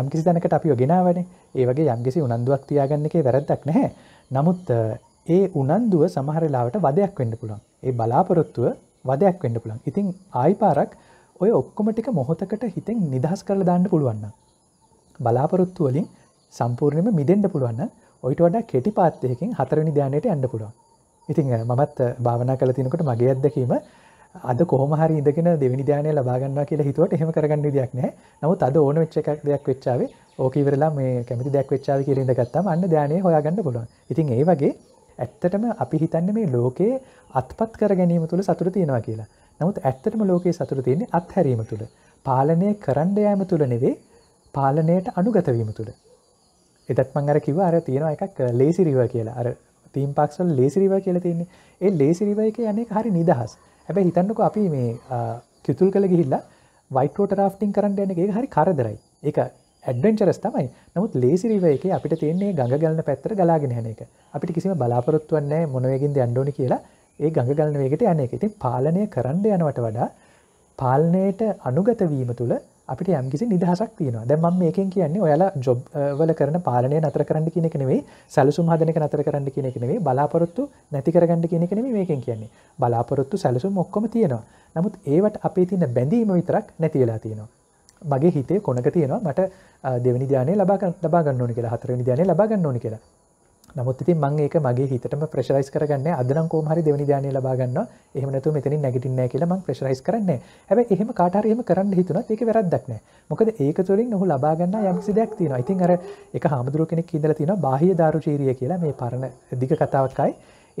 යම් කිසි දැනකට අපි ගෙනාවනේ ඒවගේ යම්කිසි උනන්දුවක් තියාගන්න එකේ වැරදක් නැහැ නමුත් ඒ උනන්දුව සමහරලාවට වදයක් වෙන්න පුළන් ඒ බලාපොරොත්තුව වදයක් වෙන්න පුළන් ඉතිං ආයිපාරක් ඔය ඔක්කොම ටික මොහොතකට හිතෙන් නිදහස් කරල දාන්න පුළුවන්න. බලාපොරොත්තු වලින් සම්පූර්ණයම මිදෙන්ඩ පුළුවන්න ඔයිට වඩා කෙටි පාත්තයකින් හතරනි ධ්‍යානයට ඇඩ පුළුවන්. ඉතිං මත් භාවනා කල තිනකට මගේ අදකීම අද කොහමහරි ඉදගෙන දෙවිනි ධ්‍යානය ලබාගන්නවා කියලා හිතුවට එහෙම කරගන්න දෙයක් නෑ නමුත් අද ඕන වෙච්ච එකක් දෙයක් වෙච්චාව ඕකීවරලා මේ කැමති දෙයක් වෙච්චාව කියරද ගත්තම අන්න ධ්‍යානය හොයාගන්න පුළුවන් ඉතින් ඒ වගේ ඇත්තටම අපි හිතන්න මේ ලෝකයේ අත්පත් කර ගැනීම තුළ සතුර තියෙනවා කියලා නමුත් ඇත්තටම ලෝකයේ සතුර තියන්නේ අත්හැරීම තුළ පාලනය කරන්න යෑම තුළ නෙවේ පාලනයට අනුගතවීම තුළ එදත් මං අර කිව අර තියෙන එකක් ලේසිරිව කියලා අර තීම් පක්සල් ලේසිරිව කියල තින්නේ ඒ ලේසිරිව එක යන්නේ හරි නිදහස් හැබැ හිතන්නක අපි මේ කිතුල් කළ ගිහිල්ලා වයිටෝට රාෆ්ටිං කරන්න යන එක හරි කරදරයි එක ඇඩවෙන්චරස් තමයි නමුත් ලේසිරිව එක අපිට තියන්නේ ගඟ ගලන පැත්තර ගලාගෙන හැන එක අපිට කිසිම බලාපොරොත්තුවන්නේ මොනවයගින් දන්ඩෝනි කියලා ඒ ගඟගලන වේගෙට යන එක. ඉතින් පාලනය කරන්න යනවට වඩා පාලනයට අනුගත වීම තුළ අපිට යම්කිසි නිදහසක් තියෙනවා. දැන් මම මේකෙන් කියන්නේ ඔයාලා ජොබ් වල කරන පාලනය නතර කරන්න කියන එක නෙවෙයි, සැලසුම් හදන එක නතර කරන්න කියන එක නෙවෙයි, බලාපොරොත්තු නැති කරගන්න කියන එක නෙවෙයි මේකෙන් කියන්නේ. බලාපොරොත්තු සැලසුම් ඔක්කොම තියෙනවා. නමුත් ඒවට අපේ තියෙන බැඳීම විතරක් නැති වෙලා තියෙනවා. මගේ හිතේ කොනක තියෙනවා මට දෙවනි ධානය ලබා ලබා ගන්න ඕන කියලා හතරවෙනි ධානය ලබා ගන්න ඕන කියලා. නමුත් ඉතින් මම ඒක මගේ හිතටම ප්‍රෙෂරයිස් කරගන්නේ අද නම් කොහොම හරි දෙවෙනි ධානය ලබා ගන්නවා. එහෙම නැතුව මෙතනින් නැගිටින්නේ නැහැ කියලා මම ප්‍රෙෂරයිස් කරන්නේ නැහැ. හැබැයි එහෙම කාට හරි එහෙම කරන්න හිතුණත් ඒක වැරද්දක් නැහැ. මොකද ඒක තුළින් ඔහු ලබා ගන්නා යම්කිසි දෙයක් තියෙනවා. ඉතින් අර එක හාමුදුරුව කෙනෙක් ඉඳලා තියෙනවා බාහ්‍ය දාරුචීරිය කියලා මේ පරණ දිග කතාවක්යි.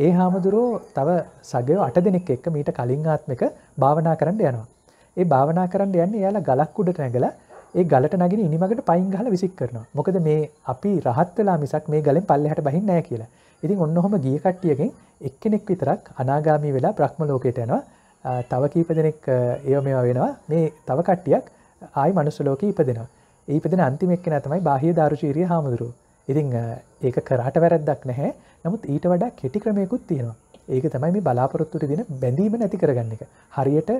ඒ හාමුදුරුවෝ තව සගයෝ අට දෙනෙක් එක්ක මීට කලින් ආත්මක භාවනා කරන්න යනවා. ඒ භාවනා කරන්න යන්නේ එයාලා ගලක් උඩට නැගලා ඒ ගලට නගෙන ඉනිමගට පයින් ගහල විසික් කරනවා මොකද මේ අපි රහත් වෙලා මිසක් මේ ගලෙන් පල්ලෙහාට බහින්නේ නැහැ කියලා. ඉතින් ඔන්න ඔහම ගිය කට්ටියකින් එක්කෙනෙක් විතරක් අනාගාමී වෙලා බ්‍රහ්ම ලෝකයට යනවා. තව කීප දෙනෙක් ඒව මේවා වෙනවා. මේ තව කට්ටියක් ආයි මනුස්ස ලෝකෙ ඉපදෙනවා. ඒ ඉපදෙන අන්තිම එක්කෙනා තමයි බාහ්‍ය දාරුචීරිය හාමුදුරුවෝ. ඉතින් ඒක කරාට වැරද්දක් නැහැ. නමුත් ඊට වඩා කෙටි ක්‍රමයකුත් තියෙනවා. ඒක තමයි මේ බලාපොරොත්තු වෙන බැඳීම නැති කරගන්න එක. හරියට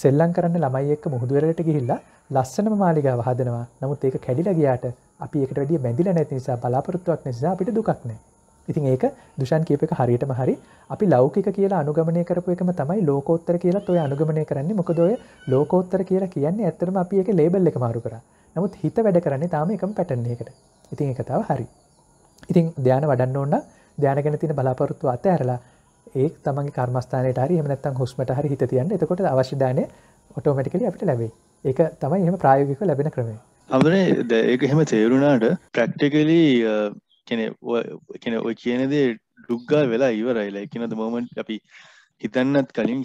සෙල්ලං කරන්න ළමයි එක්ක මුහුදුවරට ගිහිල්ලා ලස්සනම මාලිගාව හදනවා නමුත් ඒක කැඩිලා ගියාට අපි ඒකට වැඩිය බැඳිලා නැති නිසා බලාපොරොත්තුවක් නිසා අපිට දුකක් නැහැ. ඉතින් ඒක දුෂන් කියප එක හරියටම හරි අපි ලෞකික කියලා අනුගමනය කරපු එකම තමයි ලෝකෝත්තර කියලා ඔය අනුගමනය කරන්නේ මොකද ඔය ලෝකෝත්තර කියලා කියන්නේ ඇත්තටම අපි ඒක ලේබල් එක මාරු කරා. නමුත් හිත වැඩ කරන්නේ තාම එකම පැටර්න් එකකට. ඉතින් ඒක තව හරි. ඉතින් ධානය වඩන්න ඕන ධානය ගැන තියෙන බලාපොරොත්තු අතහැරලා ඒ තමන්ගේ කර්මස්ථානයට හරි එහෙම නැත්නම් හුස්මට හරි හිත තියන්න. එතකොට අවශ්‍ය දාණය ඔටෝමැටිකලි අපිට ලැබෙයි. ඒක තමයි එහෙම ප්‍රායෝගිකව ලැබෙන ක්‍රමය. අමරේ ඒක එහෙම තේරුණාට ප්‍රැක්ටිකලි කියන්නේ කියන්නේ ඔය කියන දේ ඩුග්ගා වෙලා ඉවරයි. ලයික් කියන ද මොමන්ට් අපි හිතන්නත් කලින්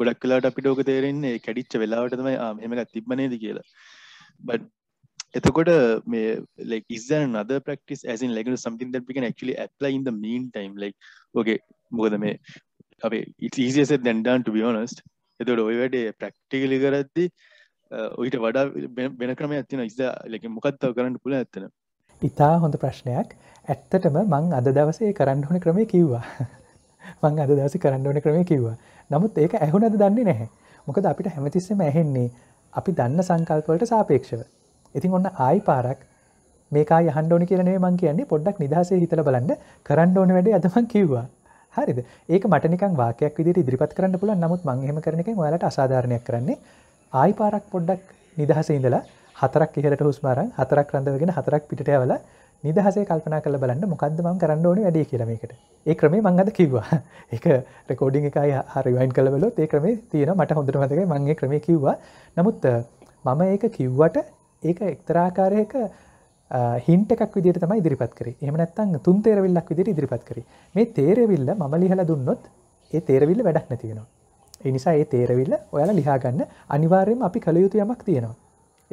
ගොඩක් කලාට අපිට ඕක තේරෙන්නේ කැඩිච්ච වෙලාවට තමයි එමකත් තිබ්බනේද කියලා බට එතකොට මේ like is there another practice as in like you know something that we can actually apply in the meantime like okay මොකද මේ අපේ ඉටසෙ දැන්ඩාන්ට බියෝනස්ට එතට ඔය වැඩේ ප්‍රක්ටිකලි කරද්දි ඔයිට වඩා වෙන ක්‍රම ඇතින ඉස්ද ලක මොකත්තාව කරන්න පුල ඇත්තන ඉතා හොඳ ප්‍රශ්නයක් ඇත්තටම මං අද දවසේ කරන්න ඕන ක්‍රමය කිව්වා මං අද දවස කරන්න ඕන ක්‍රමය කිව්වා නමුත් ඒක ඇහුනද දන්නේ නැහැ මොකද අපිට හැමතිස්සම ඇහෙන්නේ අපි දන්න සංකල්පවලට සාපේක්ෂව ඉතින් ඔන්න ආයි පාරක් මේකා යහන්ඩෝනි කියලනේ මං කියන්නේ පොඩ්ඩක් නිදහසේ හිතල බලන්න කරන්න ඕන වැඩේ අදමන් කිව්වා හරිද ඒක මටනික වාකයක් විදි ඉදිරිපත් කරන්න පුල නමුත් මංහෙම කරන එක ඔයාලට අසාධාරණයක් කරන්නේ ආයි පාරක් පොඩ්ඩක් නිදහස ඉඳලා හතරක් ඉහට හුස්මාරන් හතරක් රඳවගෙන හතරක් පිට ඇවල නිදහසේ කල්පනා කළ බලන්න මොකක්ද මං කරන්න ඕනි වැඩිය කියලමකට ඒ ක්‍රමේ මංගද කිව්වා එක රකෝඩි එකයි හරිවයින් කලවලොත් ඒ ක්‍රමේ තියෙන මට හොඳර මතක මංගේ ක්‍රමය කිව්වා නමුත් මම ඒක කිව්වට ඒක එක්තරාකාරයක හින්ටක් විදිර තම ඉදිරිපත් කර එම නැත්තන් තුන් තේරවිල්ලක් විදිර ඉදිරිපත් කර මේ තේරවිල්ල ම ලිහල දුන්නොත් ඒ තේරවිල්ල වැඩක් නැතිවෙනවා එනිසා ඒ තේරවිල්ල ඔයාල ලිහාගන්න අනිවාර්යම අපි කළයුතු යමක් තියෙනවා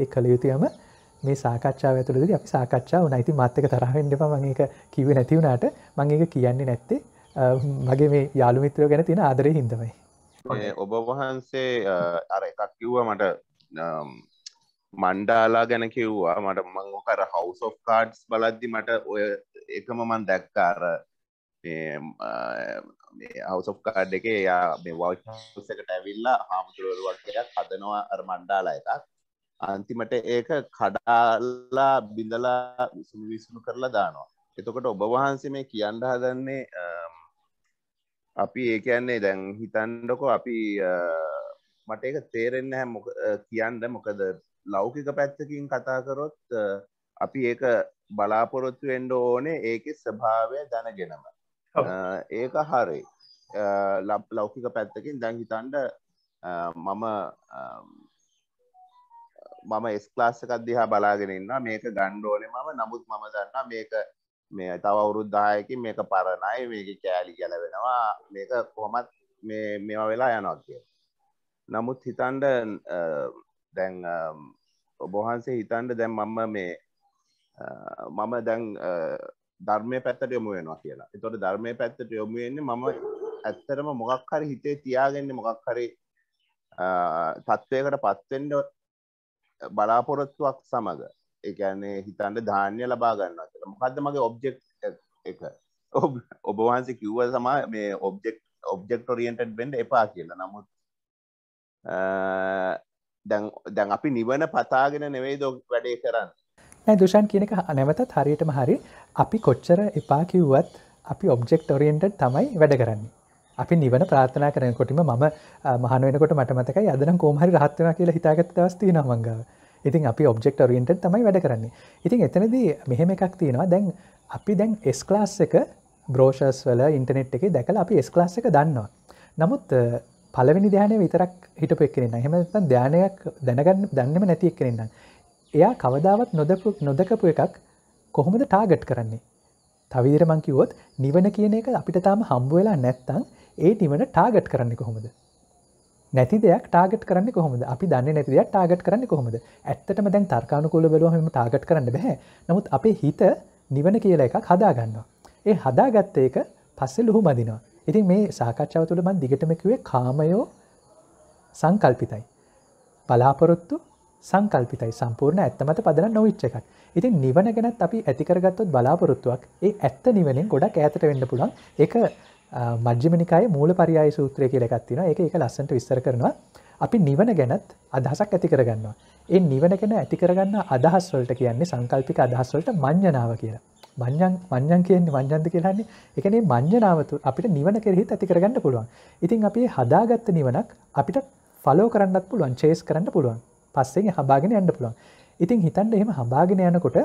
ඒ කළයුතුයම මේ සාකච්ඡාව ඇතුළද අපි සාකච්ඡා වනයිති මත්තක තරහෙන්ඩප මගේක කිව නැතිවුණට මංඒක කියන්නේ නැත්තේ මගේ මේ යාළුමිත්‍රයෝ ගැන තියෙන ආදරය හිදමයි ඔබ වහන්සේ අර එකක් කිව්ව මට මණ්ඩාලා ගැන කිව්වා මට මං කර හවස් of කාඩ්ස් බලද්දි මට ඔය එකම මන් දැක්කාර හවස් of කාඩ් එක එයා මේ වල්ස් එකට ඇවිල්ලා හාමුදුරුවරුවක්යක් හදනවා අර මණ්ඩාලා එකක් අන්තිමට ඒක කඩාලා බිඳලා විසුණු විසුණු කරලා දානවා එතකොට ඔබ වහන්සේ මේ කියන්න හදන්නේ අපි ඒ කියන්නේ දැන් හිතන්නකො අපි මට ඒක තේරෙන්න හැ මොක කියන්න මොකද ලෞකික පැත්තකින් කතා කරොත් අපි ඒක බලාපොරොත්තු වෙන්ඩ ඕනේ ඒක ස්භාවය දැනගෙනම ඒක හරි ලෞකික පැත්තකින් දැහිතන්ඩ මම මම ස්ලාස්සකක් දිහා බලාගෙනන්න මේක ගණ්ඩෝනේ මම නමුත් මම දන්න මේක මේ තව අවුරුද්ධායකි මේක පරණයි මේක කෑලි ගැලවෙනවා මේක කොමත් මේවා වෙලා යනොත්ය නමුත් හිතන්ඩ දැන් ඔබහන්සේ හිතන්ට දැන් මම මේ මම දැන් ධර්මය පැත්තට යොමු වෙනවා කියලා එතොට ධර්මය පැත්තට යොමුවෙන්නේ මම ඇත්තරම මොකක් හරි හිතේ තියාගන්න මොකක් හරි තත්ත්වයකට පත්වෙන්ඩ බලාපොරොත්තුවක් සමඟ එකන්නේ හිතන්ට ධාන්‍ය ලබා ගන්නවා මොකක්ද මගේ ඔබ්ජෙක්් එක ඔබවහන්සේ කිව්ව සමා මේ ඔබ්ෙක් ඔබ්ෙක්ට රියෙන්ටඩ් බෙන්ඩ එපා කියලා නමුත් දැන් දැන් අපි නිවන පතාගෙන නෙවෙයි දො වැඩේ කරන්න නෑ දුෂන් කියනක නැවතත් හරියටම හරි අපි කොච්චර එපා කිව්වත් අපි ඔබ්ෙක්් ඔරියෙන්ටඩ් තමයි වැඩ කරන්නේ අපි නිවන ප්‍රාථනා කරනකොටම මම මහනුවනකොට මට මතකයි අදන කෝමහරි රහත්වන කියලා හිතාගත දවස්තිී නමංගව ඉතින් අපි ඔබෙක්් ඔරියෙන්ටඩ් තමයි වැඩ කරන්නේ ඉතින් එතනදී මෙහෙම එකක් තියෙනවා දැන් අපි දැන් එස්කලාස් එක බ්‍රෝෂස් වල ඉන්ටනෙට් එක දැකල අපි එස්කලාස් එක දන්නවා නමුත් පලවෙනි ධ්‍යානය විතරක් හිටපු එක්කරෙන්න හෙම ධ්‍යානයක් දැනගන්න දන්නම නැති එක්කරෙන්න එයා කවදාවත් නොදපු නොදකපු එකක් කොහොමද ටාගට් කරන්නේ තවිදිර මංකිවොත් නිවන කියන එක අපිට තාම හම්බුවෙලා නැත්තං ඒ නිවන ටාගට් කරන්නේ කොහොමද නැති දෙයක් ටාගට කරන්න කොහොමද අපි දන්න නැති දෙයක් ටාගට කරන්න කොහොමද ඇත්තටම දැන් තර්කානුකොල බලුවහම ටාගට් කරන්න බැහැ නමුත් අපේ හිත නිවන කියලා එකක් හදාගන්නවා ඒ හදාගත්ත එක පස්සෙ ලොහු මදිනවා ඉතින් මේ සාකච්ඡාව තුළ බන් දිගටමකිවේ කාමයෝ සංකල්පිතයි. බලාපොරොත්තු සංකල්පිතයි සම්පූර්ණ ඇත්තමත පදන නොවිච්ච එකක් ඉතින් නිවන ගැනත් අපි ඇතිකරගත්තොත් බලාපොරොත්තුවක් ඒ ඇත්ත නිවලින් ගොඩක් ඇතට වෙන්න පුළන් එක මජ්‍යමනිකායි මූල පරියාය සූත්‍රය කියලගත්තින එක එක ලස්සට විස්තර කරනවා අපි නිවන ගැනත් අදහසක් ඇති කරගන්නවා ඒ නිවන ගැන ඇතිකරගන්න අදහස්වලට කියන්නේ සංකල්පික අදහස්වලට මං්ඥනාව කියලා මං්ඥන් මං්ඥන් කියන්නේ මං්ජන්ද කියලන්නේ එකනේ මං්ඥනාවතු අපිට නිවන කෙරෙහිත් ඇති කරගන්න පුළුවන් ඉතින් අපි හදාගත්ත නිවනක් අපිට ෆලෝ කරන්නත් පුළුවන් චේස් කරන්න පුළුවන් පස්සෙන් හබාගෙන යන්න පුළුවන් ඉතින් හිතන්ට එහෙම හබාගෙන යනකොට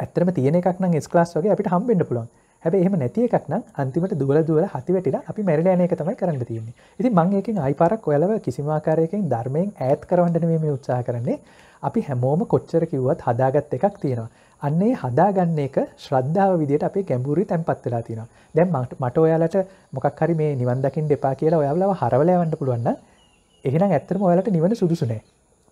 ඇත්තරම තියෙන එකක් නම් ස්කලාස් වගේ අපිට හම්බෙන්න්න පුළුවන් හැබ එහම නැති එකක් නම් අන්තිමට දුවල දුවල හතිවැටිල අපි මැරිලෑන එක තමයි කරන්න තියන්නේ ඉති මංඒකින් අයිපාරක් ඔයලව කිසිමාකාරයකින් ධර්මයෙන් ඇත් කරවන්නන මේ උත්සා කරන්නේ අපි හැමෝම කොච්චර කිව්වත් හදාගත් එකක් තියෙනවා අන්නේ හදාගන්න එක ශ්‍රද්ධාව විදිට අපේ ගැඹුරි තැන්පත් වෙලා තියෙනවා දැන් මට ඔයාලට මොකක් හරි මේ නිවන්දකින් දෙපා කියලා ඔයාලව හරවලයවන්න පුළුවන්න එහෙනම් ඇත්තරම ඔයාලට නිවන සුදුසුනේ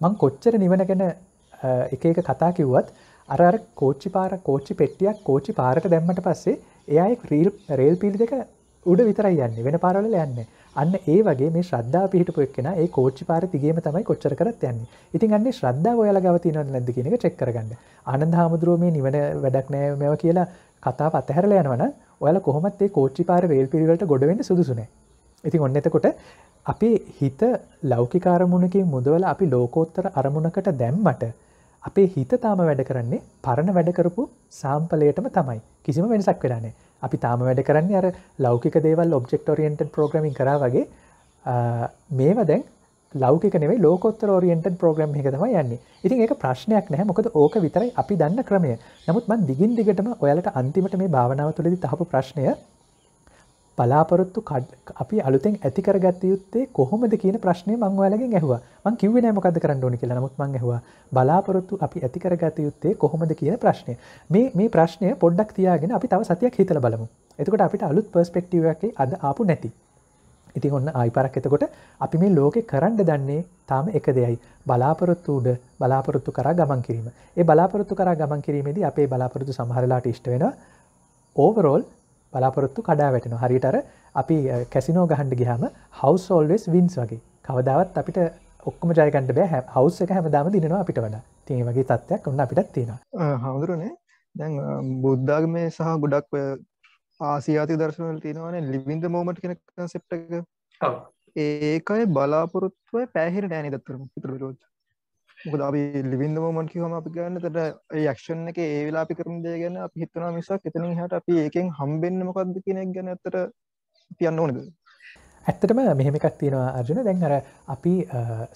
මං කොච්චර නිවන ගැන එක එක කතා කිව්වත් අර කෝච්චි පාර කෝච්චි පෙට්ටියක් කෝච්චි පාරට දැම්මට පස්සේ එයයි රේල් පිල් දෙක උඩ විතරයි යන්න වෙන පාරවල යන්න අන්න ඒ වගේ මේ ශ්‍රද්ධා පිහිටපු එක්කෙන ඒ කෝච්චි පාර තිගේම තමයි කොච්චර කරත් යන්නේ ඉතින් අන්නේ ශ්‍රද්ධාව ඔයාලා ගාව තියෙනවද නැද්ද කියන එක චෙක් කරගන්න ආනන්ද හාමුදුරුවෝ මේ නිවන වැඩක් නෑ මේව කියලා කතාව අතහැරලා යනවනම් ඔයාලා කොහොමත් ඒ කෝච්චි පාර වේල් පිළිවෙලට ගොඩ වෙන්න සුදුසු නෑ ඉතින් ඔන්න එතකොට අපේ හිත ලෞකිකාරමුණකින් මුදවල අපි ලෝකෝත්තර අරමුණකට දැම්මට අපේ හිත තාම වැඩ කරන්නේ පරණ වැඩකරපු සාම්පලයටම තමයි කිසිම වෙනසක් වෙලානේ අපි තාම වැඩ කරන්නේ අර ලෞකික දේවල් ඔබෙක්ට ෝරියෙන්ට ප්‍රෝග්‍රමින් කරා වගේ මේව දැන් ලෞකික නෙවේ ලෝකොත්තර ෝරියෙන්ට ප්‍රෝග්‍රම් එක තම යන්නේ ඉතින් ඒක ප්‍රශ්නයක් නැහැ මොකද ඕක විතරයි අපි දන්න ක්‍රමය නමුත් මන් දිගින් දිගටම ඔයාලට අන්තිමට මේ භාවනාව තුළදි තහපු ප්‍රශ්නය බලාපොරොත්තු අපි අලුතෙන් ඇතිකර ගත්ත යුත්තේ කොහොමද කියන ප්‍රශ්නය මංවාලගෙන් ඇහවා මං කිව නෑමකද කරන්න ඕනි කියලා නමුත් මං ඇහවා බලාපොරොත්තු අපි ඇතිකර ගත යුත්තේ කොහොමද කියන ප්‍රශ්නය මේ මේ ප්‍රශ්නය පොඩ්ඩක් තියාගෙන අපි තව සතියක් හිතල බලමු එතකොට අපිට අලුත් පර්ස්පෙක්ටවගේ අද ආපු නැති ඉතින් ඔන්න ආයිපරක් එතකොට අපි මේ ලෝකෙ කරන්න දන්නේ තාම එක දෙයයි බලාපොරොත්තු උඩ බලාපොරොත්තු කරා ගමන් කිරීම ඒ බලාපොරොත්තු කරා ගමන් කිරීමේදී අපේ බලාපොරොත්තු සමහරලාට ඉෂ්ට වෙන ඕවරෝල් බලාපොරොත්තු කඩා වැටෙන හරිට අර අපි කැසිනෝ ගහන්ඩ ගිහම හවස් ෝල්වෙස් වින්ස් වගේ කවදාවත් අපිට ඔක්කම ජයකන්ඩ බෑ හැ හවස එක හැමදාම දිනවා අපිට වඩ තිය වගේ තත්ත්යක් ඔන්න අපිටත් තියෙන හමුදුරනේ දැන් බුද්ධාග මේ සහ ගොඩක් ආසියාති දර්ශනල් තියෙනවානේ ලිබින්ද මෝමට කෙනෙක් සෙප්ට එක ඒකයි බලාපොරොත්තුවය පැහිර නෑන දත්තරම පිතුර රෝජ මොකද අපි ලිවින් ද මොමන්ට් කිව්වම අපි කියන්නේ එතන ඒ ඇක්ෂන් එකේ ඒ වෙලාව අපි කරන දේ ගැන අපි හිතනවා මිසක් එතනින් එහාට අපි ඒකෙන් හම්බෙන්නේ මොකද්ද කියන එක ගැන ඇත්තට කියන්න ඕනේද ඇත්තටම මෙහෙම එකක් තියෙනවා අර්ජුන දැන් අර අපි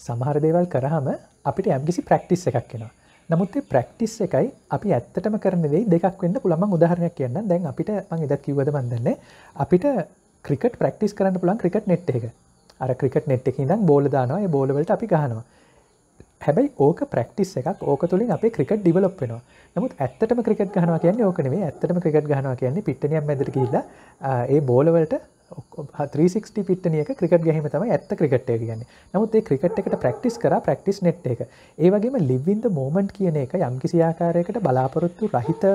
සමහර දේවල් කරාම අපිට යම්කිසි ප්‍රැක්ටිස් එකක් එනවා නමුත් ප්‍රක්ටිස් එකයි අපි ඇත්තටම කරන වෙයි දෙකක් වෙන්න පුළුවන් උදාහරණයක් කියන්න දැන් අපිට මං ඉදත් කිව්වද මන් දන්නේ අපිට ක්‍රිකට් ප්‍රක්ටිස් කරන්න පුළුවන් ක්‍රිකට් නෙට් එක අර ක්‍රිකට් නෙට් එක ඉඳන් බෝල දානවා ඒ බෝලවලට අපි ගහනවා හැබයි ඕක ප්‍රක්ටිස් එකක් ඕක තුළින් අප ක්‍රිකට ඩිවලොප් වෙන නමුත් ඇත්තටම ක්‍රිකට ගහනවා කියන්නේ ඕකනේ ඇත්තටම ක්‍රිකට ගහනවා කියන්නේ පිටනියම් මැදර කියලා ඒ බෝලවලට ත්‍රීසික්ටි පිටනියක ක්‍රිකට ගැහීම තම ඇත්ත ක්‍රිකට්ය කියන්නේ නමුත් ඒ ක්‍රිකට් එකට ප්‍රක්ටිස් කර ප්‍රක්ටිස් නෙට් එක ඒවගේම ලිවින්ද මෝමන්ට් කියන එක යම්කිසි ආකාරයකට බලාපොරොත්තු රහිත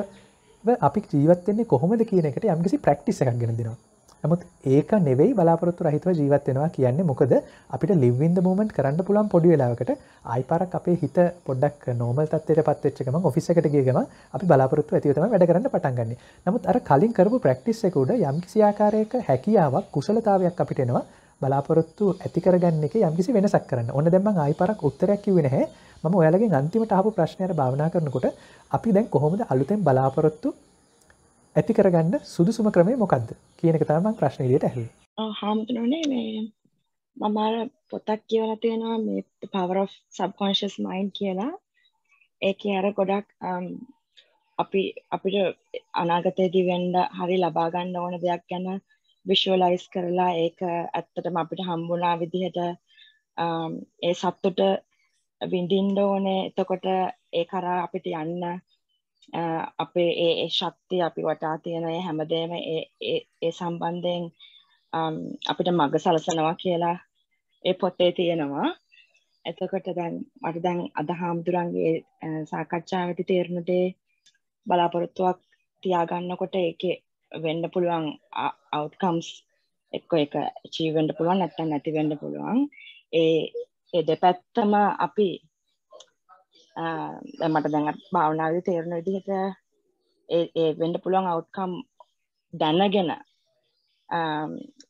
අපි ජීවත්වෙන්නේ කොහොමද කියන එකට යම්කිසි ප්‍රක්ටිස් එකක් ගෙනදිනවා නමුත් ඒක නෙවෙයි බලාපොරොත්තු රහිතව ජීවත් වෙනවා කියන්නේ මොකද අපිට live in the moment කරන්න පුළුවන් පොඩි වෙලාවකට ආයි පාරක් අපේ හිත පොඩ්ඩක් normal තත්ත්වයටපත් වෙච්ච ගමන් office එකට ගිය ගමන් අපි බලාපොරොත්තු ඇතිව තමයි වැඩ කරන්න පටන් ගන්නෙ. නමුත් අර කලින් කරපු practice එක උඩ යම්කිසි ආකාරයක හැකියාවක් කුසලතාවයක් අපිට එනවා බලාපොරොත්තු ඇති කරගන්න එක යම්කිසි වෙනසක් කරන්න. ඕන දැන් මම ආයි පාරක් උත්තරයක් කිව්වේ නැහැ. මම ඔයාලගෙන් අන්තිමට ආපු ප්‍රශ්නයට භාවනා කරනකොට අපි දැන් කොහොමද අලුතෙන් බලාපොරොත්තු ඇති කරගන්න සුදුසුම ක්‍රමය මොකක්ද කියනක තමන් ප්‍රශ්න ඉදියට ඇහුවේ හාමුදුරනේ මේ මමාර පොතක් කියවලා තියෙනවා මේ power of subconscious mind කියලා ඒකේ අර ගොඩක් අපි අපිට අනාගතයේදී වෙන්න හරි ලබා ගන්න ඕන දෙයක් ගැන විෂුවලයිස් කරලා ඒක ඇත්තටම අපිට හම්බුණා විදිහට ඒ සත්තුට විඳින්න ඕනේ එතකොට ඒ කරා අපිට යන්න අපේ ඒ ශක්තිය අපි වටා තියෙනය හැමදේම ඒ සම්බන්ධයෙන් අපිට මග සලසනවා කියලා ඒ පොත්තේ තියෙනවා එතකොට දැන් මට දැන් අද හාමුදුරන්ගේ සාකච්ඡාවට තේරුණුටේ බලාපොරොත්තුවක් තියාගන්නකොට එක වෙන්න පුළුවන් අවට්කම්ස් එක්ක එක චීවෙන්ඩ පුළුවන් නැත්තන් නැතිවෙන්න පුළුවන් ඒ එ දෙපැත්තම අපි Ah, eh, මට දැඟත් භාවනාව තේරණ විදිහට ඒ වෙන්ඩ පුළුවන් අවුත්කම් දැනගෙන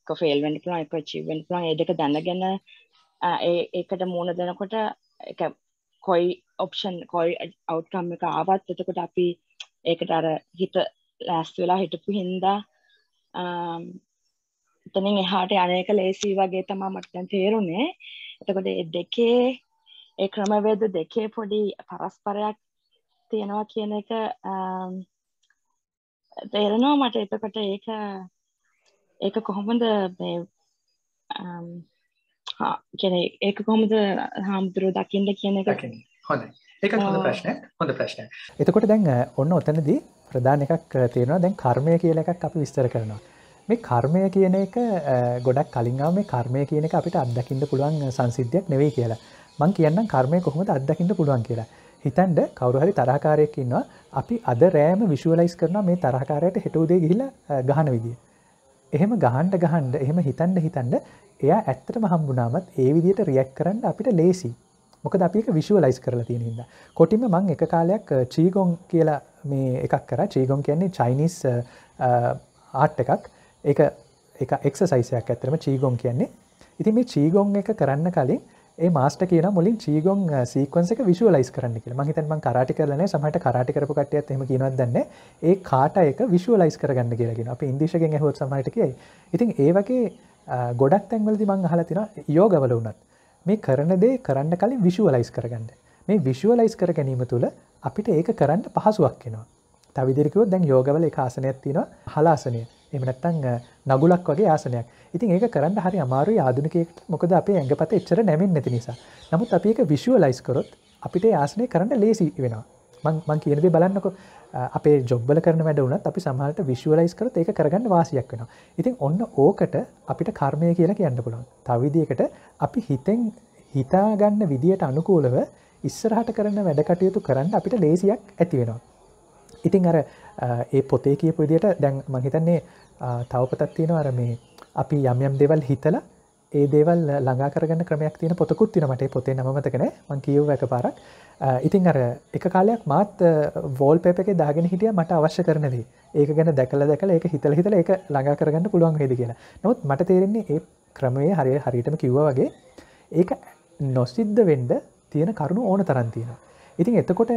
කොෆේල් වෙන්ඩ පුළුවන් එක චිවෙන් පුළුවන් ඒදක දැනගෙන ඒකට මූුණ දෙනකොට එක කොයි ඔප්ෂන් කොයි අවට්කම් එක ආවත් එතකොට අපි ඒකට අර හිත ලෑස්ති වෙලා හිටපු හින්දා එතනින් එහාට යනක ලේසි වගේ තමා මටතැන් තේරුණේ එතකොට දෙකේ ඒ ක්‍රමවේද දෙකේ පොඩි පරස්පරයක් තියෙනවා කියන එක තේරෙනවා මට එතකොට ඒක ඒක කොහොමද කියන ඒක කොහොමද හාමුදුරුව දකිින්ට කියන එක හොඳ ඒ හොඳ ප්‍රශ්න හොඳ ප්‍රශ්න එතකොට දැන් ඔන්න ඔතනදී ප්‍රධාන එකක් තියෙනවා දැන් කර්මය කියල එකක් අපි විස්තර කරනවා මේ කර්මය කියන එක ගොඩක් කලින්ගාව මේ කර්මය කියන එක අපිට අත්දකින්න පුළුවන් සංසිද්ධයක් නෙවෙයි කියලා මං කියන්න කර්මය කොහොමද අත්දකින්න පුළුවන් කියලා හිතන්ඩ කවරුහරි තරහකාරයකින්වා අපි අද රෑම විශුවලයිස් කරන මේ තරහකාරයට හෙටෝදේ ගිහිල ගහන විදිිය. එහෙම ගහන්ට ගහන්ඩ එහෙම හිතන්ඩ හිතන්ඩ එයා ඇත්තටම හම්බුනාමත් ඒ විදියට රියක් කරන්න අපිට ලේසි මොක අපික විශුවලයිස් කරලා තියෙන හිද. කොටිම මං එක කාලයක් චීගොන් කියලා මේ එකක් කර චීගොන් කියන්නේ චයිනිස් ආට් එකක් ඒ එක එක්සයිසයක් ඇතරම චීගොන් කියන්නේ ඉතින් මේ චීගොන් එක කරන්න කලින් ඒ මාස්ට කියන මුලින් චීගොන් සීකවන්ස uh, එක විශුවලයිස් කරන්න කියල මහිතන්ම කරටි කරලන සමහට කරටි කරපු කටයත් එම කියනවත් දන්න ඒ කාට එක විශුවලයිස් කරගන්න කියලගෙන අප ඉදිශගෙන් හොත් සමටකයි ඉතින් ඒවගේ uh, ගොඩක් තැන්වලදි මං හලතින යෝගවල වනත් මේ කරන දේ කරන්න කලින් විශුවලයිස් කරගන්න මේ විශුවලයිස් කර ගැනීම තුළ අපිට ඒක කරන්න පහසුවක් කෙනවා තවිදිරිකව දැන් යෝගවල එක ආසනයක් තින හලාසනය එහෙම නැත්නම් නගුලක් වගේ ආසනයක්. ඉතින් ඒක කරන්න හරි අමාරුයි ආධුනිකයෙක්ට. මොකද අපේ ඇඟපත එච්චර නැමෙන්නේ නැති නිසා. නමුත් අපි ඒක විෂුවලයිස් කරොත් අපිට ඒ ආසනය කරන්න ලේසි වෙනවා. මං මං කියන දේ බලන්නකෝ. අපේ ජොබ්වල කරන වැඩ වුණත් අපි සමහරට විෂුවලයිස් කරොත් ඒක කරගන්න වාසියක් වෙනවා. ඉතින් ඔන්න ඕකට අපිට කර්මය කියලා කියන්න පුළුවන්. තව විදිහකට අපි හිතෙන් හිතා ගන්න විදියට අනුකූලව ඉස්සරහට කරන වැඩ කටයුතු කරන්න අපිට ලේසියක් ඇති වෙනවා. ඉතිං අර ඒ පොතේ කියපු විදියට දැන් මහිතන්නේ තවපතත්තියෙන අර මේ අපි යම්යම් දෙවල් හිතල ඒ දේවල් ළඟාරගන්න ක්‍රමයක් තින පොතකුත් තිනමට පොතේ නමතකන මං කියව එක පාරක් ඉතිං අර එක කාලයක් මාත් වෝල් පේපක දාගෙන හිටිය මට අවශ්‍ය කරනදී ඒක ගැන දැකල දැකල ඒ හිතල හිතල එක ළඟාරගන්න පුළුවන් හෙද කියලා නොත් මට තේරෙන්නේ ඒ ක්‍රමය හරය හරිටම කිව්ව වගේ ඒක නොසිද්ධ වෙන්ඩ තියෙන කරුණු ඕන තරන්තියෙන. ඉතින් එතකොට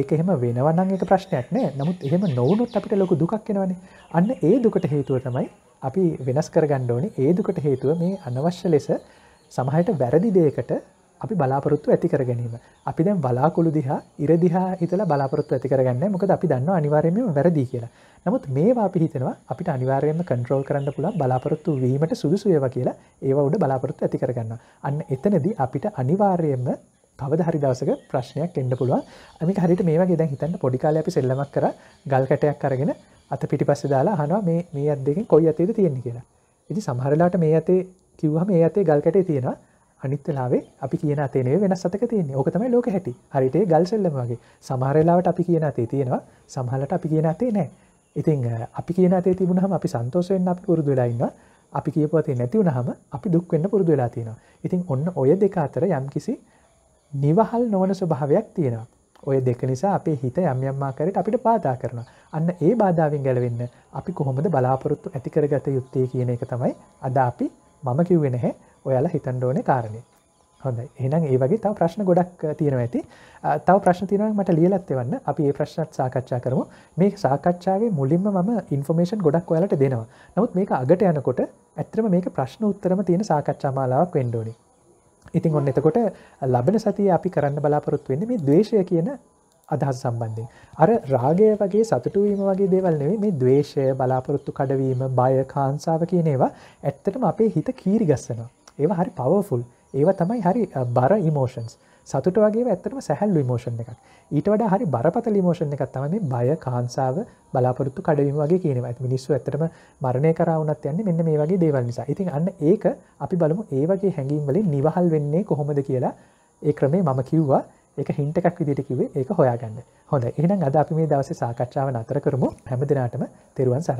ඒක එහෙම වෙනවන්න එක ප්‍රශ්නයක් නෑ නමුත් එහෙම නොවනුත් අපිට ලොකු දුකක් එෙනවන අන්න ඒ දුකට හේතුව තමයි අපි වෙනස් කරගණ්ඩෝනි ඒ දුකට හේතුව මේ අනවශ්‍ය ලෙස සමහයට වැරදි දේකට අපි බලාපොරොත්තු ඇති කර ගැනීම අපි දැන් බලාකුළු දිහා ඉරදිහා හිතල බලාපොරොත්තු ඇති කරගන්න මොකද අපි දන්න අනිවාර්යම වැරදි කියලා නමුත් මේවා අපි හිතනවා අපිට අනිවාර්යයෙන්ම කන්ට්‍රෝල් කරන්න පුළුවන් බලාපොරොත්තු වීමට සුදුසු ඒවා කියලා ඒවා උඩ බලාපොරොත්තු ඇති කරගන්න අන්න එතනදී අපිට අනිවාර්යයෙන්ම කවද හරි දවසක ප්‍රශ්නයක් එන්න පුළුව මේක හරිට මේ වගේ දැන් හිතන්න පොඩිකාල අපි සෙල්ලමක් කර ගල් කැටයක් අරගෙන අත පිටි පස්ස දාලා හනවා මේ මේ අත් දෙකින් කොයි අතේද තියෙන්නේ කියලා ඉති සමහරලාට මේ අතේ කිව්හම මේ අතේ ගල් කැටේ තියෙනවා අනිත්තලාවේ අපි කියන අතේනේ වෙනස් සතක තියන්නේ ඕක තමයි ලෝක හැටි හරිටේ ගල් සෙල්ලම වගේ සමහරලාවට අපි කියන අතේ තියෙනවා සමහලට අපි කියන අතේ නෑ ඉතිං අපි කියන අතේ තිබුණහම අපි සන්තෝසයෙන් අපි පුරුදු වෙලාඉන්නවා අපි කියපවතේ නැතිවුණහම අපි දුක්වෙන්න පුරුදු වෙලා තියෙනවා ඉතින් ඔන්න ඔය දෙක අතර යම්කිසි නිවහල් නොවන ස්වභාවයක් තියෙනවා. ඔය දෙක නිසා අපේ හිත යම්යම්මාකරට අපිට බාධා කරන. අන්න ඒ බාධාවෙන් ගැලවෙන්න අපි කොහොමද බලාපොරොත්තු ඇතිකරගත යුත්තේ කියන එක තමයි අද අපි මම කිව්වෙනහැ ඔයාලා හිතන්ඩෝනේ කාරණය. හොඳ එනම් ඒ වගේ තව ප්‍රශ්න ගොඩක් තියෙනවා ඇති තව ප්‍රශ්න තියනක් මට ලියලත්වෙවන්න අපි ඒ ප්‍රශ්නත් සාකච්ඡා කරමු මේ සාකච්ඡාවේ මුලින්ම ම ඉන්ෆර්මේෂන් ගොඩක් ඔයාලට දෙනවා නමුත් මේක අගට යනකොට ඇත්‍රම මේක ප්‍රශ්න උත්තරම තියෙන සාකච්ඡා මාලාවක් වෙන්ඩෝනේ ඉතින් ඔන්න එතකොට ලබන සතිය අපි කරන්න බලාපොරොත් වෙන්න මේ දවේශය කියන අදහස් සම්බන්ධින්. අර රාගය වගේ සතුටුවීම වගේ දේවල් නෙවේ මේ දවේශය බලාපොරොත්තු කඩවීම බය කාන්සාව කියනේවා ඇත්තටම අපේ හිත කීරි ගස්සනවා. ඒවා හරි පවෆුල් ඒව තමයි හරි බර ඉමෝෂන්ස් සතුට වගේ ඇත්තටම සැහැල්ලු මෝෂන් එකක් ඊට වඩ හරි බරපතල මෝෂණ එකක් තම මේ බය කාන්සාාව බලාපොරත්තු කඩවීම වගේ කියනව ඇත් මිනිස්සු ඇතරම මරණය කරවුනත් යන්න මෙන්න මේ වගේ දේවල් නිසා ඉතින් අන්න ඒක අපි බලමු ඒ වගේ හැඟීම්වලින් නිවහල් වෙන්නේ කොහොමද කියලා ඒ ක්‍රමේ මම කිව්වා එක හින්ටකක් විදිට කිවේ ඒක හොයාගන්න හොඳ එහනම් අද අපි මේ දවස සාකච්ඡාව අතර කරමු හැම දෙනාටම තෙරුවන් සර